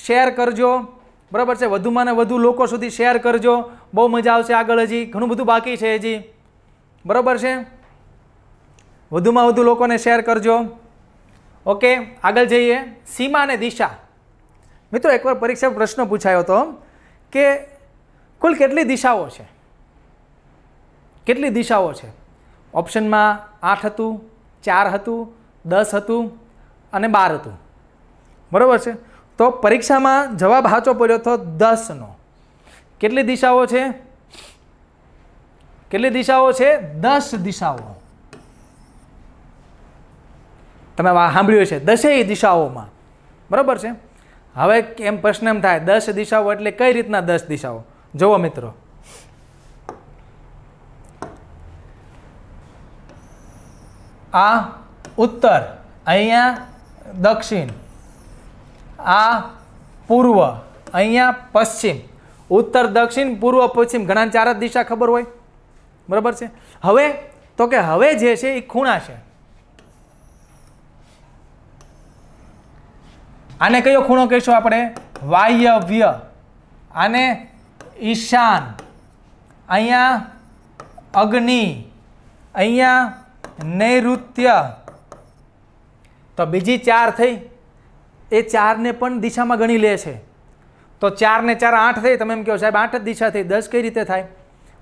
શેર કરજો બરાબર છે વધુમાં ને વધુ લોકો સુધી શેર કરજો બહુ મજા આવશે આગળ હજી ઘણું બધું બાકી છે હજી બરાબર છે વધુમાં વધુ લોકોને શેર કરજો ઓકે આગળ જઈએ સીમા અને દિશા મિત્રો એકવાર પરીક્ષા પ્રશ્ન પૂછાયો હતો કે કુલ કેટલી દિશાઓ છે કેટલી દિશાઓ છે ઓપ્શનમાં આઠ હતું ચાર હતું દસ હતું અને બાર હતું બરાબર છે તો પરીક્ષામાં જવાબ સાચો પડ્યો હતો દસનો કેટલી દિશાઓ છે કેટલી દિશાઓ છે દસ દિશાઓ તમે સાંભળ્યું છે દસેય દિશાઓમાં બરાબર છે હવે એમ પ્રશ્ન એમ થાય દસ દિશાઓ એટલે કઈ રીતના દસ દિશાઓ જુઓ મિત્રો આ ઉત્તર અહીંયા દક્ષિણ આ પૂર્વ અહીંયા પશ્ચિમ ઉત્તર દક્ષિણ પૂર્વ પશ્ચિમ ઘણા ચાર જ દિશા ખબર હોય બરાબર છે હવે તો કે હવે જે છે એ ખૂણા છે આને કયો ખૂણો કહીશું આપણે વાયવ્ય આને ઈશાન અહીંયા અગ્નિ અહીંયા નૈઋત્ય તો બીજી ચાર થઈ એ ચારને પણ દિશામાં ગણી લે છે તો ચારને ચાર આઠ થઈ તમે એમ કહો સાહેબ આઠ જ દિશા થઈ દસ કઈ રીતે થાય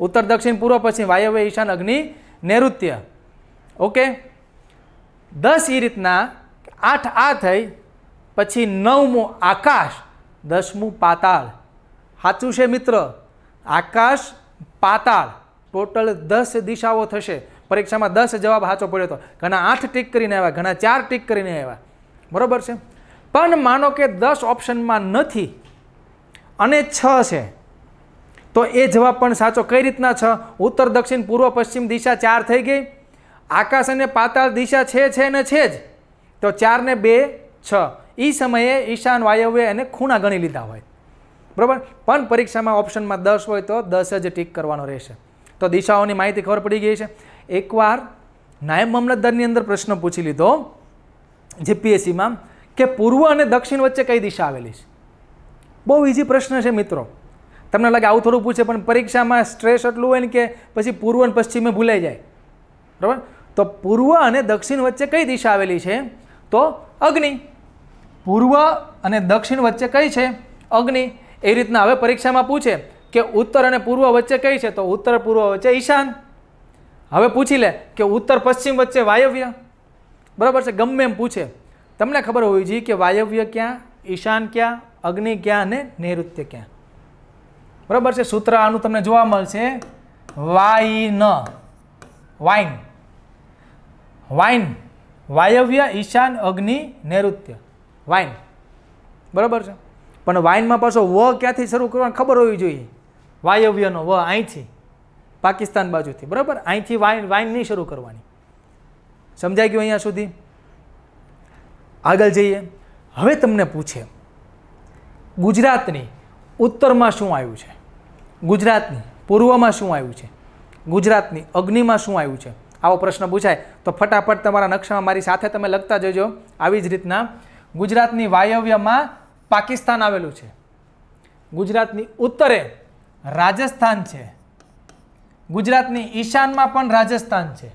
ઉત્તર દક્ષિણ પૂર્વ પશ્ચિમ વાયવ્ય ઈશાન અગ્નિ નૈઋત્ય ઓકે દસ એ રીતના આઠ આ થઈ પછી નવમું આકાશ દસમું પાતાળ સાચું છે મિત્ર આકાશ પાતાળ ટોટલ દસ દિશાઓ થશે પરીક્ષામાં દસ જવાબ સાચો પડ્યો હતો ઘણા આઠ ટીક કરીને આવ્યા ઘણા ચાર ટીક કરીને આવ્યા બરાબર છે પણ માનો કે દસ ઓપ્શનમાં નથી અને છ છે તો એ જવાબ પણ સાચો કઈ રીતના છ ઉત્તર દક્ષિણ પૂર્વ પશ્ચિમ દિશા ચાર થઈ ગઈ આકાશ અને પાતાળ દિશા છે છે ને છે જ તો ચારને બે છ એ સમયે ઈશાન વાયવ્ય એને ખૂણા ગણી લીધા હોય બરાબર પણ પરીક્ષામાં ઓપ્શનમાં દસ હોય તો દસ જ ટીક કરવાનો રહેશે તો દિશાઓની માહિતી ખબર પડી ગઈ છે એકવાર નાયબ મામલતદારની અંદર પ્રશ્ન પૂછી લીધો જીપીએસસીમાં કે પૂર્વ અને દક્ષિણ વચ્ચે કઈ દિશા આવેલી છે બહુ ઇઝી પ્રશ્ન છે મિત્રો તમને લાગે આવું થોડું પૂછે પણ પરીક્ષામાં સ્ટ્રેસ એટલું હોય ને કે પછી પૂર્વ અને પશ્ચિમે ભૂલાઈ જાય બરાબર તો પૂર્વ અને દક્ષિણ વચ્ચે કઈ દિશા આવેલી છે તો અગ્નિ પૂર્વ અને દક્ષિણ વચ્ચે કઈ છે અગ્નિ એ રીતના હવે પરીક્ષામાં પૂછે કે ઉત્તર અને પૂર્વ વચ્ચે કઈ છે તો ઉત્તર પૂર્વ વચ્ચે ઈશાન હવે પૂછી લે કે ઉત્તર પશ્ચિમ વચ્ચે વાયવ્ય બરાબર છે ગમે એમ પૂછે તમને ખબર હોવી જોઈએ કે વાયવ્ય ક્યાં ઈશાન ક્યાં અગ્નિ ક્યાં અને નૈઋત્ય ક્યાં બરાબર છે સૂત્ર આનું તમને જોવા મળશે વાઈન વાઈન વાઈન વાયવ્ય ઈશાન અગ્નિ નૈઋત્ય વાઈન બરાબર છે પણ વાઇનમાં પાછો વ ક્યાંથી શરૂ કરવાની ખબર હોવી જોઈએ વાયવ્યનો વ અહીંથી પાકિસ્તાન બાજુથી બરાબર અહીંથી વાઇન વાઇન નહીં શરૂ કરવાની સમજાઈ ગયું અહીંયા સુધી આગળ જઈએ હવે તમને પૂછે ગુજરાતની ઉત્તરમાં શું આવ્યું છે ગુજરાતની પૂર્વમાં શું આવ્યું છે ગુજરાતની અગ્નિમાં શું આવ્યું છે આવો પ્રશ્ન પૂછાય તો ફટાફટ તમારા નકશામાં મારી સાથે તમે લખતા જજો આવી જ રીતના ગુજરાતની વાયવ્યમાં પાકિસ્તાન આવેલું છે ગુજરાતની ઉત્તરે રાજસ્થાન છે ગુજરાતની ઈશાનમાં પણ રાજસ્થાન છે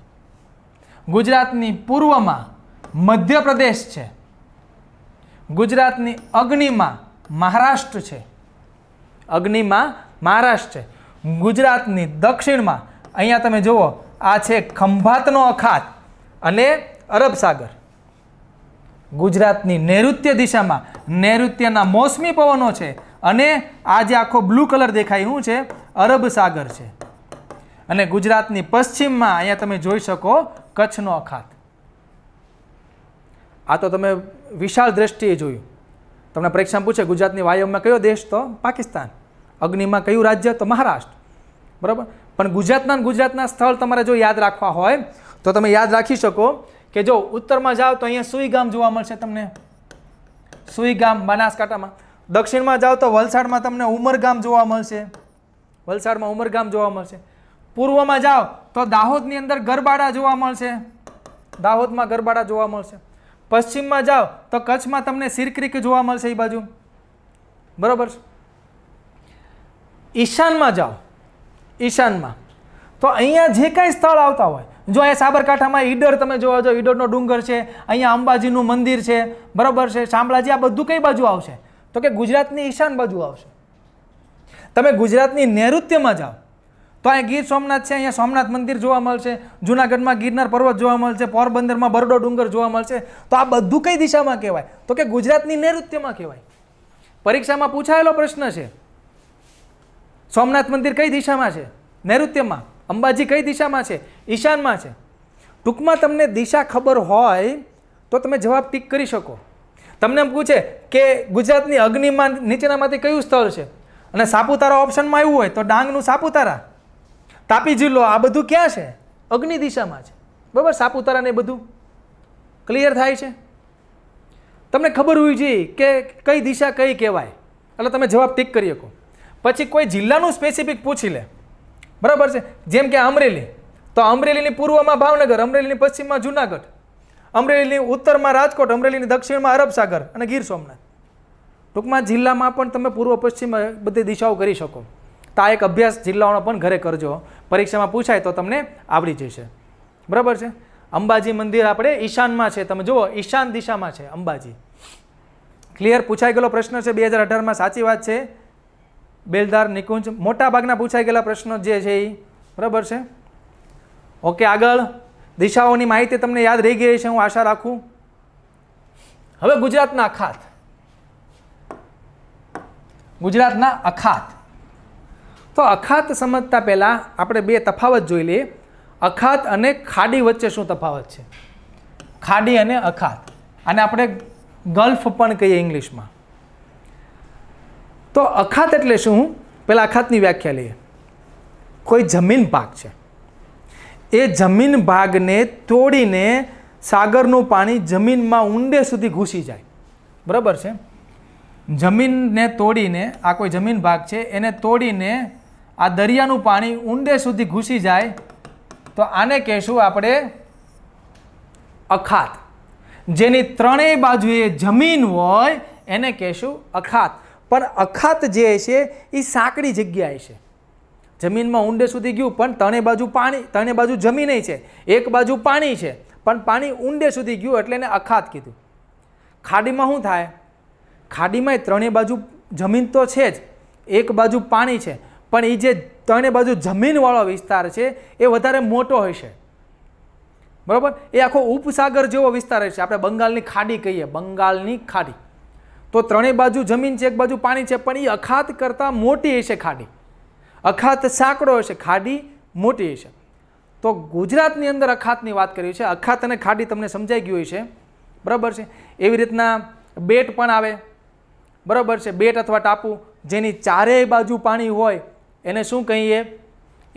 ગુજરાતની પૂર્વમાં મધ્યપ્રદેશ છે ગુજરાતની અગ્નિમાં મહારાષ્ટ્ર છે અગ્નિમાં મહારાષ્ટ્ર છે ગુજરાતની દક્ષિણમાં અહીંયા તમે જુઓ આ છે ખંભાતનો અખાત અને અરબ સાગર ગુજરાતની નૈઋત્ય દિશામાં નૈઋત્યના મોસમી પવનો છે અને આ જે આખો બ્લુ કલર દેખાય શું છે અરબ સાગર છે અને ગુજરાતની પશ્ચિમમાં અહીંયા તમે જોઈ શકો કચ્છનો અખાત આ તો તમે વિશાળ દ્રષ્ટિએ જોયું તમને પરીક્ષામાં પૂછે ગુજરાતની વાયવમાં કયો દેશ તો પાકિસ્તાન અગ્નિમાં કયું રાજ્ય તો મહારાષ્ટ્ર બરાબર પણ ગુજરાતના ગુજરાતના સ્થળ તમારે જો યાદ રાખવા હોય તો તમે યાદ રાખી શકો કે જો ઉત્તરમાં જાઓ તો અહીંયા સુઈગામ જોવા મળશે તમને સુઈગામ બનાસકાંઠામાં દક્ષિણમાં જાઓ તો વલસાડમાં તમને ઉમરગામ જોવા મળશે વલસાડમાં ઉમરગામ જોવા મળશે પૂર્વમાં જાઓ તો દાહોદની અંદર ગરબાડા જોવા મળશે દાહોદમાં ગરબાડા જોવા મળશે પશ્ચિમમાં જાઓ તો કચ્છમાં તમને સિરક્રિક જોવા મળશે એ બાજુ બરાબર ઈશાનમાં જાઓ ઈશાનમાં તો અહીંયા જે કાંઈ સ્થળ આવતા હોય જો અહીંયા સાબરકાંઠામાં ઈડર તમે જોવા જો ઈડરનો ડુંગર છે અહીંયા અંબાજીનું મંદિર છે બરાબર છે શામળાજી આ બધું કઈ બાજુ આવશે તો કે ગુજરાતની ઈશાન બાજુ આવશે તમે ગુજરાતની નૈઋત્યમાં જાઓ તો અહીંયા ગીર સોમનાથ છે અહીંયા સોમનાથ મંદિર જોવા મળશે જુનાગઢમાં ગિરનાર પર્વત જોવા મળશે પોરબંદરમાં બરડો ડુંગર જોવા મળશે તો આ બધું કઈ દિશામાં કહેવાય તો કે ગુજરાતની નૈઋત્યમાં કહેવાય પરીક્ષામાં પૂછાયેલો પ્રશ્ન છે સોમનાથ મંદિર કઈ દિશામાં છે નૈઋત્યમાં અંબાજી કઈ દિશામાં છે ઈશાનમાં છે ટૂંકમાં તમને દિશા ખબર હોય તો તમે જવાબ ટીક કરી શકો તમને એમ પૂછે કે ગુજરાતની અગ્નિમાં નીચેનામાંથી કયું સ્થળ છે અને સાપુતારા ઓપ્શનમાં આવ્યું હોય તો ડાંગનું સાપુતારા તાપી જિલ્લો આ બધું ક્યાં છે અગ્નિ દિશામાં છે બરાબર સાપુતારા ને બધું ક્લિયર થાય છે તમને ખબર હોવી જોઈએ કે કઈ દિશા કઈ કહેવાય એટલે તમે જવાબ ટીક કરી શકો પછી કોઈ જિલ્લાનું સ્પેસિફિક પૂછી લે બરાબર છે જેમ કે અમરેલી તો અમરેલીની પૂર્વમાં ભાવનગર અમરેલીની પશ્ચિમમાં જુનાગઢ અમરેલીની ઉત્તરમાં રાજકોટ અમરેલીની દક્ષિણમાં અરબસાગર અને ગીર સોમનાથ ટૂંકમાં જિલ્લામાં પણ તમે પૂર્વ પશ્ચિમ બધી દિશાઓ કરી શકો તો એક અભ્યાસ જિલ્લાઓનો પણ ઘરે કરજો પરીક્ષામાં પૂછાય તો તમને આવડી જશે બરાબર છે અંબાજી મંદિર આપણે ઈશાનમાં છે તમે જુઓ ઈશાન દિશામાં છે અંબાજી ક્લિયર પૂછાઈ ગયેલો પ્રશ્ન છે બે હજાર અઢારમાં સાચી વાત છે બેલદાર નિકુંજ મોટાભાગના પૂછાઈ ગયેલા પ્રશ્નો જે છે એ બરાબર છે ઓકે આગળ દિશાઓની માહિતી તમને યાદ રહી ગઈ છે હું આશા રાખું હવે ગુજરાતના અખાત ગુજરાતના અખાત તો અખાત સમજતા પહેલાં આપણે બે તફાવત જોઈ લઈએ અખાત અને ખાડી વચ્ચે શું તફાવત છે ખાડી અને અખાત અને આપણે ગલ્ફ પણ કહીએ ઇંગ્લિશમાં તો અખાત એટલે શું પહેલાં અખાતની વ્યાખ્યા લઈએ કોઈ જમીન ભાગ છે એ જમીન ભાગને તોડીને સાગરનું પાણી જમીનમાં ઊંડે સુધી ઘૂસી જાય બરાબર છે જમીનને તોડીને આ કોઈ જમીન ભાગ છે એને તોડીને આ દરિયાનું પાણી ઊંડે સુધી ઘૂસી જાય તો આને કહેશું આપણે અખાત જેની ત્રણેય બાજુએ જમીન હોય એને કહેશું અખાત પણ અખાત જે છે એ સાંકડી જગ્યાએ છે જમીનમાં ઊંડે સુધી ગયું પણ ત્રણેય બાજુ પાણી ત્રણેય બાજુ જમીન છે એક બાજુ પાણી છે પણ પાણી ઊંડે સુધી ગયું એટલે એને અખાત કીધું ખાડીમાં શું થાય ખાડીમાં ત્રણેય બાજુ જમીન તો છે જ એક બાજુ પાણી છે પણ એ જે ત્રણે બાજુ જમીનવાળો વિસ્તાર છે એ વધારે મોટો હશે બરાબર એ આખો ઉપસાગર જેવો વિસ્તાર હશે આપણે બંગાળની ખાડી કહીએ બંગાળની ખાડી તો ત્રણેય બાજુ જમીન છે એક બાજુ પાણી છે પણ એ અખાત કરતાં મોટી હશે ખાડી અખાત સાંકડો હશે ખાડી મોટી હશે તો ગુજરાતની અંદર અખાતની વાત કરી છે અખાત અને ખાડી તમને સમજાઈ ગયું છે બરાબર છે એવી રીતના બેટ પણ આવે બરાબર છે બેટ અથવા ટાપુ જેની ચારેય બાજુ પાણી હોય એને શું કહીએ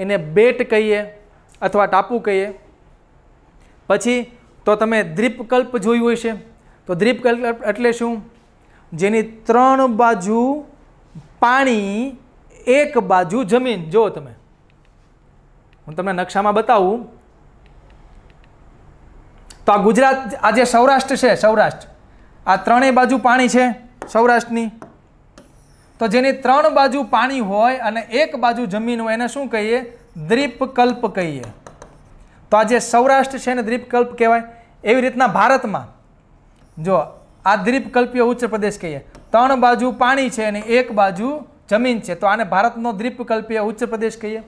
એને બેટ કહીએ અથવા ટાપુ કહીએ પછી તો તમે દ્વીપકલ્પ જોયું હોય છે તો દ્વીપકલ્પ એટલે શું જેની ત્રણ બાજુ પાણી એક બાજુ જમીન જુઓ તમે હું તમને નકશામાં બતાવું તો આ ગુજરાત આજે સૌરાષ્ટ્ર છે સૌરાષ્ટ્ર આ ત્રણેય બાજુ પાણી છે સૌરાષ્ટ્રની તો જેની ત્રણ બાજુ પાણી હોય અને એક બાજુ જમીન હોય એને શું કહીએ દ્વીપકલ્પ કહીએ તો આ જે સૌરાષ્ટ્ર છે એને દ્વીપકલ્પ કહેવાય એવી રીતના ભારતમાં જો આ દ્વીપકલ્પીય ઉચ્ચ પ્રદેશ કહીએ ત્રણ બાજુ પાણી છે અને એક બાજુ જમીન છે તો આને ભારતનો દ્વીપકલ્પીય ઉચ્ચ પ્રદેશ કહીએ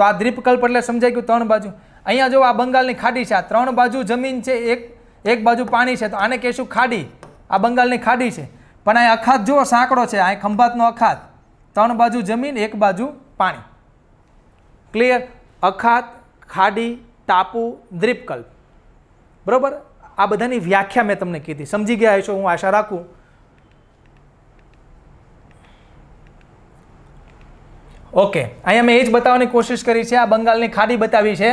તો આ દ્વીપકલ્પ એટલે સમજાઈ ગયું ત્રણ બાજુ અહીંયા જો આ બંગાળની ખાડી છે આ ત્રણ બાજુ જમીન છે એક એક બાજુ પાણી છે તો આને કહીશું ખાડી આ બંગાળની ખાડી છે પણ અહીં અખાત જુઓ સાંકડો છે અહીં ખંભાતનો અખાત ત્રણ બાજુ જમીન એક બાજુ પાણી ક્લિયર અખાત ખાડી ટાપુ દ્વીપકલ્પ બરાબર આ બધાની વ્યાખ્યા મેં તમને કીધી સમજી ગયા હશો હું આશા રાખું ઓકે અહીંયા મેં એ જ બતાવવાની કોશિશ કરી છે આ બંગાળની ખાડી બતાવી છે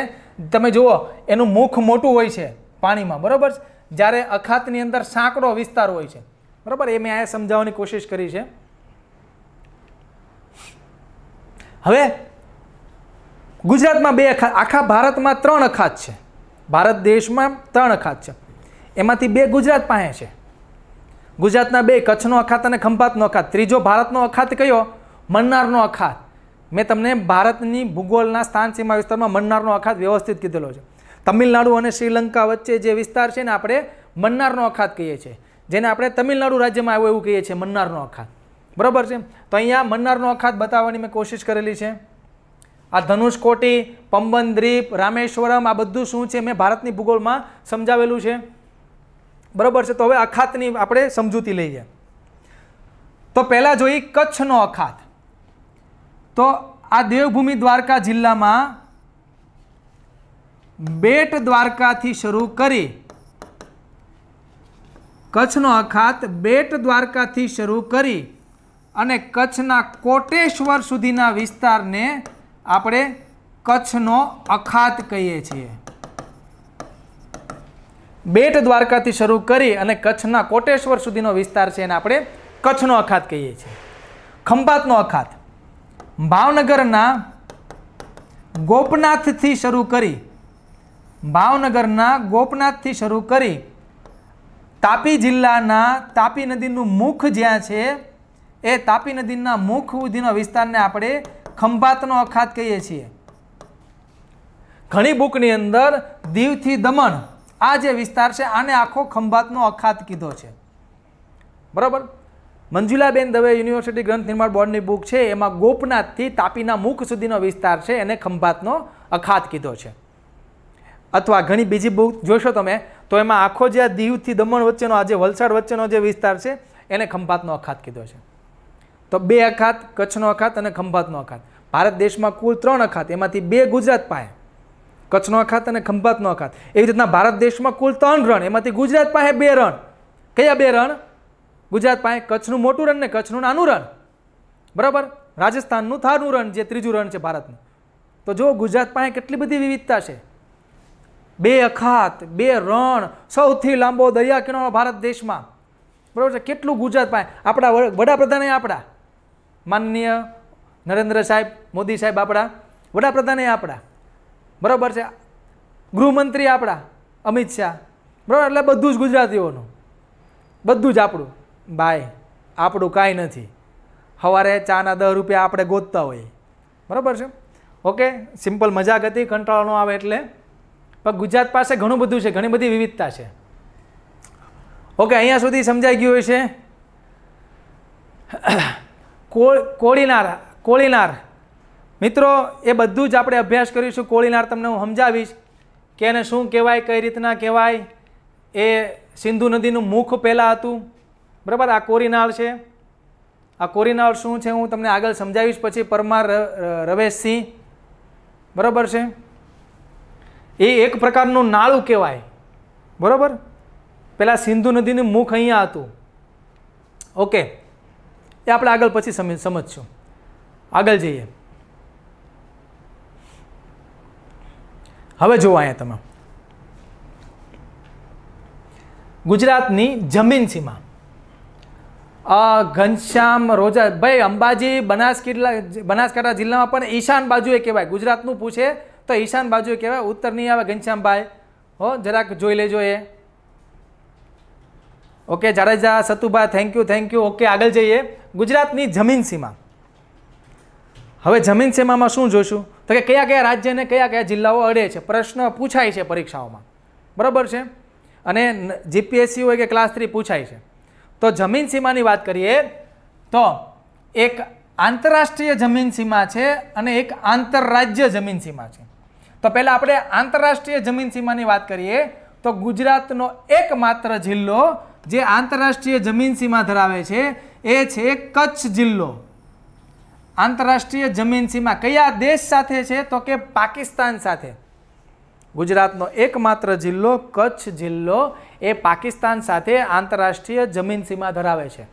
તમે જુઓ એનું મુખ મોટું હોય છે પાણીમાં બરાબર જ્યારે અખાતની અંદર સાંકડો વિસ્તાર હોય છે બરાબર એ મેં આ સમજાવવાની કોશિશ કરી છે હવે ગુજરાતમાં બે અખાત આખા ભારતમાં ત્રણ અખાત છે ભારત દેશમાં ત્રણ અખાત છે એમાંથી બે ગુજરાત પાસે છે ગુજરાતના બે કચ્છનો અખાત અને ખંભાતનો અખાત ત્રીજો ભારતનો અખાત કયો મન્નારનો અખાત મેં તમને ભારતની ભૂગોળના સ્થાન સીમા વિસ્તારમાં મન્નારનો અખાત વ્યવસ્થિત કીધેલો છે તમિલનાડુ અને શ્રીલંકા વચ્ચે જે વિસ્તાર છે ને આપણે મન્નારનો અખાત કહીએ છીએ જેને આપણે તમિલનાડુ રાજ્યમાં આવ્યો એવું કહીએ છીએ મન્નારનો અખાત બરાબર છે તો અહીંયા મન્નારનો અખાત બતાવવાની મેં કોશિશ કરેલી છે આ ધનુષકોટી પંબન દ્વીપ રામેશ્વરમ આ બધું શું છે મેં ભારતની ભૂગોળમાં સમજાવેલું છે બરાબર છે તો હવે અખાતની આપણે સમજૂતી લઈએ તો પહેલાં જોઈ કચ્છનો અખાત તો આ દેવભૂમિ દ્વારકા જિલ્લામાં બેટ દ્વારકાથી શરૂ કરી કચ્છનો અખાત બેટ દ્વારકાથી શરૂ કરી અને કચ્છના કોટેશ્વર સુધીના વિસ્તારને આપણે કચ્છનો અખાત કહીએ છીએ બેટ દ્વારકાથી શરૂ કરી અને કચ્છના કોટેશ્વર સુધીનો વિસ્તાર છે એને આપણે કચ્છનો અખાત કહીએ છીએ ખંભાતનો અખાત ભાવનગરના ગોપનાથથી શરૂ કરી ભાવનગરના ગોપનાથથી શરૂ કરી તાપી જિલ્લાના તાપી નદીનું મુખ જ્યાં છે એ તાપી નદીના મુખ સુધીના વિસ્તારને આપણે ખંભાતનો અખાત કહીએ છીએ ઘણી બુકની અંદર દીવથી દમણ આ જે વિસ્તાર છે આને આખો ખંભાતનો અખાત કીધો છે બરાબર મંજુલાબેન દવે યુનિવર્સિટી ગ્રંથ નિર્માણ બોર્ડની બુક છે એમાં ગોપનાથથી તાપીના મુખ સુધીનો વિસ્તાર છે એને ખંભાતનો અખાત કીધો છે અથવા ઘણી બીજી બુક જોશો તમે તો એમાં આખો જે આ દીવથી દમણ વચ્ચેનો આ જે વલસાડ વચ્ચેનો જે વિસ્તાર છે એને ખંભાતનો અખાત કીધો છે તો બે અખાત કચ્છનો અખાત અને ખંભાતનો અખાત ભારત દેશમાં કુલ ત્રણ અખાત એમાંથી બે ગુજરાત પાસે કચ્છનો અખાત અને ખંભાતનો અખાત એવી રીતના ભારત દેશમાં કુલ ત્રણ રણ એમાંથી ગુજરાત પાસે બે રણ કયા બે રણ ગુજરાત પાસે કચ્છનું મોટું રણ ને કચ્છનું નાનું રણ બરાબર રાજસ્થાનનું થારનું રણ જે ત્રીજું રણ છે ભારતનું તો જો ગુજરાત પાસે કેટલી બધી વિવિધતા છે બે અખાત બે રણ સૌથી લાંબો દરિયા કિનારો ભારત દેશમાં બરાબર છે કેટલું ગુજરાત પાસે આપણા વડાપ્રધાને આપણા માનનીય નરેન્દ્ર સાહેબ મોદી સાહેબ આપણા વડાપ્રધાને આપણા બરાબર છે ગૃહમંત્રી આપણા અમિત શાહ બરાબર એટલે બધું જ ગુજરાતીઓનું બધું જ આપણું ભાઈ આપણું કાંઈ નથી સવારે ચાના દસ રૂપિયા આપણે ગોતતા હોઈએ બરાબર છે ઓકે સિમ્પલ મજાક હતી કંટાળો આવે એટલે પણ ગુજરાત પાસે ઘણું બધું છે ઘણી બધી વિવિધતા છે ઓકે અહીંયા સુધી સમજાઈ ગયું હશે કોળીનાર કોળીનાર મિત્રો એ બધું જ આપણે અભ્યાસ કરીશું કોળીનાર તમને હું સમજાવીશ કે એને શું કહેવાય કઈ રીતના કહેવાય એ સિંધુ નદીનું મુખ પહેલાં હતું બરાબર આ કોરીનાળ છે આ કોરીનાળ શું છે હું તમને આગળ સમજાવીશ પછી પરમાર રવેશસિંહ બરાબર છે એ એક પ્રકારનું નાળું કહેવાય બરાબર પહેલાં સિંધુ નદીનું મુખ અહીંયા હતું ઓકે એ આપણે આગળ પછી સમજશું આગળ જઈએ હવે જુઓ અહીંયા તમે ગુજરાતની જમીન સીમા ઘનશ્યામ રોજા ભાઈ અંબાજી બનાસકાંઠા બનાસકાંઠા જિલ્લામાં પણ ઈશાન બાજુએ કહેવાય ગુજરાતનું પૂછે તો ઈશાન બાજુ કહેવાય ઉત્તર નહીં આવે ઘનશ્યામભાઈ હો જરાક જોઈ લેજો એ okay Jadeja Satubhai thank you thank you okay આગળ જઈએ ગુજરાતની જમીન સીમા હવે જમીન સીમામાં શું જોઈશું તો કે કયા કયા રાજ્યને કયા કયા જિલ્લાઓ અડે છે પ્રશ્ન પૂછાય છે પરીક્ષાઓમાં બરાબર છે અને જીપીએસસી હોય કે ક્લાસ થ્રી પૂછાય છે તો જમીન સીમાની વાત કરીએ તો એક આંતરરાષ્ટ્રીય જમીન સીમા છે અને એક આંતરરાજ્ય જમીન સીમા છે તો પહેલાં આપણે આંતરરાષ્ટ્રીય જમીન સીમાની વાત કરીએ તો ગુજરાતનો એકમાત્ર જિલ્લો જે આંતરરાષ્ટ્રીય જમીન સીમા ધરાવે છે એ છે કચ્છ જિલ્લો આંતરરાષ્ટ્રીય જમીન સીમા કયા દેશ સાથે છે તો કે પાકિસ્તાન સાથે ગુજરાતનો એકમાત્ર જિલ્લો કચ્છ જિલ્લો એ પાકિસ્તાન સાથે આંતરરાષ્ટ્રીય જમીન સીમા ધરાવે છે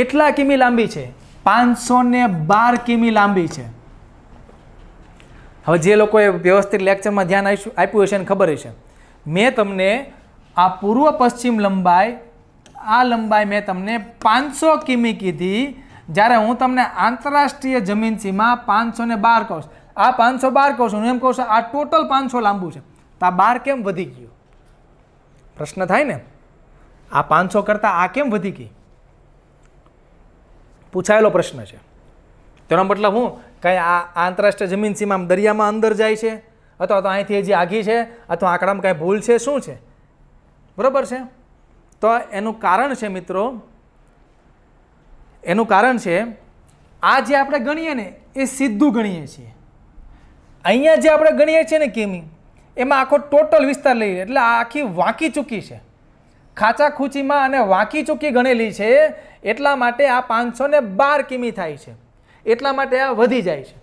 કેટલા કિમી લાંબી છે પાંચસો ને બાર કિમી લાંબી છે હવે જે લોકોએ વ્યવસ્થિત લેક્ચરમાં ધ્યાન આપ્યું હશે એને ખબર હશે મેં તમને આ પૂર્વ પશ્ચિમ લંબાઈ આ લંબાઈ મેં તમને પાંચસો કિમી કીધી જ્યારે હું તમને આંતરરાષ્ટ્રીય જમીન સીમા પાંચસો ને બાર કહું છું આ પાંચસો બાર કહું છું હું એમ કહું છું આ ટોટલ પાંચસો લાંબુ છે તો આ બાર કેમ વધી ગયું પ્રશ્ન થાય ને આ પાંચસો કરતાં આ કેમ વધી ગઈ પૂછાયેલો પ્રશ્ન છે તેનો મતલબ હું કાંઈ આ આંતરરાષ્ટ્રીય જમીન સીમામાં દરિયામાં અંદર જાય છે અથવા તો અહીંથી હજી આઘી છે અથવા આંકડામાં કાંઈ ભૂલ છે શું છે બરાબર છે તો એનું કારણ છે મિત્રો એનું કારણ છે આ જે આપણે ગણીએ ને એ સીધું ગણીએ છીએ અહીંયા જે આપણે ગણીએ છીએ ને કિમી એમાં આખો ટોટલ વિસ્તાર લઈએ એટલે આખી વાંકી ચૂકી છે ખાચા ખૂચીમાં અને વાંકી ચૂકી ગણેલી છે એટલા માટે આ પાંચસો ને બાર કિમી થાય છે એટલા માટે આ વધી જાય છે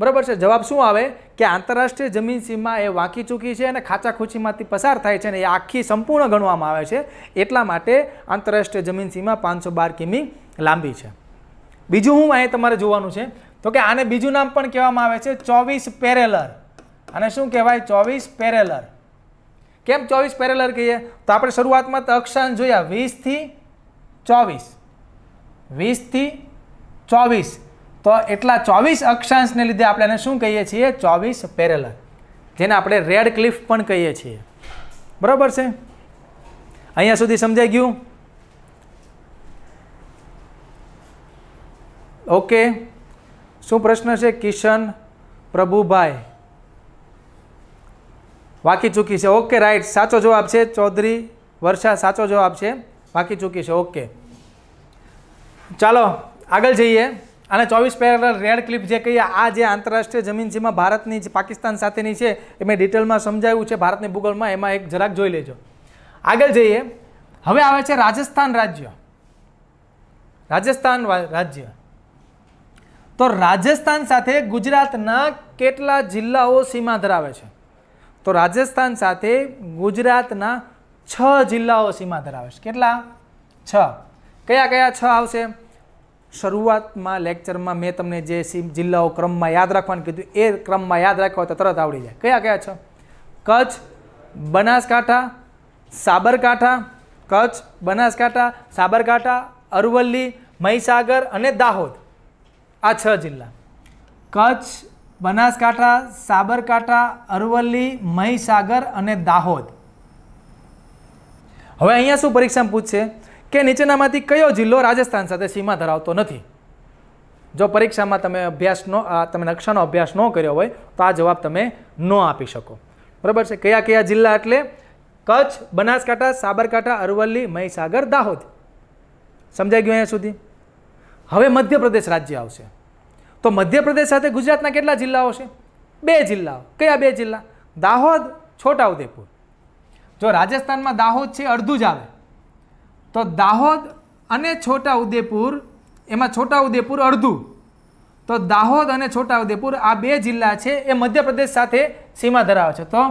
બરાબર છે જવાબ શું આવે કે આંતરરાષ્ટ્રીય જમીન સીમા એ વાંકી ચૂકી છે અને ખાચા ખૂચીમાંથી પસાર થાય છે અને એ આખી સંપૂર્ણ ગણવામાં આવે છે એટલા માટે આંતરરાષ્ટ્રીય જમીન સીમા પાંચસો બાર કિમી લાંબી છે બીજું હું અહીંયા તમારે જોવાનું છે તો કે આને બીજું નામ પણ કહેવામાં આવે છે ચોવીસ પેરેલર અને શું કહેવાય ચોવીસ પેરેલર કેમ ચોવીસ પેરેલર કહીએ તો આપણે શરૂઆતમાં તો અક્ષાંશ જોયા વીસથી ચોવીસ વીસથી ચોવીસ તો એટલા ચોવીસ અક્ષાંશને લીધે આપણે એને શું કહીએ છીએ ચોવીસ પેરેલ જેને આપણે રેડ ક્લિફ પણ કહીએ છીએ બરાબર છે અહીંયા સુધી સમજાઈ ગયું ઓકે શું પ્રશ્ન છે કિશન પ્રભુભાઈ વાંકી ચૂકી છે ઓકે રાઈટ સાચો જવાબ છે ચૌધરી વર્ષા સાચો જવાબ છે વાકી ચૂકી છે ઓકે ચાલો આગળ જઈએ અને ચોવીસ પેરેલલ રેડ ક્લિપ જે કહીએ આ જે આંતરરાષ્ટ્રીય જમીન સીમા ભારતની પાકિસ્તાન સાથેની છે એ મેં ડિટેલમાં સમજાવ્યું છે ભારતની ભૂગોળમાં એમાં એક જરાક જોઈ લેજો આગળ જઈએ હવે આવે છે રાજસ્થાન રાજ્ય રાજસ્થાન રાજ્ય તો રાજસ્થાન સાથે ગુજરાતના કેટલા જિલ્લાઓ સીમા ધરાવે છે તો રાજસ્થાન સાથે ગુજરાતના છ જિલ્લાઓ સીમા ધરાવે છે કેટલા છ કયા કયા છ આવશે શરૂઆતમાં લેક્ચરમાં મેં તમને જે જિલ્લાઓ ક્રમમાં યાદ રાખવાનું કીધું એ ક્રમમાં યાદ રાખવા તો તરત આવડી જાય કયા કયા છે કચ્છ બનાસકાંઠા સાબરકાંઠા કચ્છ બનાસકાંઠા સાબરકાંઠા અરવલ્લી મહીસાગર અને દાહોદ આ છ જિલ્લા કચ્છ બનાસકાંઠા સાબરકાંઠા અરવલ્લી મહીસાગર અને દાહોદ હવે અહીંયા શું પરીક્ષામાં પૂછશે કે નીચેનામાંથી કયો જિલ્લો રાજસ્થાન સાથે સીમા ધરાવતો નથી જો પરીક્ષામાં તમે અભ્યાસનો તમે નકશાનો અભ્યાસ ન કર્યો હોય તો આ જવાબ તમે ન આપી શકો બરાબર છે કયા કયા જિલ્લા એટલે કચ્છ બનાસકાંઠા સાબરકાંઠા અરવલ્લી મહીસાગર દાહોદ સમજાઈ ગયું અહીંયા સુધી હવે મધ્યપ્રદેશ રાજ્ય આવશે તો મધ્યપ્રદેશ સાથે ગુજરાતના કેટલા જિલ્લાઓ છે બે જિલ્લાઓ કયા બે જિલ્લા દાહોદ છોટાઉદેપુર જો રાજસ્થાનમાં દાહોદ છે અડધું જ આવે તો દાહોદ અને છોટા ઉદેપુર એમાં છોટા ઉદેપુર અડધું તો દાહોદ અને છોટા ઉદેપુર આ બે જિલ્લા છે એ મધ્યપ્રદેશ સાથે સીમા ધરાવે છે તો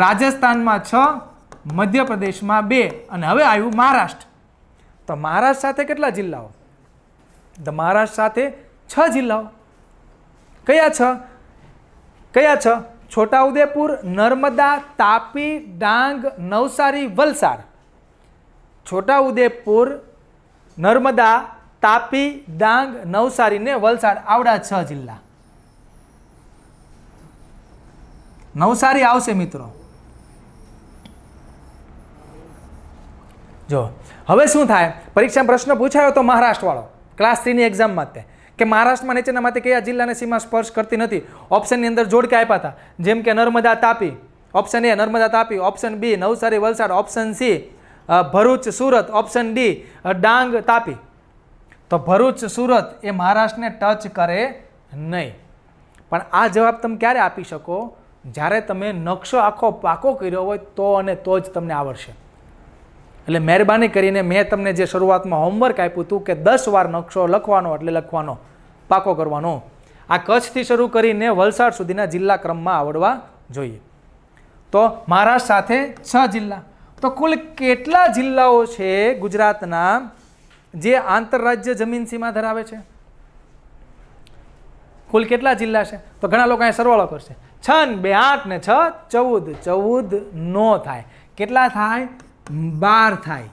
રાજસ્થાનમાં છ મધ્યપ્રદેશમાં બે અને હવે આવ્યું મહારાષ્ટ્ર તો મહારાષ્ટ્ર સાથે કેટલા જિલ્લાઓ તો મહારાષ્ટ્ર સાથે છ જિલ્લાઓ કયા છ કયા છ છોટાઉદેપુર નર્મદા તાપી ડાંગ નવસારી વલસાડ છોટાઉદેપુર નર્મદા તાપી ડાંગ નવસારી ને વલસાડ આવડા છ જિલ્લા નવસારી આવશે મિત્રો જો હવે શું થાય પરીક્ષામાં પ્રશ્ન પૂછાયો તો મહારાષ્ટ્રવાળો ક્લાસ થ્રીની એક્ઝામ માટે કે મહારાષ્ટ્રમાં નીચેના માટે કયા જિલ્લાને સીમા સ્પર્શ કરતી નથી ઓપ્શનની અંદર જોડ કે આપ્યા હતા જેમ કે Narmada Tapi option A Narmada Tapi option B Navsari Valsad option C Bharuch Surat option D Dang Tapi તો ભરૂચ સુરત એ મહારાષ્ટ્રને ટચ કરે નહીં પણ આ જવાબ તમે ક્યારે આપી શકો જ્યારે તમે નકશો આખો પાકો કર્યો હોય તો અને તો જ તમને આવડશે એટલે મહેરબાની કરીને મેં તમને જે શરૂઆતમાં હોમવર્ક આપ્યું હતું કે દસ વાર નકશો લખવાનો એટલે લખવાનો પાકો કરવાનો આ કચ્છથી શરૂ કરીને વલસાડ સુધીના જિલ્લા ક્રમમાં આવડવા જોઈએ તો મહારાષ્ટ્ર સાથે છ જિલ્લા તો કુલ કેટલા જિલ્લાઓ છે ગુજરાતના જે આંતરરાજ્ય જમીન સીમા ધરાવે છે કુલ કેટલા જિલ્લા છે તો ઘણા લોકો અહીંયા સરવાળો કરશે છ બે આઠ ને છ ચૌદ ચૌદ નો થાય કેટલા થાય બાર થાય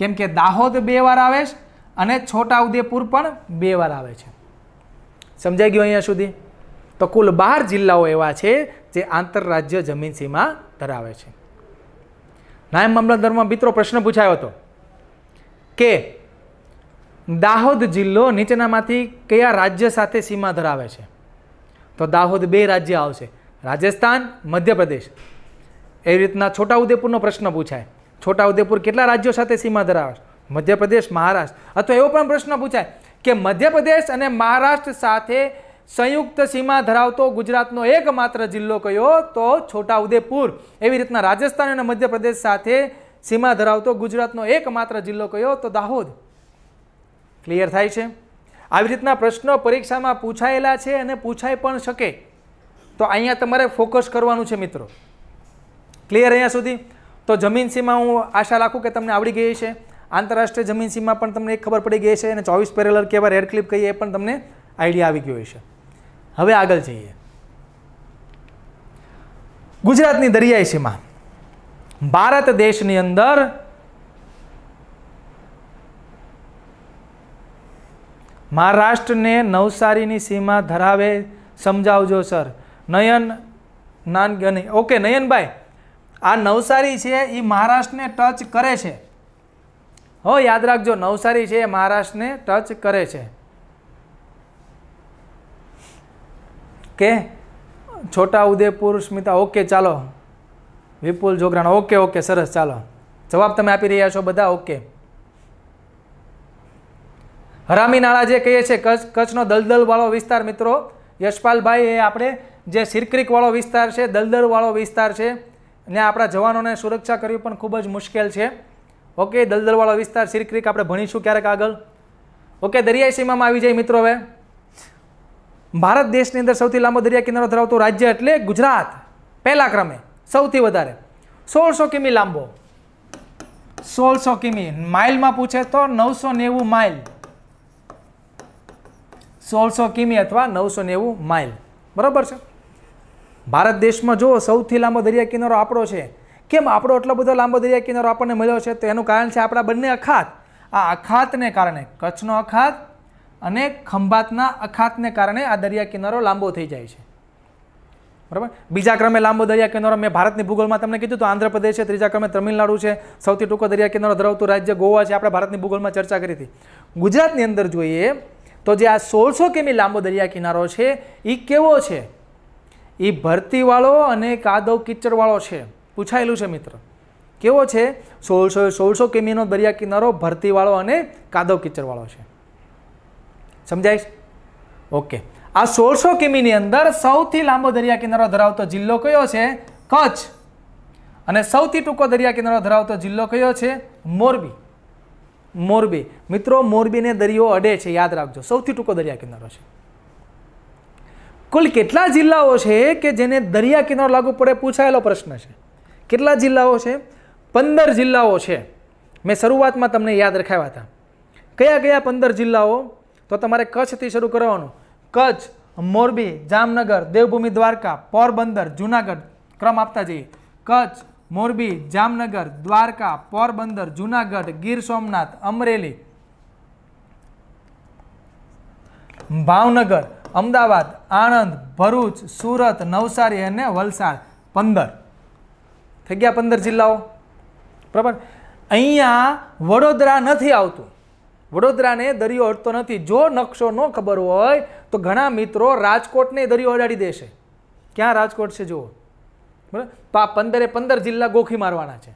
કેમ કે દાહોદ બે વાર આવે છે અને છોટાઉદેપુર પણ બે વાર આવે છે સમજાઈ ગયું અહીંયા સુધી તો કુલ બાર જિલ્લાઓ એવા છે જે આંતરરાજ્ય જમીન સીમા ધરાવે છે નાયબ મામલતદારમાં મિત્રો પ્રશ્ન પૂછાયો હતો કે દાહોદ જિલ્લો નીચેનામાંથી કયા રાજ્ય સાથે સીમા ધરાવે છે તો દાહોદ બે રાજ્ય આવશે રાજસ્થાન મધ્યપ્રદેશ એવી રીતના છોટાઉદેપુરનો પ્રશ્ન પૂછાય છોટાઉદેપુર કેટલા રાજ્યો સાથે સીમા ધરાવે છે મધ્યપ્રદેશ મહારાષ્ટ્ર અથવા એવો પણ પ્રશ્ન પૂછાય કે મધ્યપ્રદેશ અને મહારાષ્ટ્ર સાથે સંયુક્ત સીમા ધરાવતો ગુજરાતનો એકમાત્ર જિલ્લો કયો તો છોટાઉદેપુર એવી રીતના રાજસ્થાન અને મધ્યપ્રદેશ સાથે સીમા ધરાવતો ગુજરાતનો એકમાત્ર જિલ્લો કયો તો દાહોદ ક્લિયર થાય છે આવી રીતના પ્રશ્નો પરીક્ષામાં પૂછાયેલા છે અને પૂછાય પણ શકે તો અહીંયા તમારે ફોકસ કરવાનું છે મિત્રો ક્લિયર અહીંયા સુધી તો જમીન સીમા હું આશા રાખું કે તમને આવડી ગઈ છે આંતરરાષ્ટ્રીય જમીન સીમા પણ તમને એક ખબર પડી ગઈ છે અને ચોવીસ પેરેલર કે એવા રેડ ક્લિપ કહીએ એ પણ તમને આઈડિયા આવી ગયો હશે હવે આગળ જઈએ ગુજરાતની દરિયાઈ સીમા ભારત દેશની અંદર મહારાષ્ટ્રને નવસારીની સીમા ધરાવે સમજાવજો સર નયન નાનગની ઓકે નયનભાઈ આ નવસારી છે એ મહારાષ્ટ્રને ટચ કરે છે હો યાદ રાખજો નવસારી છે એ મહારાષ્ટ્રને ટચ કરે છે કે છોટા ઉદેપુર સ્મિતા ઓકે ચાલો વિપુલ જોગરાણ ઓકે ઓકે સરસ ચાલો જવાબ તમે આપી રહ્યા છો બધા ઓકે હરામી નાળા જે કહીએ છીએ કચ્છ કચ્છનો દલદલવાળો વિસ્તાર મિત્રો યશપાલભાઈ એ આપણે જે સિરક્રિકવાળો વિસ્તાર છે દલદલવાળો વિસ્તાર છે ને આપણા જવાનોને સુરક્ષા કરવી પણ ખૂબ જ મુશ્કેલ છે ઓકે દલદલવાળો વિસ્તાર સિરક્રિક આપણે ભણીશું ક્યારેક આગળ ઓકે દરિયાઈ સીમામાં આવી જાય મિત્રો હવે ભારત દેશની અંદર સૌથી લાંબો દરિયા કિનારો ધરાવતું રાજ્ય એટલે ગુજરાત પહેલા ક્રમે સૌથી વધારે સોળસો કિમી લાંબો સોળસો કિમી માઇલમાં પૂછે તો નવસો નેવું માઇલ સોળસો કિમી અથવા નવસો નેવું માઇલ બરાબર છે ભારત દેશમાં જો સૌથી લાંબો દરિયા કિનારો આપણો છે કેમ આપણો એટલો બધો લાંબો દરિયા કિનારો આપણને મળ્યો છે તો એનું કારણ છે આપણા બંને અખાત આ અખાતને કારણે કચ્છનો અખાત અને ખંભાતના અખાતને કારણે આ દરિયા કિનારો લાંબો થઈ જાય છે બરાબર બીજા ક્રમે લાંબો દરિયા કિનારો મેં ભારતની ભૂગોળમાં તમને કીધું તો આંધ્રપ્રદેશ છે ત્રીજા ક્રમે તમિલનાડુ છે સૌથી ટૂંકો દરિયા કિનારો ધરાવતું રાજ્ય ગોવા છે આપણે ભારતની ભૂગોળમાં ચર્ચા કરી હતી ગુજરાતની અંદર જોઈએ તો જે આ સોળસો કિમી લાંબો દરિયા કિનારો છે એ કેવો છે એ ભરતીવાળો અને કાદવ કિચડવાળો છે પૂછાયેલું છે મિત્ર કેવો છે સોળસો સોળસો કિમીનો દરિયા કિનારો ભરતીવાળો અને કાદવ કિચડવાળો છે સમજાય ઓકે આ સોળસો કિમીની અંદર સૌથી લાંબો દરિયા કિનારો ધરાવતો જિલ્લો કયો છે કચ્છ અને સૌથી ટૂંકો દરિયા કિનારો ધરાવતો જિલ્લો કયો છે મોરબી મોરબી મિત્રો મોરબીને દરિયો અડે છે યાદ રાખજો સૌથી ટૂંકો દરિયા કિનારો છે કુલ કેટલા જિલ્લાઓ છે કે જેને દરિયા કિનારો લાગુ પડે પૂછાયેલો પ્રશ્ન છે કેટલા જિલ્લાઓ છે પંદર જિલ્લાઓ છે મેં શરૂઆતમાં તમને યાદ રખાવ્યા હતા કયા કયા પંદર જિલ્લાઓ તો તમારે કચ્છથી શરૂ કરવાનું કચ્છ મોરબી જામનગર દેવભૂમિ દ્વારકા પોરબંદર જૂનાગઢ ક્રમ આપતા જઈએ કચ્છ મોરબી જામનગર દ્વારકા પોરબંદર જૂનાગઢ ગીર સોમનાથ અમરેલી ભાવનગર અમદાવાદ આણંદ ભરૂચ સુરત નવસારી અને વલસાડ પંદર થઈ ગયા પંદર જિલ્લાઓ બરાબર અહીંયા વડોદરા નથી આવતું વડોદરાને દરિયો અડતો નથી જો નકશો ન ખબર હોય તો ઘણા મિત્રો રાજકોટને દરિયો અડાડી દેશે ક્યાં રાજકોટ છે જુઓ બરાબર તો આ પંદરે પંદર જિલ્લા ગોખી મારવાના છે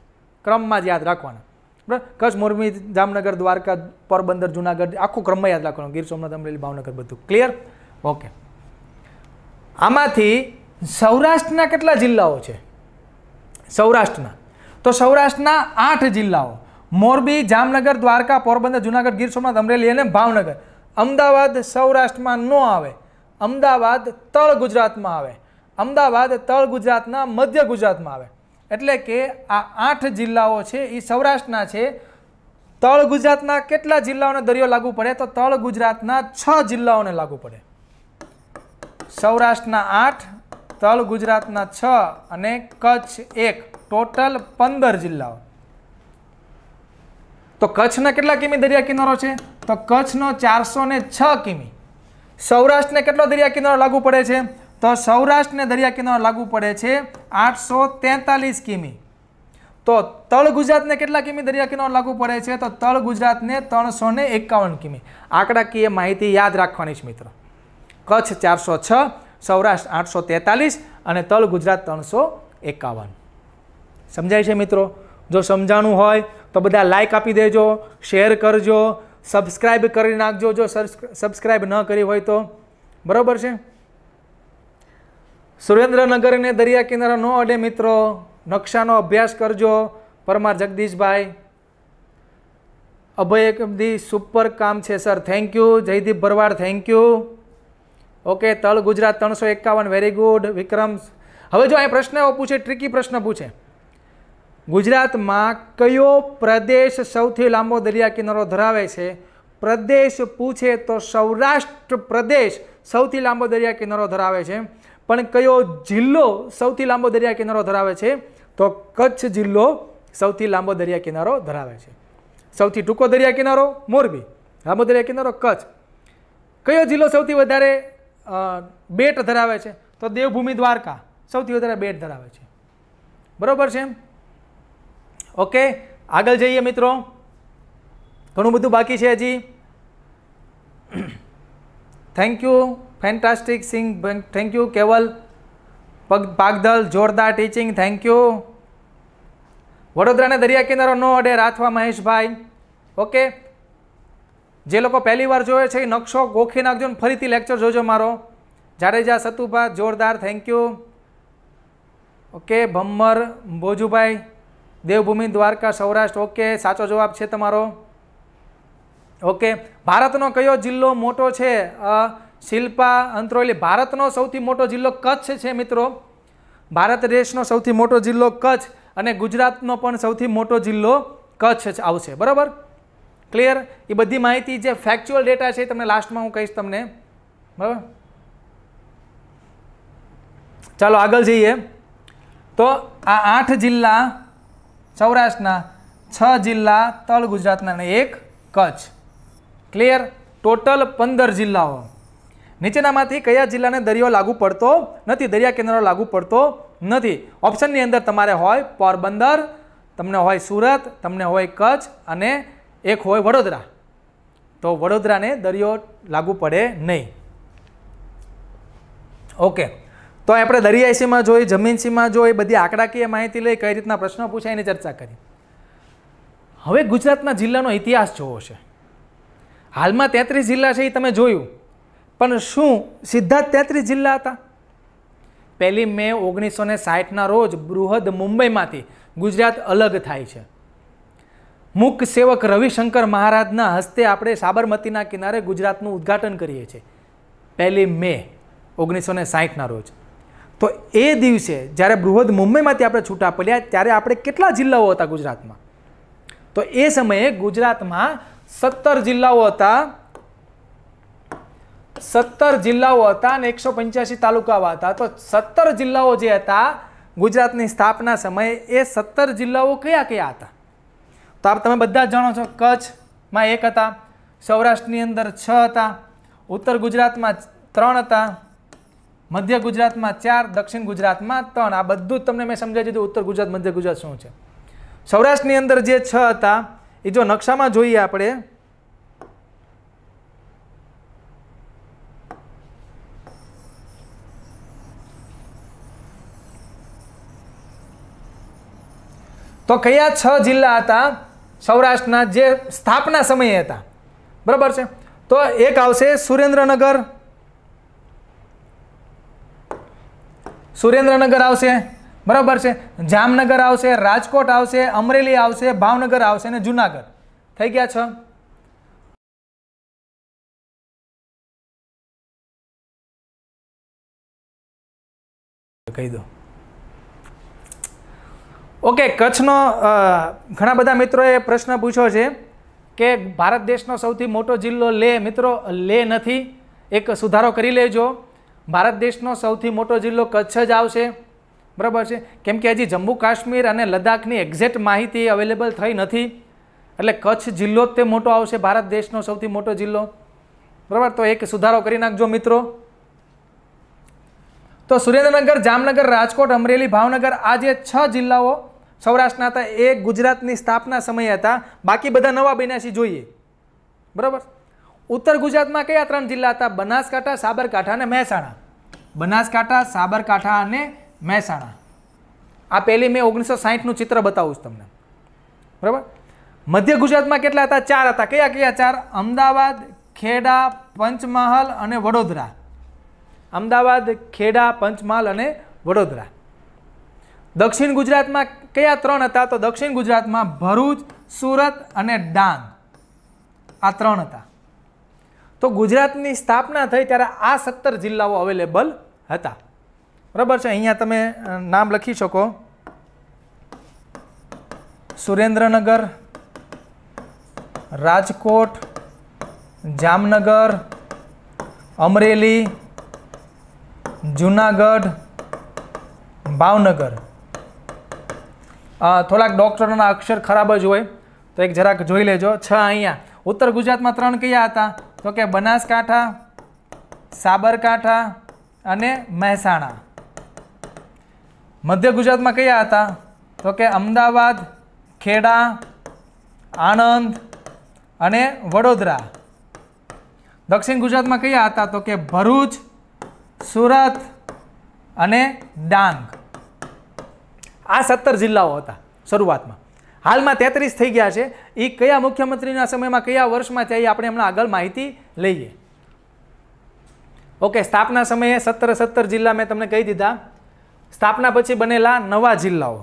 ક્રમમાં જ યાદ રાખવાના બરાબર કચ્છ મોરબી જામનગર દ્વારકા પોરબંદર જુનાગઢ આખું ક્રમમાં યાદ રાખવાનું ગીર સોમનાથ અમરેલી ભાવનગર બધું ક્લિયર ઓકે આમાંથી સૌરાષ્ટ્રના કેટલા જિલ્લાઓ છે સૌરાષ્ટ્રના તો સૌરાષ્ટ્રના આઠ જિલ્લાઓ મોરબી જામનગર દ્વારકા પોરબંદર જુનાગઢ ગીર સોમનાથ અમરેલી અને ભાવનગર અમદાવાદ સૌરાષ્ટ્રમાં ન આવે અમદાવાદ તળ ગુજરાતમાં આવે અમદાવાદ તળ ગુજરાતના મધ્ય ગુજરાતમાં આવે એટલે કે આ આઠ જિલ્લાઓ છે એ સૌરાષ્ટ્રના છે તળ ગુજરાતના કેટલા જિલ્લાઓને દરિયો લાગુ પડે તો તળ ગુજરાતના છ જિલ્લાઓને લાગુ પડે સૌરાષ્ટ્રના આઠ તળ ગુજરાતના છ અને કચ્છ એક ટોટલ પંદર જિલ્લાઓ તો કચ્છના કેટલા કિમી દરિયા કિનારો છે તો કચ્છનો ચારસો ને છ કિમી સૌરાષ્ટ્રને કેટલો દરિયા કિનારો લાગુ પડે છે તો સૌરાષ્ટ્રને દરિયા કિનારો લાગુ પડે છે આઠસો તેતાલીસ કિમી તો તળ ગુજરાતને કેટલા કિમી દરિયા કિનારો લાગુ પડે છે તો તળ ગુજરાતને ત્રણસો ને એકાવન કિમી આંકડાકીય માહિતી યાદ રાખવાની છે મિત્રો કચ્છ ચારસો છ સૌરાષ્ટ્ર આઠસો તેતાલીસ અને તળ ગુજરાત ત્રણસો એકાવન સમજાય છે મિત્રો જો સમજાણું હોય તો બધા લાઇક આપી દેજો શેર કરજો સબસ્ક્રાઈબ કરી નાખજો જો સબસ્ક્રાઈબ ન કરી હોય તો બરાબર છે સુરેન્દ્રનગરને દરિયા કિનારા ન અડે મિત્રો નકશાનો અભ્યાસ કરજો પરમાર જગદીશભાઈ અભય એકદી સુપર કામ છે sir thank you Jaydeep Bharwad thank you okay તળ ગુજરાત ત્રણસો એકાવન વેરી ગુડ વિક્રમ હવે જો અહીં પ્રશ્ન એવો પૂછે ટ્રીકી પ્રશ્ન પૂછે ગુજરાતમાં કયો પ્રદેશ સૌથી લાંબો દરિયા કિનારો ધરાવે છે પ્રદેશ પૂછે તો સૌરાષ્ટ્ર પ્રદેશ સૌથી લાંબો દરિયા કિનારો ધરાવે છે પણ કયો જિલ્લો સૌથી લાંબો દરિયા કિનારો ધરાવે છે તો કચ્છ જિલ્લો સૌથી લાંબો દરિયા કિનારો ધરાવે છે સૌથી ટૂંકો દરિયા કિનારો મોરબી લાંબો દરિયા કિનારો કચ્છ કયો જિલ્લો સૌથી વધારે બેટ ધરાવે છે તો દેવભૂમિ દ્વારકા સૌથી વધારે બેટ ધરાવે છે બરાબર છે એમ ઓકે આગળ જઈએ મિત્રો ઘણું બધું બાકી છે હજી thank you fantastic Singh thank you Keval પગ પાગદલ જોરદાર ટીચિંગ થેન્ક યુ વડોદરાના દરિયા કિનારો નો અડે રાથવા મહેશભાઈ ઓકે જે લોકો પહેલી વાર જોયો છે એ નકશો ગોખી નાખજો ને ફરીથી લેક્ચર જોજો મારો જાડેજા સતુભા જોરદાર thank you okay Bhammar Bojubhai Devbhoomi Dwarka Saurashtra okay સાચો જવાબ છે તમારો ઓકે ભારતનો કયો જિલ્લો મોટો છે શિલ્પા અંત્રોલી ભારતનો સૌથી મોટો જિલ્લો કચ્છ છે મિત્રો ભારત દેશનો સૌથી મોટો જિલ્લો કચ્છ અને ગુજરાતનો પણ સૌથી મોટો જિલ્લો કચ્છ આવશે બરાબર ક્લિયર એ બધી માહિતી જે ફેક્ચ્યુઅલ ડેટા છે એ તમને લાસ્ટમાં હું કહીશ તમને બરાબર ચાલો આગળ જઈએ તો આ આઠ જિલ્લા સૌરાષ્ટ્રના છ જિલ્લા તળ ગુજરાતના અને એક કચ્છ ક્લિયર ટોટલ પંદર જિલ્લાઓ નીચેનામાંથી કયા જિલ્લાને દરિયો લાગુ પડતો નથી દરિયા કેન્દ્રો લાગુ પડતો નથી ઓપ્શનની અંદર તમારે હોય પોરબંદર તમને હોય સુરત તમને હોય કચ્છ અને એક હોય વડોદરા તો વડોદરાને દરિયો લાગુ પડે નહીં ઓકે તો આપણે દરિયાઈ સીમા જોઈ જમીન સીમા જોઈ બધી આંકડાકીય માહિતી લઈ કઈ રીતના પ્રશ્નો પૂછાય એની ચર્ચા કરી હવે ગુજરાતના જિલ્લાનો ઇતિહાસ જોવો છે હાલમાં તેત્રીસ જિલ્લા છે એ તમે જોયું પણ શું સીધા તેત્રીસ જિલ્લા હતા પહેલી મે ઓગણીસો ને સાઠના રોજ બૃહદ મુંબઈમાંથી ગુજરાત અલગ થાય છે મુક સેવક રવિશંકર મહારાજના હસ્તે આપણે સાબરમતીના કિનારે ગુજરાતનું ઉદ્ઘાટન કરીએ છીએ પહેલી મે ઓગણીસો ને સાઠના રોજ તો એ દિવસે જ્યારે બૃહદ મુંબઈમાંથી આપણે છૂટા પડ્યા ત્યારે આપણે કેટલા જિલ્લાઓ હતા ગુજરાતમાં તો એ સમયે ગુજરાતમાં સત્તર જિલ્લાઓ હતા સત્તર જિલ્લાઓ હતા અને એકસો પંચ્યાસી તાલુકાવા હતા તો સત્તર જિલ્લાઓ જે હતા ગુજરાતની સ્થાપના સમયે એ સત્તર જિલ્લાઓ કયા કયા હતા તો આપ તમે બધા જ જાણો છો કચ્છમાં એક હતા સૌરાષ્ટ્રની અંદર છ હતા ઉત્તર ગુજરાતમાં ત્રણ હતા મધ્ય ગુજરાતમાં ચાર દક્ષિણ ગુજરાતમાં ત્રણ આ બધું જ તમને મેં સમજાવી દીધું ઉત્તર ગુજરાત મધ્ય ગુજરાત શું છે સૌરાષ્ટ્રની અંદર જે છ હતા એ જો નકશામાં જોઈએ આપણે તો કયા છ જિલ્લા હતા સૌરાષ્ટ્રના જે સ્થાપના સમયે હતા બરાબર છે તો એક આવશે સુરેન્દ્રનગર સુરેન્દ્રનગર આવશે બરાબર છે જામનગર આવશે રાજકોટ આવશે અમરેલી આવશે ભાવનગર આવશે અને જુનાગઢ થઈ ગયા છો કહી દો ઓકે કચ્છનો ઘણા બધા મિત્રોએ પ્રશ્ન પૂછ્યો છે કે ભારત દેશનો સૌથી મોટો જિલ્લો લે મિત્રો લે નથી એક સુધારો કરી લેજો ભારત દેશનો સૌથી મોટો જિલ્લો કચ્છ જ આવશે બરાબર છે કેમ કે હજી જમ્મુ કાશ્મીર અને લદ્દાખની એક્ઝેક્ટ માહિતી અવેલેબલ થઈ નથી એટલે કચ્છ જિલ્લો જ તે મોટો આવશે ભારત દેશનો સૌથી મોટો જિલ્લો બરાબર તો એક સુધારો કરી નાખજો મિત્રો તો સુરેન્દ્રનગર જામનગર રાજકોટ અમરેલી ભાવનગર આ જે છ જિલ્લાઓ સૌરાષ્ટ્રના હતા એ ગુજરાતની સ્થાપના સમયે હતા બાકી બધા નવા બન્યા છે જોઈએ બરાબર ઉત્તર ગુજરાતમાં કયા ત્રણ જિલ્લા હતા બનાસકાંઠા સાબરકાંઠા અને મહેસાણા બનાસકાંઠા સાબરકાંઠા અને મહેસાણા આ પહેલી મેં ઓગણીસો સાહીઠનું ચિત્ર બતાવું છું તમને બરાબર મધ્ય ગુજરાતમાં કેટલા હતા ચાર હતા કયા કયા ચાર અમદાવાદ ખેડા પંચમહાલ અને વડોદરા અમદાવાદ ખેડા પંચમહાલ અને વડોદરા દક્ષિણ ગુજરાતમાં કયા ત્રણ હતા તો દક્ષિણ ગુજરાતમાં ભરૂચ સુરત અને ડાંગ આ ત્રણ હતા તો ગુજરાતની સ્થાપના થઈ ત્યારે આ સત્તર જિલ્લાઓ અવેલેબલ હતા બરાબર છે અહીંયા તમે નામ લખી શકો સુરેન્દ્રનગર રાજકોટ જામનગર અમરેલી જુનાગઢ ભાવનગર થોડાક ડૉક્ટરોના અક્ષર ખરાબ જ હોય તો એક જરાક જોઈ લેજો છ અહીંયા ઉત્તર ગુજરાતમાં ત્રણ કયા હતા તો કે બનાસકાંઠા સાબરકાંઠા અને મહેસાણા મધ્ય ગુજરાતમાં કયા હતા તો કે અમદાવાદ ખેડા આણંદ અને વડોદરા દક્ષિણ ગુજરાતમાં કયા હતા તો કે ભરૂચ સુરત અને ડાંગ આ સત્તર જિલ્લાઓ હતા શરૂઆતમાં હાલમાં તેત્રીસ થઈ ગયા છે એ કયા મુખ્યમંત્રીના સમયમાં કયા વર્ષમાં થયા આપણે એમના આગળ માહિતી લઈએ ઓકે સ્થાપના સમયે સત્તર સત્તર જિલ્લા મેં તમને કહી દીધા સ્થાપના પછી બનેલા નવા જિલ્લાઓ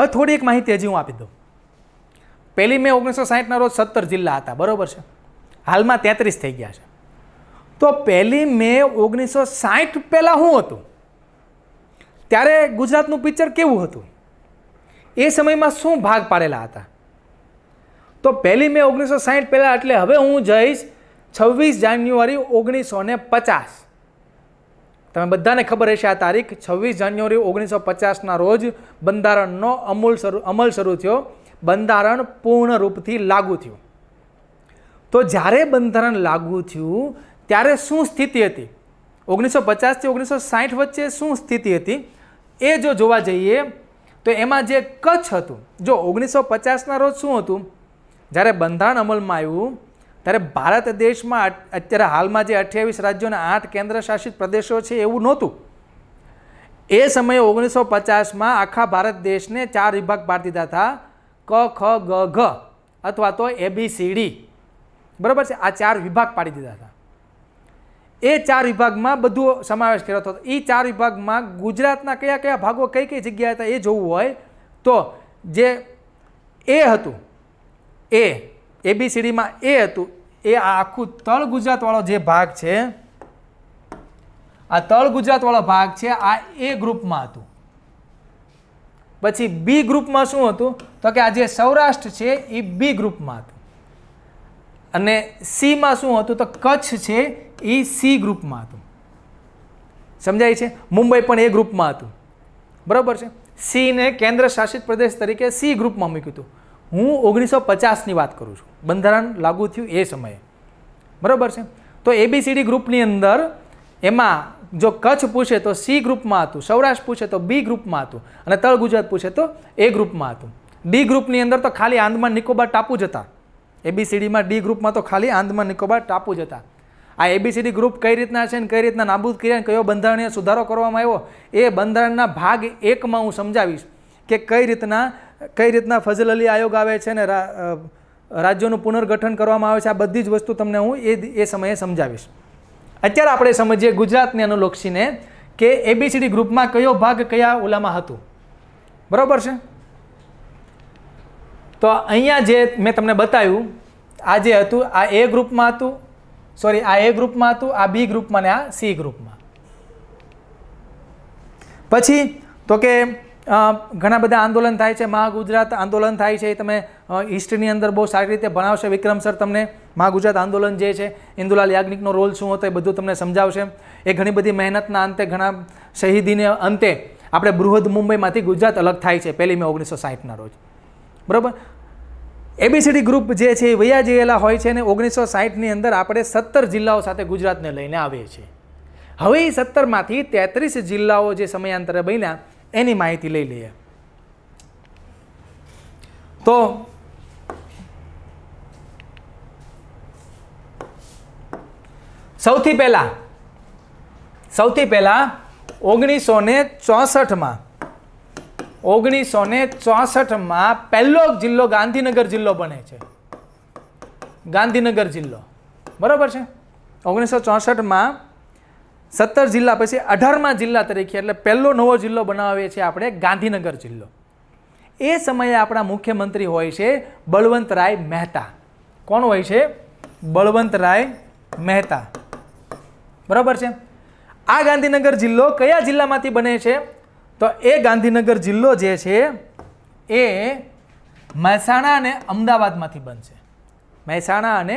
હવે થોડી એક માહિતી હજી હું આપી દઉં પહેલી મે ઓગણીસો સાહીઠના રોજ સત્તર જિલ્લા હતા બરાબર છે હાલમાં તેત્રીસ થઈ ગયા છે તો પહેલી મે ઓગણીસો સાહીઠ પહેલાં શું હતું ત્યારે ગુજરાતનું પિક્ચર કેવું હતું એ સમયમાં શું ભાગ પાડેલા હતા તો પહેલી મે ઓગણીસો સાહીઠ પહેલાં એટલે હવે હું જઈશ છવ્વીસ જાન્યુઆરી ઓગણીસો ને પચાસ તમે બધાને ખબર હશે આ તારીખ છવ્વીસ જાન્યુઆરી ઓગણીસો પચાસના રોજ બંધારણનો અમૂલ શરૂ અમલ શરૂ થયો બંધારણ પૂર્ણ રૂપથી લાગુ થયું તો જ્યારે બંધારણ લાગુ થયું ત્યારે શું સ્થિતિ હતી ઓગણીસો પચાસથી ઓગણીસો સાઠ વચ્ચે શું સ્થિતિ હતી એ જો જોવા જઈએ તો એમાં જે કચ્છ હતું જો ઓગણીસો પચાસના રોજ શું હતું જ્યારે બંધારણ અમલમાં આવ્યું ત્યારે ભારત દેશમાં અત્યારે હાલમાં જે અઠ્યાવીસ રાજ્યોના આઠ કેન્દ્રશાસિત પ્રદેશો છે એવું નહોતું એ સમયે ઓગણીસો પચાસમાં આખા ભારત દેશને ચાર વિભાગ પાડી દીધા હતા ક ખ ગ ઘ અથવા તો એબીસીડી બરાબર છે આ ચાર વિભાગ પાડી દીધા હતા એ ચાર વિભાગમાં બધું સમાવેશ કર્યો હતો એ ચાર વિભાગમાં ગુજરાતના કયા કયા ભાગો કઈ કઈ જગ્યાએ હતા એ જોવું હોય તો જે એ હતું એ એબીસીડીમાં એ હતું એ આખું તળ ગુજરાતવાળો જે ભાગ છે આ તળ ગુજરાતવાળો ભાગ છે આ એ ગ્રુપમાં હતું પછી બી ગ્રુપમાં શું હતું તો કે આ જે સૌરાષ્ટ્ર છે એ બી ગ્રુપમાં હતું અને સીમાં શું હતું તો કચ્છ છે એ સી ગ્રુપમાં હતું સમજાય છે મુંબઈ પણ એ ગ્રુપમાં હતું બરાબર છે સીને કેન્દ્ર શાસિત પ્રદેશ તરીકે સી ગ્રુપમાં મૂક્યું હતું હું ઓગણીસો પચાસની વાત કરું છું બંધારણ લાગુ થયું એ સમયે બરાબર છે તો એબીસીડી ગ્રુપની અંદર એમાં જો કચ્છ પૂછે તો સી ગ્રુપમાં હતું સૌરાષ્ટ્ર પૂછે તો બી ગ્રુપમાં હતું અને તળ ગુજરાત પૂછે તો એ ગ્રુપમાં હતું ડી ગ્રુપની અંદર તો ખાલી આંદમાન નિકોબાર ટાપુ જ હતા એબીસીડીમાં ડી ગ્રુપમાં તો ખાલી આંદમાન નિકોબાર ટાપુ જ હતા આ એબીસીડી ગ્રુપ કઈ રીતના છે ને કઈ રીતના નાબૂદ કર્યા કયો બંધારણીય સુધારો કરવામાં આવ્યો એ બંધારણના ભાગ એકમાં હું સમજાવીશ કે કઈ રીતના કઈ રીતના ફઝલ અલી આયોગ આવે છે ને રાજ્યોનું પુનર્ગઠન કરવામાં આવે છે આ બધી જ વસ્તુ તમને હું એ એ સમયે સમજાવીશ અત્યારે આપણે સમજીએ ગુજરાતને અનુલક્ષીને કે એબીસીડી ગ્રુપમાં કયો ભાગ કયા ઓલામાં હતું બરાબર છે તો અહીંયા જે મેં તમને બતાવ્યું આ જે હતું આ એ ગ્રુપમાં હતું સોરી આ એ ગ્રુપમાં હતું આ બી ગ્રુપમાં ને આ સી ગ્રુપમાં પછી તો કે ઘણા બધા આંદોલન થાય છે મહા ગુજરાત આંદોલન થાય છે એ તમે હિસ્ટ્રીની અંદર બહુ સારી રીતે ભણાવશે વિક્રમ સર તમને મહા ગુજરાત આંદોલન જે છે ઇન્દુલાલ યાજ્ઞિકનો રોલ શું હતો એ બધું તમને સમજાવશે એ ઘણી બધી મહેનતના અંતે ઘણા શહીદીને અંતે આપણે બૃહદ મુંબઈમાંથી ગુજરાત અલગ થાય છે પહેલી મે ઓગણીસો સાહીઠના રોજ બરાબર એબીસીડી ગ્રુપ જે છે એ વયા જયેલા હોય છે અને ઓગણીસો સાઠની અંદર આપણે સત્તર જિલ્લાઓ સાથે ગુજરાતને લઈને આવીએ છીએ હવે એ સત્તરમાંથી તેત્રીસ જિલ્લાઓ જે સમયાંતરે બન્યા એની માહિતી લઈ લઈએ તો સૌથી પહેલાં સૌથી પહેલાં ઓગણીસો ને ચોસઠમાં ઓગણીસો ને ચોસઠમાં પહેલો જિલ્લો ગાંધીનગર જિલ્લો બને છે ગાંધીનગર જિલ્લો બરાબર છે ઓગણીસો ચોસઠમાં સત્તર જિલ્લા પછી અઢારમા જિલ્લા તરીકે એટલે પહેલો નવો જિલ્લો બનાવીએ છીએ આપણે ગાંધીનગર જિલ્લો એ સમયે આપણા મુખ્યમંત્રી હોય છે બળવંતરાય મહેતા કોણ હોય છે બળવંતરાય મહેતા બરાબર છે આ ગાંધીનગર જિલ્લો કયા જિલ્લામાંથી બને છે તો એ ગાંધીનગર જિલ્લો જે છે એ મહેસાણા અને અમદાવાદમાંથી બનશે મહેસાણા અને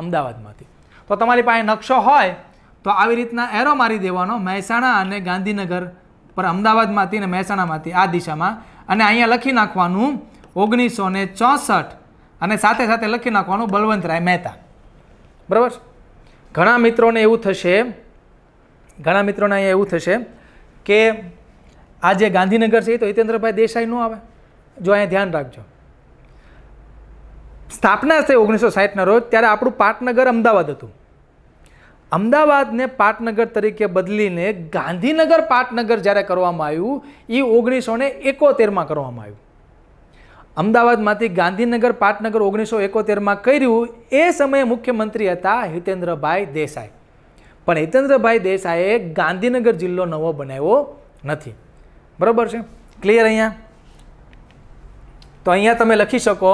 અમદાવાદમાંથી તો તમારી પાસે નકશો હોય તો આવી રીતના એરો મારી દેવાનો મહેસાણા અને ગાંધીનગર પર અમદાવાદમાંથી અને મહેસાણામાંથી આ દિશામાં અને અહીંયા લખી નાખવાનું ઓગણીસો ને ચોસઠ અને સાથે સાથે લખી નાખવાનું બળવંતરાય મહેતા બરાબર ઘણા મિત્રોને એવું થશે ઘણા મિત્રોને અહીંયા એવું થશે કે આ જે ગાંધીનગર છે એ તો હિતેન્દ્રભાઈ દેસાઈ ન આવે જો અહીંયા ધ્યાન રાખજો સ્થાપના છે ઓગણીસો સાહીઠના રોજ ત્યારે આપણું પાટનગર અમદાવાદ હતું અમદાવાદને પાટનગર તરીકે બદલીને ગાંધીનગર પાટનગર જ્યારે કરવામાં આવ્યું એ ઓગણીસો ને એકોતેરમાં કરવામાં આવ્યું અમદાવાદમાંથી ગાંધીનગર પાટનગર ઓગણીસો એકોતેરમાં કર્યું એ સમયે મુખ્યમંત્રી હતા હિતેન્દ્રભાઈ દેસાઈ પણ હિતેન્દ્રભાઈ દેસાઈએ ગાંધીનગર જિલ્લો નવો બનાવ્યો નથી બરાબર છે ક્લિયર અહીંયા તો અહીંયા તમે લખી શકો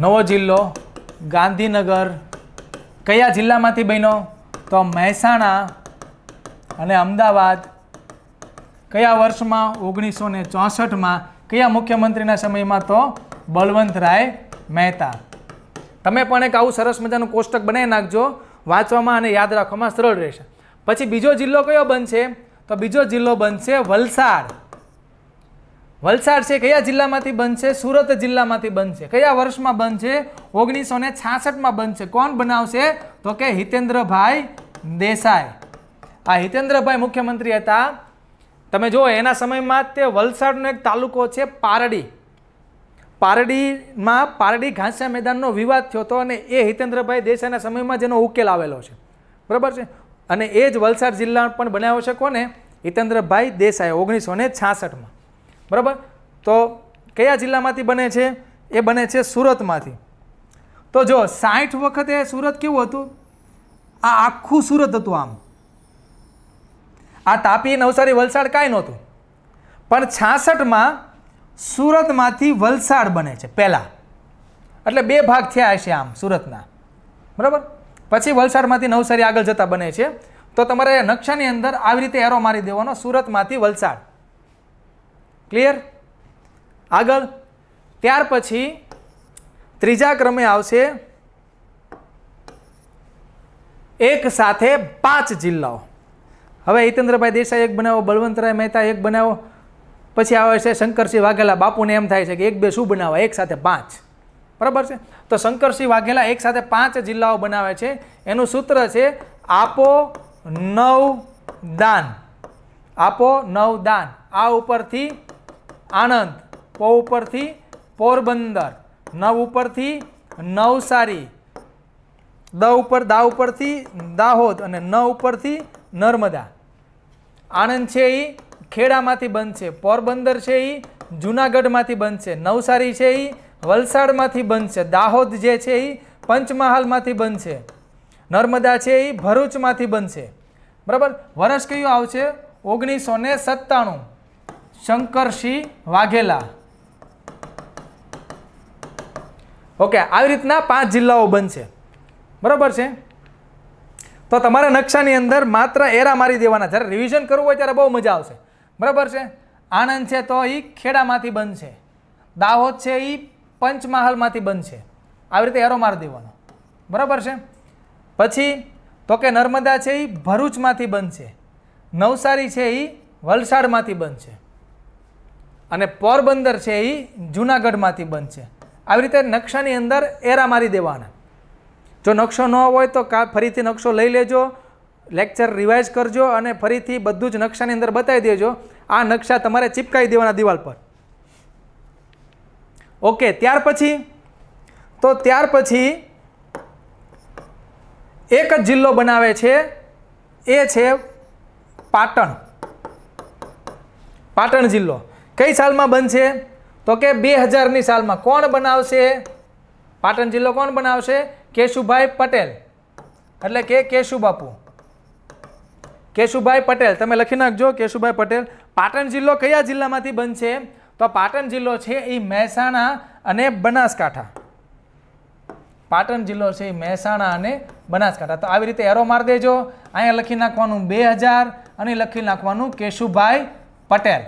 નવો જિલ્લો ગાંધીનગર કયા જિલ્લામાંથી બન્યો તો મહેસાણા અને અમદાવાદ કયા વર્ષમાં ઓગણીસો ને ચોસઠમાં કયા મુખ્યમંત્રીના સમયમાં તો બળવંતરાય મહેતા તમે પણ એક આવું સરસ મજાનું કોષ્ટક બનાવી નાખજો વાંચવામાં અને યાદ રાખવામાં સરળ રહેશે પછી બીજો જિલ્લો કયો બનશે તો બીજો જિલ્લો બનશે વલસાડ વલસાડ છે કયા જિલ્લામાંથી બનશે સુરત જિલ્લામાંથી બનશે કયા વર્ષમાં બનશે ઓગણીસો ને છાસઠમાં બનશે કોણ બનાવશે તો કે હિતેન્દ્રભાઈ દેસાઈ આ હિતેન્દ્રભાઈ મુખ્યમંત્રી હતા તમે જુઓ એના સમયમાં તે વલસાડનો એક તાલુકો છે પારડી પારડીમાં પારડી ઘાસિયા મેદાનનો વિવાદ થયો હતો અને એ હિતેન્દ્રભાઈ દેસાઈના સમયમાં જેનો ઉકેલ આવેલો છે બરાબર છે અને એ જ વલસાડ જિલ્લા પણ બનાવ્યો છે કોને હિતેન્દ્રભાઈ દેસાઈ ઓગણીસો ને છાસઠમાં બરાબર તો કયા જિલ્લામાંથી બને છે એ બને છે સુરતમાંથી તો જો સાઠ વખતે સુરત કેવું હતું આ આખું સુરત હતું આમ આ તાપી નવસારી વલસાડ કાંઈ નહોતું પણ છાસઠમાં સુરતમાંથી વલસાડ બને છે પહેલાં એટલે બે ભાગ થયા હશે આમ સુરતના બરાબર પછી વલસાડમાંથી નવસારી આગળ જતાં બને છે તો તમારે નકશાની અંદર આવી રીતે એરો મારી દેવાનો સુરતમાંથી વલસાડ ક્લિયર આગળ ત્યાર પછી ત્રીજા ક્રમે આવશે એક સાથે પાંચ જિલ્લાઓ હવે હિતેન્દ્રભાઈ દેસાઈ એક બનાવો બળવંતરાય મહેતા એક બનાવો પછી આવે છે શંકરસિંહ વાઘેલા બાપુને એમ થાય છે કે એક બે શું બનાવવા એક સાથે પાંચ બરાબર છે તો શંકરસિંહ વાઘેલા એક સાથે પાંચ જિલ્લાઓ બનાવે છે એનું સૂત્ર છે આપો નવ દાન આપો નવ દાન આ ઉપરથી આણંદ પો ઉપરથી પોરબંદર નવ ઉપરથી નવસારી દ ઉપર દા ઉપરથી દાહોદ અને ન ઉપરથી નર્મદા આણંદ છે એ ખેડામાંથી બંધ છે પોરબંદર છે એ જૂનાગઢમાંથી છે નવસારી છે એ વલસાડમાંથી બંધ છે દાહોદ જે છે એ પંચમહાલમાંથી બંધ છે નર્મદા છે એ ભરૂચમાંથી બંધ છે બરાબર વર્ષ કયું આવશે ઓગણીસો ને સત્તાણું શંકરસિંહ વાઘેલા ઓકે આવી રીતના પાંચ જિલ્લાઓ બનશે બરાબર છે તો તમારા નકશાની અંદર માત્ર એરા મારી દેવાના જ્યારે રિવિઝન કરવું હોય ત્યારે બહુ મજા આવશે બરાબર છે આણંદ છે તો એ ખેડામાંથી બનશે દાહોદ છે એ પંચમહાલમાંથી બનશે આવી રીતે એરો મારી દેવાનો બરાબર છે પછી તો કે નર્મદા છે એ ભરૂચમાંથી બનશે નવસારી છે એ વલસાડમાંથી બનશે અને પોરબંદર છે એ જૂનાગઢમાંથી બનશે આવી રીતે નકશાની અંદર એરા મારી દેવાના જો નકશો ન હોય તો કા ફરીથી નકશો લઈ લેજો લેક્ચર રિવાઇઝ કરજો અને ફરીથી બધું જ નકશાની અંદર બતાવી દેજો આ નકશા તમારે ચીપકાવી દેવાના દિવાલ પર ઓકે ત્યાર પછી તો ત્યાર પછી એક જ જિલ્લો બનાવે છે એ છે પાટણ પાટણ જિલ્લો કઈ સાલમાં બનશે તો કે બે હજારની સાલમાં કોણ બનાવશે પાટણ જિલ્લો કોણ બનાવશે કેશુભાઈ પટેલ એટલે કે કેશુબાપુ કેશુભાઈ પટેલ તમે લખી નાખજો કેશુભાઈ પટેલ પાટણ જિલ્લો કયા જિલ્લામાંથી બનશે તો પાટણ જિલ્લો છે એ મહેસાણા અને બનાસકાંઠા પાટણ જિલ્લો છે એ મહેસાણા અને બનાસકાંઠા તો આવી રીતે એરો મારી દેજો અહીંયા લખી નાખવાનું બે હજાર અને લખી નાખવાનું કેશુભાઈ પટેલ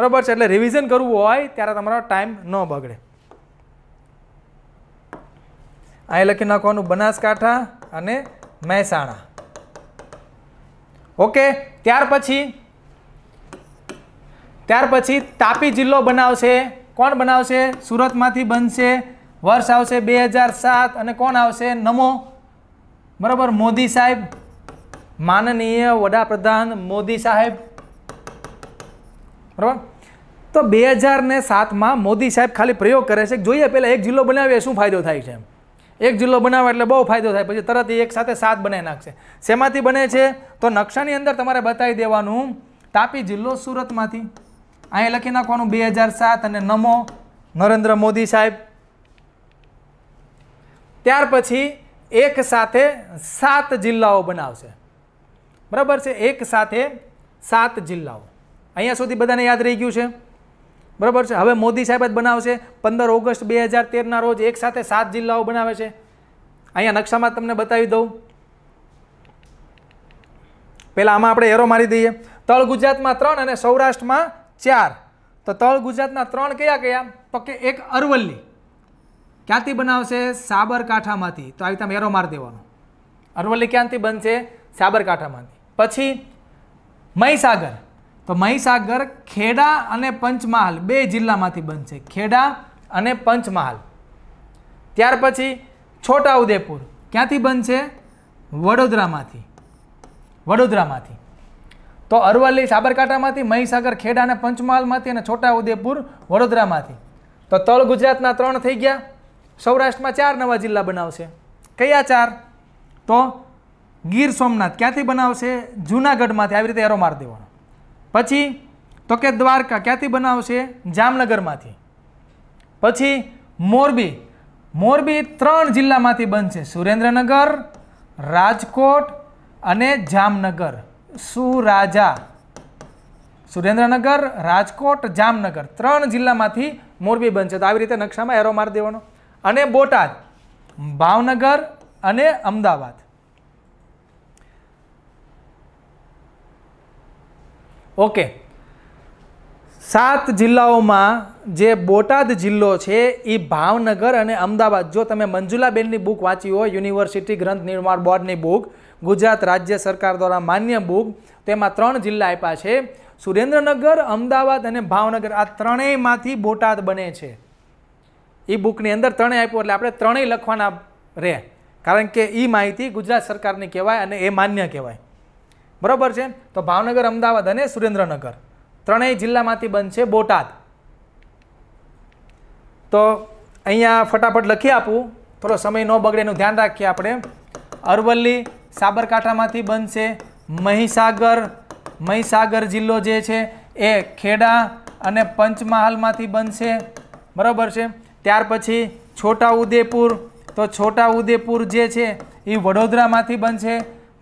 બરાબર છે એટલે રિવિઝન કરવું હોય ત્યારે તમારો ટાઈમ ન બગડે અહીં લખી નાખવાનું બનાસકાંઠા અને મહેસાણા ઓકે ત્યાર પછી ત્યાર પછી તાપી જિલ્લો બનાવશે કોણ બનાવશે સુરતમાંથી બનશે વર્ષ આવશે બે હજાર સાત અને કોણ આવશે નમો બરાબર મોદી સાહેબ માનનીય વડાપ્રધાન મોદી સાહેબ બરાબર તો બે હજાર ને સાતમાં મોદી સાહેબ ખાલી પ્રયોગ કરે છે જોઈએ પહેલાં એક જિલ્લો બનાવીએ શું ફાયદો થાય છે એમ એક જિલ્લો બનાવે એટલે બહુ ફાયદો થાય પછી તરત એક સાથે સાત બનાવી નાખશે શેમાંથી બને છે તો નકશાની અંદર તમારે બતાવી દેવાનું તાપી જિલ્લો સુરતમાંથી અહીં લખી નાખવાનું બે હજાર સાત અને નમો નરેન્દ્ર મોદી સાહેબ ત્યાર પછી એક સાથે સાત જિલ્લાઓ બનાવશે બરાબર છે એક સાથે સાત જિલ્લાઓ અહીંયા સુધી બધાને યાદ રહી ગયું છે બરાબર છે હવે મોદી સાહેબ જ બનાવશે પંદર ઓગસ્ટ બે હજાર તેરના રોજ એક સાથે સાત જિલ્લાઓ બનાવે છે અહીંયા નકશામાં તમને બતાવી દઉં પહેલાં આમાં આપણે એરો મારી દઈએ તળ ગુજરાતમાં ત્રણ અને સૌરાષ્ટ્રમાં ચાર તો તળ ગુજરાતના ત્રણ કયા કયા તો કે એક અરવલ્લી ક્યાંથી બનાવશે સાબરકાંઠામાંથી તો આવી તમે એરો મારી દેવાનો અરવલ્લી ક્યાંથી બનશે સાબરકાંઠામાંથી પછી મહીસાગર તો મહીસાગર ખેડા અને પંચમહાલ બે જિલ્લામાંથી બનશે ખેડા અને પંચમહાલ ત્યાર પછી છોટાઉદેપુર ક્યાંથી બનશે વડોદરામાંથી વડોદરામાંથી તો અરવલ્લી સાબરકાંઠામાંથી મહીસાગર ખેડા અને પંચમહાલમાંથી અને છોટાઉદેપુર વડોદરામાંથી તો તળ ગુજરાતના ત્રણ થઈ ગયા સૌરાષ્ટ્રમાં ચાર નવા જિલ્લા બનાવશે કયા ચાર તો ગીર સોમનાથ ક્યાંથી બનાવશે જૂનાગઢમાંથી આવી રીતે એરો માર દેવાનો પછી તો કે દ્વારકા ક્યાંથી બનાવશે જામનગરમાંથી પછી મોરબી મોરબી ત્રણ જિલ્લામાંથી બનશે સુરેન્દ્રનગર રાજકોટ અને જામનગર સુરાજા સુરેન્દ્રનગર રાજકોટ જામનગર ત્રણ જિલ્લામાંથી મોરબી બનશે તો આવી રીતે નકશામાં એરો મારી દેવાનો અને બોટાદ ભાવનગર અને અમદાવાદ ઓકે સાત જિલ્લાઓમાં જે બોટાદ જિલ્લો છે એ ભાવનગર અને અમદાવાદ જો તમે મંજુલાબેનની બુક વાંચી હોય યુનિવર્સિટી ગ્રંથ નિર્માણ બોર્ડની બુક ગુજરાત રાજ્ય સરકાર દ્વારા માન્ય બુક તેમાં ત્રણ જિલ્લા આપ્યા છે સુરેન્દ્રનગર અમદાવાદ અને ભાવનગર આ ત્રણેયમાંથી બોટાદ બને છે એ બુકની અંદર ત્રણેય આપ્યું એટલે આપણે ત્રણેય લખવાના રહે કારણ કે એ માહિતી ગુજરાત સરકારની કહેવાય અને એ માન્ય કહેવાય બરાબર છે તો ભાવનગર અમદાવાદ અને સુરેન્દ્રનગર ત્રણેય જિલ્લામાંથી બનશે બોટાદ તો અહીંયા ફટાફટ લખી આપું થોડો સમય ન બગડે એનું ધ્યાન રાખીએ આપણે અરવલ્લી સાબરકાંઠામાંથી બનશે મહીસાગર મહીસાગર જિલ્લો જે છે એ ખેડા અને પંચમહાલમાંથી બનશે બરાબર છે ત્યાર પછી છોટા ઉદેપુર તો છોટા ઉદેપુર જે છે એ વડોદરામાંથી બનશે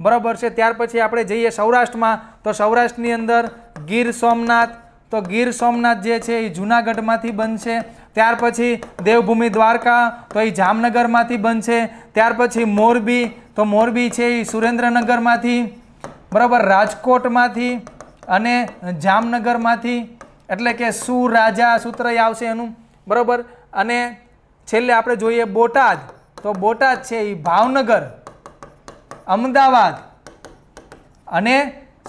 બરાબર છે ત્યાર પછી આપણે જઈએ સૌરાષ્ટ્રમાં તો સૌરાષ્ટ્રની અંદર ગીર સોમનાથ તો ગીર સોમનાથ જે છે એ જૂનાગઢમાંથી બનશે ત્યાર પછી દેવભૂમિ દ્વારકા તો એ જામનગરમાંથી બનશે ત્યાર પછી મોરબી તો મોરબી છે એ સુરેન્દ્રનગરમાંથી બરાબર રાજકોટમાંથી અને જામનગરમાંથી એટલે કે સુરાજા સૂત્ર આવશે એનું બરાબર અને છેલ્લે આપણે જોઈએ બોટાદ તો બોટાદ છે એ ભાવનગર અમદાવાદ અને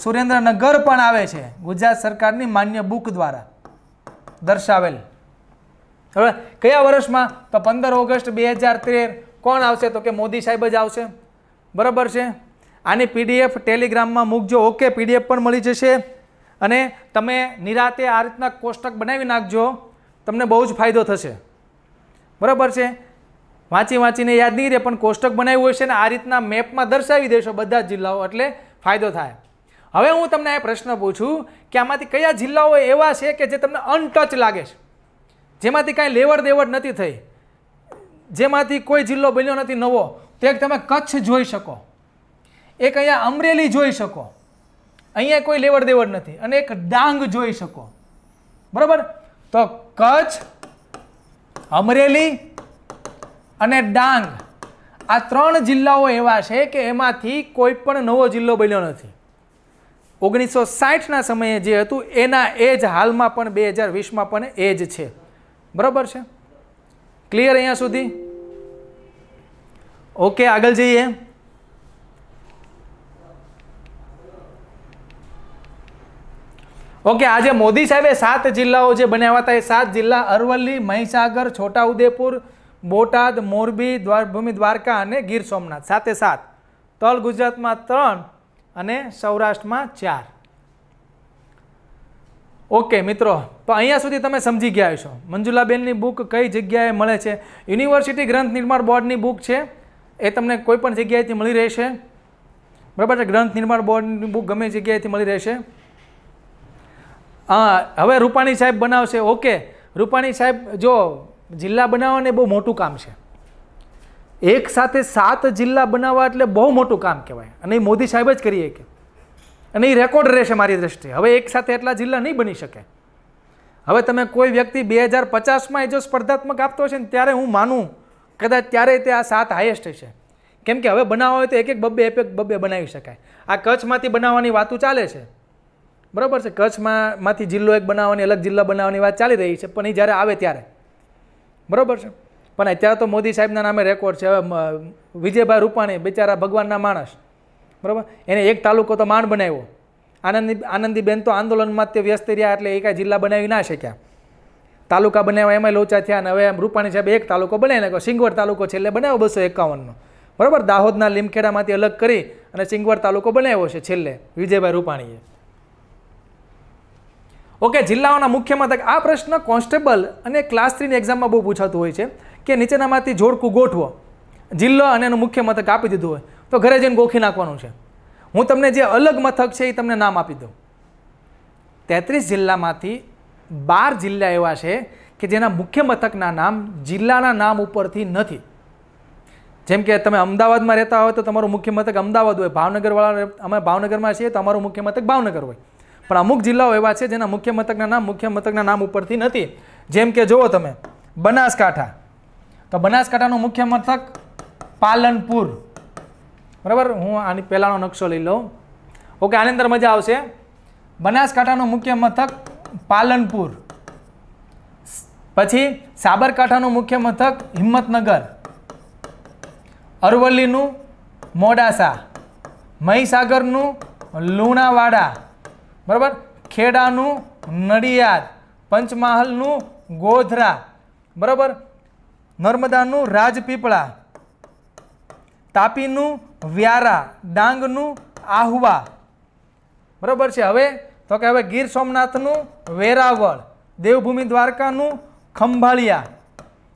સુરેન્દ્રનગર પણ આવે છે ગુજરાત સરકારની માન્ય બુક દ્વારા દર્શાવેલ હવે કયા વર્ષમાં તો પંદર ઓગસ્ટ બે હજાર તેર કોણ આવશે તો કે મોદી સાહેબ જ આવશે બરાબર છે આની પીડીએફ ટેલિગ્રામમાં મૂકજો ઓકે પીડીએફ પણ મળી જશે અને તમે નિરાતે આ રીતના કોષ્ટક બનાવી નાખજો તમને બહુ જ ફાયદો થશે બરાબર છે વાંચી વાંચીને યાદ નહીં રહે પણ કોષ્ટક બનાવ્યું હોય છે ને આ રીતના મેપમાં દર્શાવી દેશો બધા જ જિલ્લાઓ એટલે ફાયદો થાય હવે હું તમને એ પ્રશ્ન પૂછું કે આમાંથી કયા જિલ્લાઓ એવા છે કે જે તમને અનટચ લાગે છે જેમાંથી કાંઈ લેવડ દેવડ નથી થઈ જેમાંથી કોઈ જિલ્લો બન્યો નથી નવો તો એક તમે કચ્છ જોઈ શકો એક અહીંયા અમરેલી જોઈ શકો અહીંયા કોઈ લેવડ દેવડ નથી અને એક ડાંગ જોઈ શકો બરાબર તો કચ્છ અમરેલી અને ડાંગ આ ત્રણ જિલ્લાઓ એવા છે કે એમાંથી કોઈ પણ નવો જિલ્લો બન્યો નથી ઓગણીસો સાઠના સમયે જે હતું એના એ જ હાલમાં પણ બે હજાર વીસમાં પણ એ જ છે બરાબર છે ક્લિયર અહીંયા સુધી ઓકે આગળ જઈએ ઓકે આજે મોદી સાહેબે સાત જિલ્લાઓ જે બન્યા હતા એ સાત જિલ્લા અરવલ્લી મહીસાગર છોટાઉદેપુર બોટાદ મોરબી દ્વારભૂમિ દ્વારકા અને ગીર સોમનાથ સાથે સાત તલ ગુજરાતમાં ત્રણ અને સૌરાષ્ટ્રમાં ચાર ઓકે મિત્રો તો અહીંયા સુધી તમે સમજી ગયા છો મંજુલાબેનની બુક કઈ જગ્યાએ મળે છે યુનિવર્સિટી ગ્રંથ નિર્માણ બોર્ડની બુક છે એ તમને કોઈપણ જગ્યાએથી મળી રહેશે બરાબર છે ગ્રંથ નિર્માણ બોર્ડની બુક ગમે જગ્યાએથી મળી રહેશે હા હવે રૂપાણી સાહેબ બનાવશે ઓકે રૂપાણી સાહેબ જો જિલ્લા બનાવવાને બહુ મોટું કામ છે એક સાથે સાત જિલ્લા બનાવવા એટલે બહુ મોટું કામ કહેવાય અને એ મોદી સાહેબ જ કરીએ કે અને એ રેકોર્ડ રહેશે મારી દ્રષ્ટિએ હવે એક સાથે એટલા જિલ્લા નહીં બની શકે હવે તમે કોઈ વ્યક્તિ બે હજાર પચાસમાં એ જો સ્પર્ધાત્મક આપતો હશે ને ત્યારે હું માનું કદાચ ત્યારે તે આ સાત હાઈએસ્ટ હશે કેમ કે હવે બનાવવા હોય તો એક એક બબ્બે એક એક બબ્બે બનાવી શકાય આ કચ્છમાંથી બનાવવાની વાતો ચાલે છે બરાબર છે કચ્છમાં માંથી જિલ્લો એક બનાવવાની અલગ જિલ્લા બનાવવાની વાત ચાલી રહી છે પણ એ જ્યારે આવે ત્યારે બરાબર છે પણ અત્યારે તો મોદી સાહેબના નામે રેકોર્ડ છે હવે વિજયભાઈ રૂપાણી બિચારા ભગવાનના માણસ બરાબર એને એક તાલુકો તો માંડ બનાવ્યો આનંદી આનંદીબેન તો આંદોલનમાં તે વ્યસ્ત રહ્યા એટલે એ કાંઈ જિલ્લા બનાવી ના શક્યા તાલુકા બનાવ્યા એમાં લોચા થયા અને હવે એમ રૂપાણી સાહેબ એક તાલુકો બનાવી નાખ્યો સિંગવડ તાલુકો છેલ્લે બનાવ્યો બસો એકાવનનો બરાબર દાહોદના લીમખેડામાંથી અલગ કરી અને સિંગવડ તાલુકો બનાવ્યો છે છેલ્લે વિજયભાઈ રૂપાણીએ ઓકે જિલ્લાઓના મુખ્ય મથક આ પ્રશ્ન કોન્સ્ટેબલ અને ક્લાસ થ્રીની એક્ઝામમાં બહુ પૂછાતું હોય છે કે નીચેનામાંથી જોડકું ગોઠવો જિલ્લો અને એનું મુખ્ય મથક આપી દીધું હોય તો ઘરે જઈને ગોખી નાખવાનું છે હું તમને જે અલગ મથક છે એ તમને નામ આપી દઉં તેત્રીસ જિલ્લામાંથી બાર જિલ્લા એવા છે કે જેના મુખ્ય મથકના નામ જિલ્લાના નામ ઉપરથી નથી જેમ કે તમે અમદાવાદમાં રહેતા હોય તો તમારું મુખ્ય મથક અમદાવાદ હોય ભાવનગરવાળા અમે ભાવનગરમાં છીએ તો અમારું મુખ્ય મથક ભાવનગર હોય પણ અમુક જિલ્લાઓ એવા છે જેના મુખ્ય મથકના નામ મુખ્ય મથકના નામ ઉપરથી નથી જેમ કે જુઓ તમે બનાસકાંઠા તો બનાસકાંઠાનું મુખ્ય મથક પાલનપુર બરાબર હું આની પહેલાંનો નકશો લઈ લઉં ઓકે આની અંદર મજા આવશે બનાસકાંઠાનું મુખ્ય મથક પાલનપુર પછી સાબરકાંઠાનું મુખ્ય મથક હિંમતનગર અરવલ્લીનું મોડાસા મહીસાગરનું લુણાવાડા બરાબર ખેડાનું નડિયાદ પંચમહાલનું ગોધરા બરાબર નર્મદાનું રાજપીપળા તાપીનું વ્યારા ડાંગનું આહવા બરાબર છે હવે તો કે હવે ગીર સોમનાથનું વેરાવળ દેવભૂમિ દ્વારકાનું ખંભાળિયા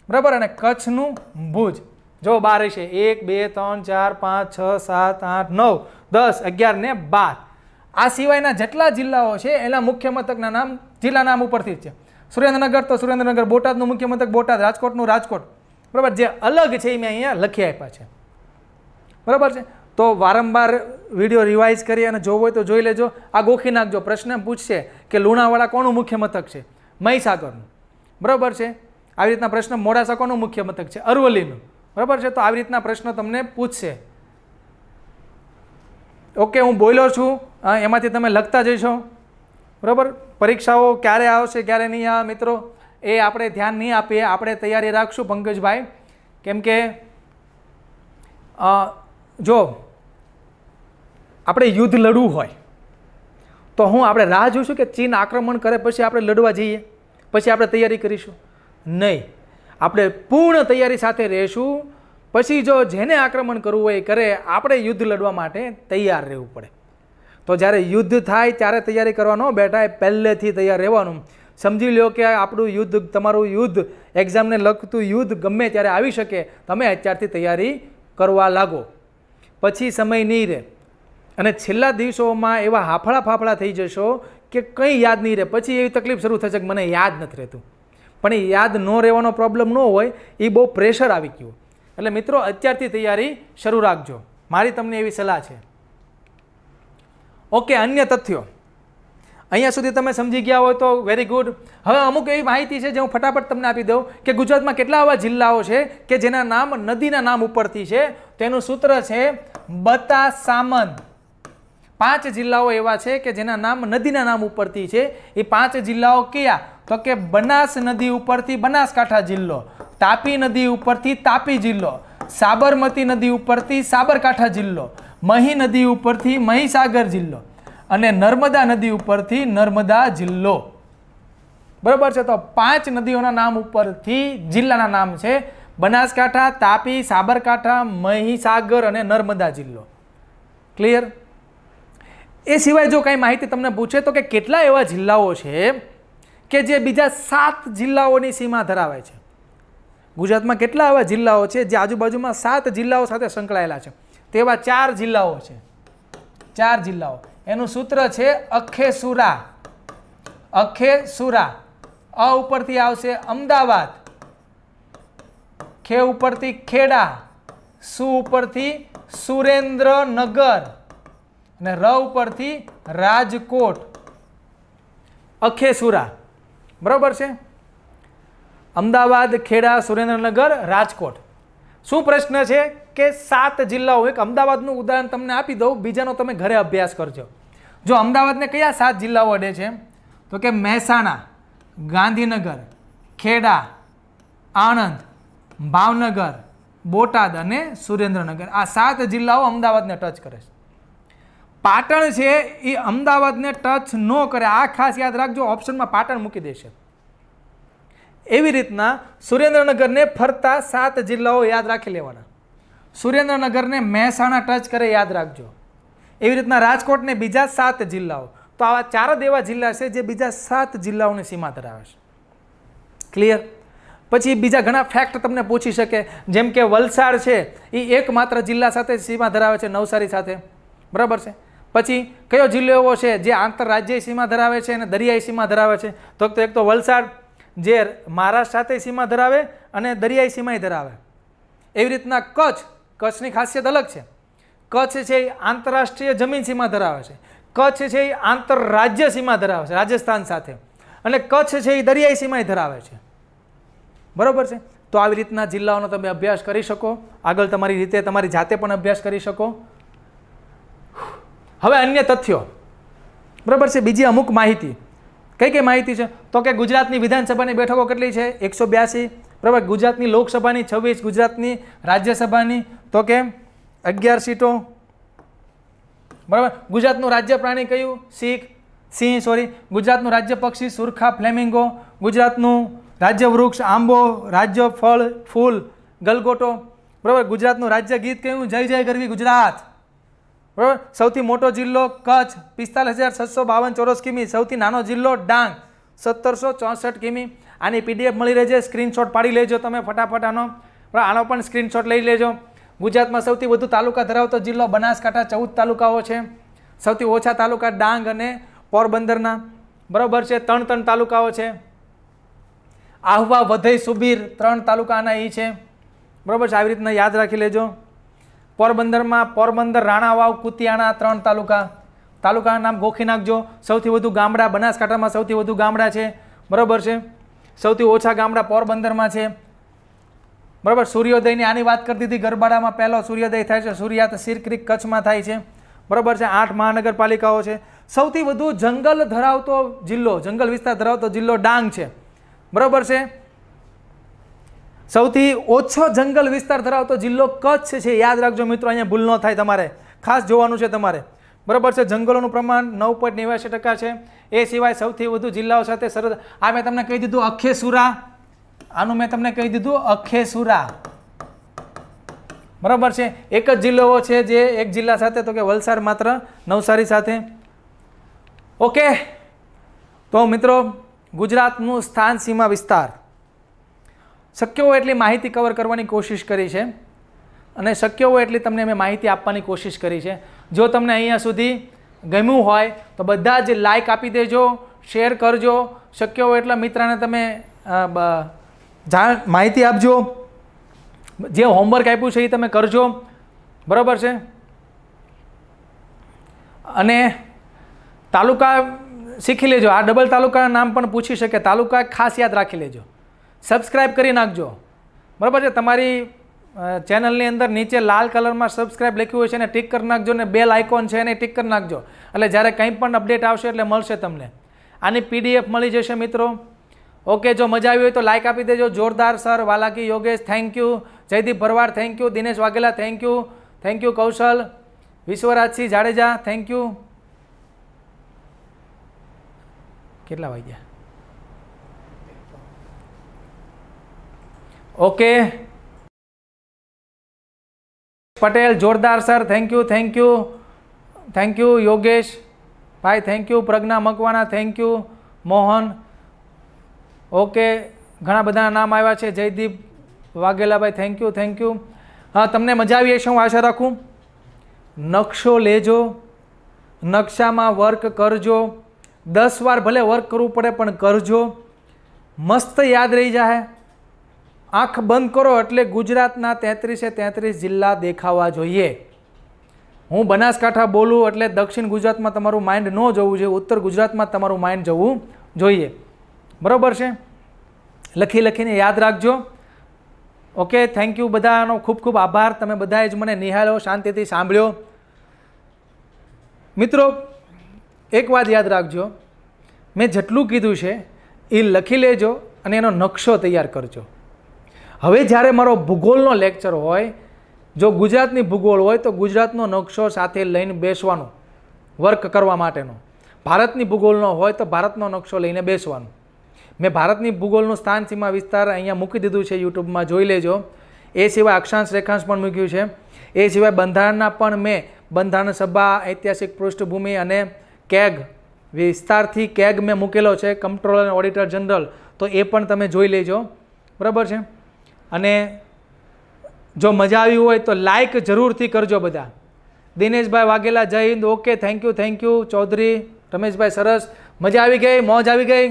બરાબર અને કચ્છનું ભુજ જો બારે છે એક બે ત્રણ ચાર પાંચ છ સાત આઠ નવ દસ અગિયાર ને બાર આ સિવાયના જેટલા જિલ્લાઓ છે એના મુખ્ય મથકના નામ જિલ્લા નામ ઉપરથી જ છે સુરેન્દ્રનગર તો સુરેન્દ્રનગર બોટાદનું મુખ્ય મથક બોટાદ રાજકોટનું રાજકોટ બરાબર જે અલગ છે એ મેં અહીંયા લખી આપ્યા છે બરાબર છે તો વારંવાર વિડીયો રિવાઇઝ કરી અને જોવો હોય તો જોઈ લેજો આ ગોખી નાખજો પ્રશ્ન પૂછશે કે લુણાવાડા કોનું મુખ્ય મથક છે મહીસાગરનું બરાબર છે આવી રીતના પ્રશ્ન મોડાસા કોનું મુખ્ય મથક છે અરવલ્લીનું બરાબર છે તો આવી રીતના પ્રશ્ન તમને પૂછશે ઓકે હું બોલ્યો છું એમાંથી તમે લખતા જઈશો બરાબર પરીક્ષાઓ ક્યારે આવશે ક્યારે નહીં આવે મિત્રો એ આપણે ધ્યાન નહીં આપીએ આપણે તૈયારી રાખશું પંકજભાઈ કેમ કે જો આપણે યુદ્ધ લડવું હોય તો હું આપણે રાહ જોઈશું કે ચીન આક્રમણ કરે પછી આપણે લડવા જઈએ પછી આપણે તૈયારી કરીશું નહીં આપણે પૂર્ણ તૈયારી સાથે રહીશું પછી જો જેને આક્રમણ કરવું હોય એ કરે આપણે યુદ્ધ લડવા માટે તૈયાર રહેવું પડે તો જ્યારે યુદ્ધ થાય ત્યારે તૈયારી કરવાનો બેટા પહેલેથી તૈયાર રહેવાનું સમજી લો કે આપણું યુદ્ધ તમારું યુદ્ધ એક્ઝામને લગતું યુદ્ધ ગમે ત્યારે આવી શકે તમે અત્યારથી તૈયારી કરવા લાગો પછી સમય નહીં રહે અને છેલ્લા દિવસોમાં એવા હાફળા ફાફળા થઈ જશો કે કંઈ યાદ નહીં રહે પછી એવી તકલીફ શરૂ થશે કે મને યાદ નથી રહેતું પણ એ યાદ ન રહેવાનો પ્રોબ્લેમ ન હોય એ બહુ પ્રેશર આવી ગયું એટલે મિત્રો અત્યારથી તૈયારી શરૂ રાખજો મારી તમને એવી સલાહ છે ઓકે અન્ય તથ્યો અહીંયા સુધી તમે સમજી ગયા હોય તો વેરી ગુડ હવે અમુક એવી માહિતી છે જે હું ફટાફટ તમને આપી દઉં કે ગુજરાતમાં કેટલા આવા જિલ્લાઓ છે કે જેના નામ નદીના નામ ઉપરથી છે તેનું સૂત્ર છે બતા સામંત પાંચ જિલ્લાઓ એવા છે કે જેના નામ નદીના નામ ઉપરથી છે એ પાંચ જિલ્લાઓ કયા તો કે બનાસ નદી ઉપરથી બનાસકાંઠા જિલ્લો તાપી નદી ઉપરથી તાપી જિલ્લો સાબરમતી નદી ઉપરથી સાબરકાંઠા જિલ્લો મહી નદી ઉપરથી મહીસાગર જિલ્લો અને નર્મદા નદી ઉપરથી નર્મદા જિલ્લો બરાબર છે તો પાંચ નદીઓના નામ ઉપરથી જિલ્લાના નામ છે બનાસકાંઠા તાપી સાબરકાંઠા મહીસાગર અને નર્મદા જિલ્લો ક્લિયર એ સિવાય જો કાંઈ માહિતી તમને પૂછે તો કે કેટલા એવા જિલ્લાઓ છે કે જે બીજા સાત જિલ્લાઓની સીમા ધરાવે છે ગુજરાતમાં કેટલા એવા જિલ્લાઓ છે જે આજુબાજુમાં સાત જિલ્લાઓ સાથે સંકળાયેલા છે તેવા ચાર જિલ્લાઓ છે ચાર જિલ્લાઓ એનું સૂત્ર છે અખેસુરા અખેસુરા અ ઉપરથી આવશે અમદાવાદ ખે ઉપરથી ખેડા સુ ઉપરથી સુરેન્દ્રનગર અને ર ઉપરથી રાજકોટ અખેસુરા બરાબર છે અમદાવાદ ખેડા સુરેન્દ્રનગર રાજકોટ શું પ્રશ્ન છે કે સાત જિલ્લાઓ એક અમદાવાદનું ઉદાહરણ તમને આપી દઉં બીજાનો તમે ઘરે અભ્યાસ કરજો જો અમદાવાદને કયા સાત જિલ્લાઓ અડે છે તો કે મહેસાણા ગાંધીનગર ખેડા આણંદ ભાવનગર બોટાદ અને સુરેન્દ્રનગર આ સાત જિલ્લાઓ અમદાવાદને ટચ કરે છે પાટણ છે એ અમદાવાદને ટચ ન કરે આ ખાસ યાદ રાખજો ઓપ્શનમાં પાટણ મૂકી દેશે એવી રીતના સુરેન્દ્રનગરને ફરતા સાત જિલ્લાઓ યાદ રાખી લેવાના સુરેન્દ્રનગરને મહેસાણા ટચ કરે યાદ રાખજો એવી રીતના રાજકોટને બીજા સાત જિલ્લાઓ તો આવા ચાર જ એવા જિલ્લા છે જે બીજા સાત જિલ્લાઓની સીમા ધરાવે છે ક્લિયર પછી બીજા ઘણા ફેક્ટ તમને પૂછી શકે જેમ કે વલસાડ છે એ એકમાત્ર જિલ્લા સાથે સીમા ધરાવે છે નવસારી સાથે બરાબર છે પછી કયો જિલ્લો એવો છે જે આંતરરાજ્ય સીમા ધરાવે છે અને દરિયાઈ સીમા ધરાવે છે તો એક તો વલસાડ જે મહારાષ્ટ્ર સાથે સીમા ધરાવે અને દરિયાઈ સીમાય ધરાવે એવી રીતના કચ્છ કચ્છની ખાસિયત અલગ છે કચ્છ છે એ આંતરરાષ્ટ્રીય જમીન સીમા ધરાવે છે કચ્છ છે એ આંતરરાજ્ય સીમા ધરાવે છે રાજસ્થાન સાથે અને કચ્છ છે એ દરિયાઈ સીમાએ ધરાવે છે બરાબર છે તો આવી રીતના જિલ્લાઓનો તમે અભ્યાસ કરી શકો આગળ તમારી રીતે તમારી જાતે પણ અભ્યાસ કરી શકો હવે અન્ય તથ્યો બરાબર છે બીજી અમુક માહિતી કઈ કઈ માહિતી છે તો કે ગુજરાતની વિધાનસભાની બેઠકો કેટલી છે એકસો બ્યાસી બરાબર ગુજરાતની લોકસભાની છવ્વીસ ગુજરાતની રાજ્યસભાની તો કેમ અગિયાર સીટો બરાબર ગુજરાતનું રાજ્ય પ્રાણી કયું શીખ સિંહ સોરી ગુજરાતનું રાજ્ય પક્ષી સુરખા ફ્લેમિંગો ગુજરાતનું રાજ્ય વૃક્ષ આંબો રાજ્ય ફળ ફૂલ ગલગોટો બરાબર ગુજરાતનું રાજ્ય ગીત કયું જય જય ગરવી ગુજરાત બરાબર સૌથી મોટો જિલ્લો કચ્છ પિસ્તાલીસ હજાર છસો બાવન ચોરસ કિમી સૌથી નાનો જિલ્લો ડાંગ સત્તરસો ચોસઠ કિમી આની પીડીએફ મળી રહેશે સ્ક્રીનશોટ પાડી લેજો તમે ફટાફટ આનો આનો પણ સ્ક્રીનશોટ લઈ લેજો ગુજરાતમાં સૌથી વધુ તાલુકા ધરાવતો જિલ્લો બનાસકાંઠા ચૌદ તાલુકાઓ છે સૌથી ઓછા તાલુકા ડાંગ અને પોરબંદરના બરાબર છે ત્રણ ત્રણ તાલુકાઓ છે આહવા વધઈ સુબીર ત્રણ તાલુકાના એ છે બરાબર છે આવી રીતના યાદ રાખી લેજો પોરબંદરમાં પોરબંદર રાણાવાવ કુતિયાણા ત્રણ તાલુકા તાલુકાના નામ ગોખી નાખજો સૌથી વધુ ગામડા બનાસકાંઠામાં સૌથી વધુ ગામડા છે બરાબર છે સૌથી ઓછા ગામડા પોરબંદરમાં છે બરાબર સૂર્યોદયની આની વાત કરી દીધી ગરબાડામાં પહેલો સૂર્યોદય થાય છે સૂર્યાત સિરક્રિક કચ્છમાં થાય છે બરાબર છે આઠ મહાનગરપાલિકાઓ છે સૌથી વધુ જંગલ ધરાવતો જિલ્લો જંગલ વિસ્તાર ધરાવતો જિલ્લો ડાંગ છે બરાબર છે સૌથી ઓછો જંગલ વિસ્તાર ધરાવતો જિલ્લો કચ્છ છે યાદ રાખજો મિત્રો અહીંયા ભૂલ ન થાય તમારે ખાસ જોવાનું છે તમારે બરાબર છે જંગલોનું પ્રમાણ નવ પોઈન્ટ નેવ્યાસી ટકા છે એ સિવાય સૌથી વધુ જિલ્લાઓ સાથે સરહદ આ મેં તમને કહી દીધું અખેસુરા આનું મેં તમને કહી દીધું અખેસુરા બરાબર છે એક જ જિલ્લો છે જે એક જિલ્લા સાથે તો કે વલસાડ માત્ર નવસારી સાથે ઓકે તો મિત્રો ગુજરાતનું સ્થાન સીમા વિસ્તાર શક્ય હોય એટલી માહિતી કવર કરવાની કોશિશ કરી છે અને શક્ય હોય એટલી તમને મેં માહિતી આપવાની કોશિશ કરી છે જો તમને અહીંયા સુધી ગમ્યું હોય તો બધા જ લાઇક આપી દેજો શેર કરજો શક્ય હોય એટલા મિત્રને તમે જાણ માહિતી આપજો જે હોમવર્ક આપ્યું છે એ તમે કરજો બરાબર છે અને તાલુકા શીખી લેજો આ ડબલ તાલુકાના નામ પણ પૂછી શકે તાલુકા ખાસ યાદ રાખી લેજો સબસ્ક્રાઈબ કરી નાખજો બરાબર છે તમારી ચેનલની અંદર નીચે લાલ કલરમાં સબસ્ક્રાઇબ લખ્યું હોય છે ને ટીક કરી નાખજો ને બેલ આઇકોન છે એને ટીક કરી નાખજો એટલે જ્યારે કંઈ પણ અપડેટ આવશે એટલે મળશે તમને આની પીડીએફ મળી જશે મિત્રો ઓકે જો મજા આવી હોય તો લાઇક આપી દેજો જોરદાર sir Valaki Yogesh thank you Jaydeep Bharwad thank you Dinesh Vaghela thank you thank you Kaushal Vishwarajsinh Jadeja thank you કેટલા વાગ્યા ઓકે પટેલ જોરદાર sir thank you thank you thank you Yogesh ભાઈ thank you Pragna Makwana thank you Mohan okay ઘણા બધાના નામ આવ્યા છે Jaydeep Vaghelabhai thank you thank you હા તમને મજા આવી હશે હું આશા રાખું નકશો લેજો નકશામાં વર્ક કરજો દસ વાર ભલે વર્ક કરવું પડે પણ કરજો મસ્ત યાદ રહી જાય આંખ બંધ કરો એટલે ગુજરાતના તેત્રીસે તેત્રીસ જિલ્લા દેખાવા જોઈએ હું બનાસકાંઠા બોલું એટલે દક્ષિણ ગુજરાતમાં તમારું માઇન્ડ ન જવું જોઈએ ઉત્તર ગુજરાતમાં તમારું માઇન્ડ જવું જોઈએ બરાબર છે લખી લખીને યાદ રાખજો ઓકે થેન્ક યુ બધાનો ખૂબ ખૂબ આભાર તમે બધાએ જ મને નિહાળ્યો શાંતિથી સાંભળ્યો મિત્રો એક વાત યાદ રાખજો મેં જેટલું કીધું છે એ લખી લેજો અને એનો નકશો તૈયાર કરજો હવે જ્યારે મારો ભૂગોળનો લેક્ચર હોય જો ગુજરાતની ભૂગોળ હોય તો ગુજરાતનો નકશો સાથે લઈને બેસવાનો વર્ક કરવા માટેનો ભારતની ભૂગોળનો હોય તો ભારતનો નકશો લઈને બેસવાનું મેં ભારતની ભૂગોળનું સ્થાન સીમા વિસ્તાર અહીંયા મૂકી દીધું છે યુટ્યુબમાં જોઈ લેજો એ સિવાય અક્ષાંશ રેખાંશ પણ મૂક્યું છે એ સિવાય બંધારણના પણ મેં બંધારણ સભા ઐતિહાસિક પૃષ્ઠભૂમિ અને કેગ વિસ્તારથી કેગ મેં મૂકેલો છે કંટ્રોલર અને ઓડિટર જનરલ તો એ પણ તમે જોઈ લેજો બરાબર છે અને જો મજા આવી હોય તો લાઇક જરૂરથી કરજો બધા દિનેશભાઈ વાઘેલા જય Hind okay thank you thank you Chaudhari Rameshbhai સરસ મજા આવી ગઈ મોજ આવી ગઈ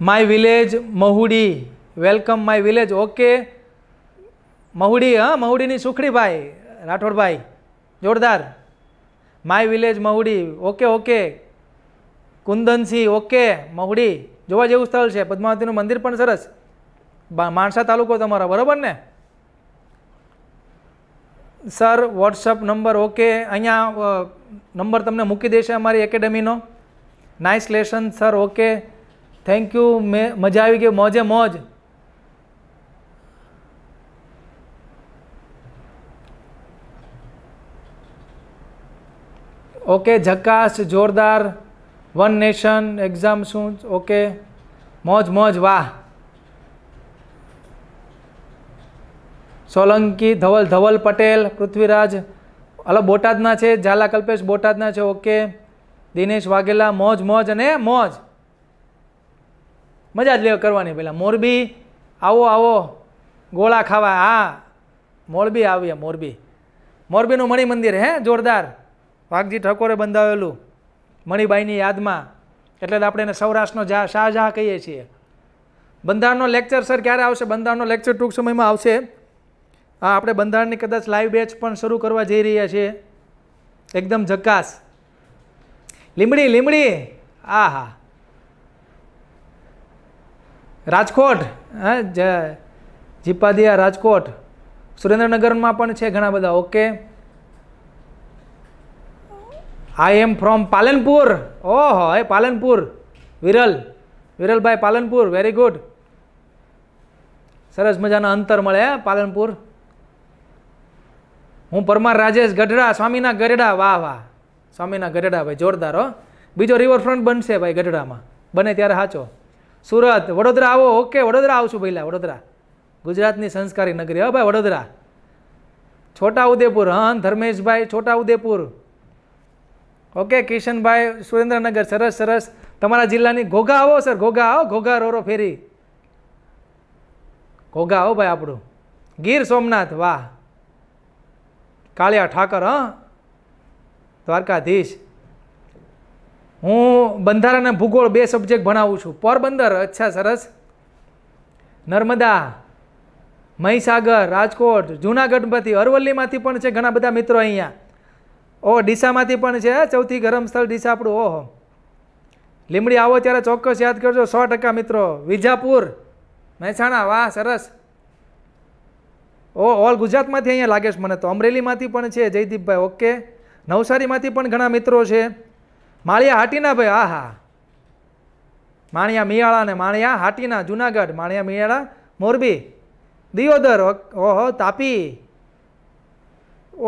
my village Mahudi welcome my village okay Mahudi હં મહુડીની સુખડીભાઈ રાઠોડભાઈ જોરદાર my village Mahudi okay okay Kundansinh okay Mahudi જોવા જેવું સ્થળ છે પદ્માવતીનું મંદિર પણ સરસ માણસા તાલુકો તમારો બરાબર ને સર વોટ્સઅપ નંબર ઓકે અહીંયા નંબર તમને મૂકી દેશે અમારી એકેડમીનો nice lesson sir okay thank you મેં મજા આવી ગઈ મોજે મોજ ઓકે ઝકાસ જોરદાર વન નેશન એક્ઝામ શું ઓકે મોજ મોજ વાહ સોલંકી ધવલ ધવલ પટેલ પૃથ્વીરાજ હલો બોટાદના છે ઝાલા કલ્પેશ બોટાદના છે ઓકે દિનેશ વાઘેલા મોજ મોજ અને મોજ મજા જ લેવા કરવાની પહેલાં મોરબી આવો આવો ગોળા ખાવા હા મોરબી આવીએ મોરબી મોરબીનું મણિ મંદિર હે જોરદાર વાઘજી ઠાકોરે બંધાવેલું મણિબાઈની યાદમાં એટલે જ આપણે એને સૌરાષ્ટ્રનો જા શાહજહાં કહીએ છીએ બંધારણનો લેક્ચર સર ક્યારે આવશે બંધારણનો લેક્ચર ટૂંક સમયમાં આવશે હા આપણે બંધારણની કદાચ લાઈવ બેચ પણ શરૂ કરવા જઈ રહ્યા છીએ એકદમ જકાસ લીમડી લીમડી આ હા રાજકોટ હા જીપાદિયા રાજકોટ સુરેન્દ્રનગરમાં પણ છે ઘણા બધા okay I am from Palanpur ઓહો એ પાલનપુર વિરલ વિરલભાઈ પાલનપુર વેરી ગુડ સરસ મજાના અંતર મળે હે પાલનપુર હું પરમાર રાજેશ ગઢડા સ્વામીના ગઢડા વાહ વાહ સ્વામીના ગઢડા ભાઈ જોરદાર હો બીજો રિવરફ્રન્ટ બનશે ભાઈ ગઢડામાં બને ત્યારે સાચો સુરત વડોદરા આવો ઓકે વડોદરા આવશું પહેલાં વડોદરા ગુજરાતની સંસ્કારી નગરી હા ભાઈ વડોદરા છોટાઉદેપુર હં ધર્મેશભાઈ છોટાઉદેપુર ઓકે કિશનભાઈ સુરેન્દ્રનગર સરસ સરસ તમારા જિલ્લાની ઘોઘા આવો સર ઘોઘા આવો ઘોઘા રોરો ફેરી ઘોઘા આવો ભાઈ આપણું ગીર સોમનાથ વાહ કાળિયા ઠાકર હં દ્વારકાધીશ હું બંધારણ અને ભૂગોળ બે સબ્જેક્ટ ભણાવું છું પોરબંદર અચ્છા સરસ નર્મદા મહીસાગર રાજકોટ જૂનાગઢમાંથી અરવલ્લીમાંથી પણ છે ઘણા બધા મિત્રો અહીંયા ઓ ડીસામાંથી પણ છે ચૌથી ગરમ સ્થળ ડીસા આપણું ઓહો લીમડી આવો ત્યારે ચોક્કસ યાદ કરજો સો ટકા મિત્રો વિજાપુર મહેસાણા વાહ સરસ ઓ ઓલ ગુજરાતમાંથી અહીંયા લાગે છે મને તો અમરેલીમાંથી પણ છે જયદીપભાઈ ઓકે નવસારીમાંથી પણ ઘણા મિત્રો છે માળિયા હાટીના ભાઈ આ હા માણિયા મિયાળા ને માણિયા હાટીના જુનાગઢ માણિયા મિયાળા મોરબી દિયોદર ઓહો તાપી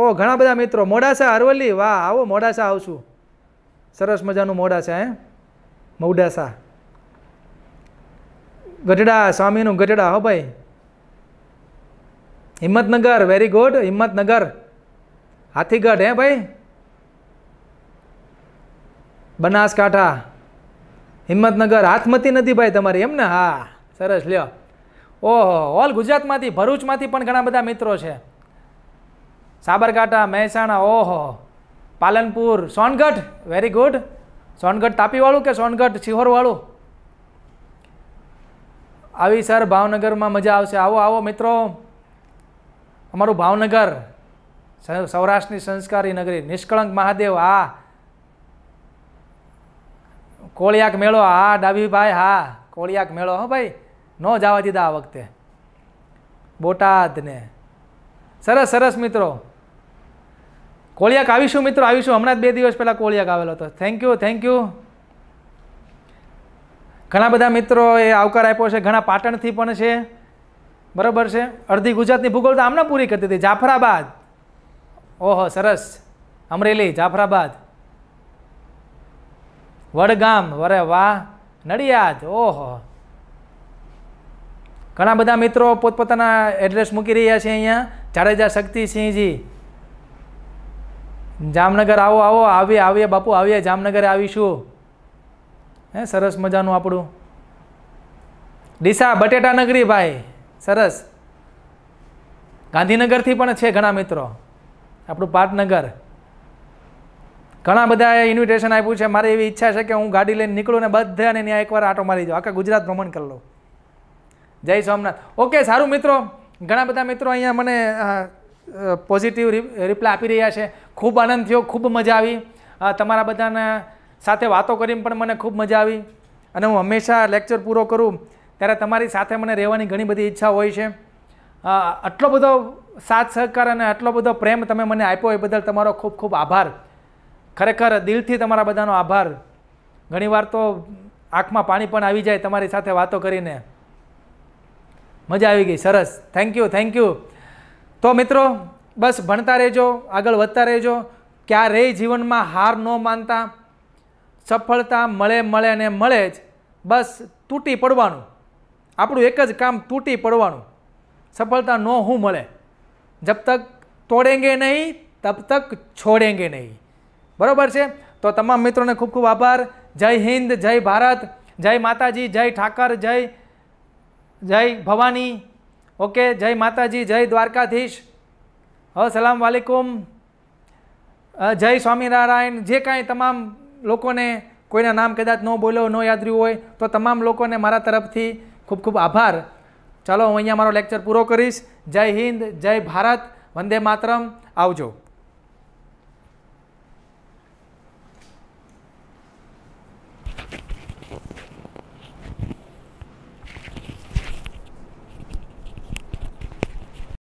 ઓ ઘણા બધા મિત્રો મોડાસા અરવલ્લી વાહ આવો મોડાસા આવશું સરસ મજાનું મોડાસા હે મોડાસા ગઢડા સ્વામીનું ગઢડા હો ભાઈ હિંમતનગર વેરી ગુડ હિંમતનગર હાથીગઢ હે ભાઈ બનાસકાંઠા હિંમતનગર હાથમતી નથી ભાઈ તમારી એમ ને હા સરસ લ્યો ઓહો ઓલ ગુજરાતમાંથી ભરૂચમાંથી પણ ઘણા બધા મિત્રો છે સાબરકાંઠા મહેસાણા ઓહો પાલનપુર સોનગઢ વેરી ગુડ સોનગઢ તાપીવાળું કે સોનગઢ શિહોરવાળું આવી સર ભાવનગરમાં મજા આવશે આવો આવો મિત્રો અમારું ભાવનગર સૌરાષ્ટ્રની સંસ્કારી નગરી નિષ્કળંક મહાદેવ આ કોળિયાક મેળો હા ડાબીભાઈ હા કોળિયાક મેળો હો ભાઈ ન જવા દીધા આ વખતે બોટાદને સરસ સરસ મિત્રો કોળિયાક આવીશું મિત્રો આવીશું હમણાં જ બે દિવસ પહેલાં કોળિયાક આવેલો હતો થેન્ક યુ થેન્ક યુ ઘણા બધા મિત્રો એ આવકાર આપ્યો છે ઘણા પાટણથી પણ છે બરાબર છે અડધી ગુજરાતની ભૂગોળ તો આમને પૂરી કરતી હતી જાફરાબાદ ઓહો સરસ અમરેલી જાફરાબાદ વડગામ વરે વાહ નડિયાદ ઓહો ઘણા બધા મિત્રો પોતપોતાના એડ્રેસ મૂકી રહ્યા છે અહીંયા જાડેજા શક્તિસિંહજી જામનગર આવો આવો આવીએ આવીએ બાપુ આવીએ જામનગરે આવીશું હે સરસ મજાનું આપણું ડીસા બટેટા નગરી ભાઈ સરસ ગાંધીનગરથી પણ છે ઘણા મિત્રો આપણું પાટનગર ઘણા બધાએ ઇન્વિટેશન આપ્યું છે મારી એવી ઈચ્છા છે કે હું ગાડી લઈને નીકળું ને બધાને ત્યાં એકવાર આટો મારી જાઉં આખા ગુજરાત ભ્રમણ કરી લઉં જય સોમનાથ ઓકે સારું મિત્રો ઘણા બધા મિત્રો અહીંયા મને પોઝિટિવ રિપ્લાય આપી રહ્યા છે ખૂબ આનંદ થયો ખૂબ મજા આવી તમારા બધાના સાથે વાતો કરીને પણ મને ખૂબ મજા આવી અને હું હંમેશા લેક્ચર પૂરો કરું ત્યારે તમારી સાથે મને રહેવાની ઘણી બધી ઈચ્છા હોય છે આટલો બધો સાથ સહકાર અને આટલો બધો પ્રેમ તમે મને આપ્યો એ બદલ તમારો ખૂબ ખૂબ આભાર ખરેખર દિલથી તમારા બધાનો આભાર ઘણીવાર તો આંખમાં પાણી પણ આવી જાય તમારી સાથે વાતો કરીને મજા આવી ગઈ સરસ થેન્ક યુ થેન્ક યુ તો મિત્રો બસ ભણતા રહેજો આગળ વધતા રહેજો ક્યારેય જીવનમાં હાર ન માનતા સફળતા મળે મળે ને મળે જ બસ તૂટી પડવાનું આપણું એક જ કામ તૂટી પડવાનું સફળતા ન હું મળે જબ તક તોડેંગે નહીં તબ તક છોડેંગે નહીં બરાબર છે તો તમામ મિત્રોને ખૂબ ખૂબ આભાર જય હિન્દ જય ભારત જય માતાજી જય ઠાકર જય જય ભવાની ઓકે જય માતાજી જય દ્વારકાધીશ અસલામ વાલેકુમ જય સ્વામિનારાયણ જે કાંઈ તમામ લોકોને કોઈના નામ કદાચ ન બોલ્યો ન યાદ રહ્યું હોય તો તમામ લોકોને મારા તરફથી ખૂબ ખૂબ આભાર ચાલો હું અહીંયા મારો લેક્ચર પૂરો કરીશ જય હિન્દ જય ભારત વંદે માતરમ આવજો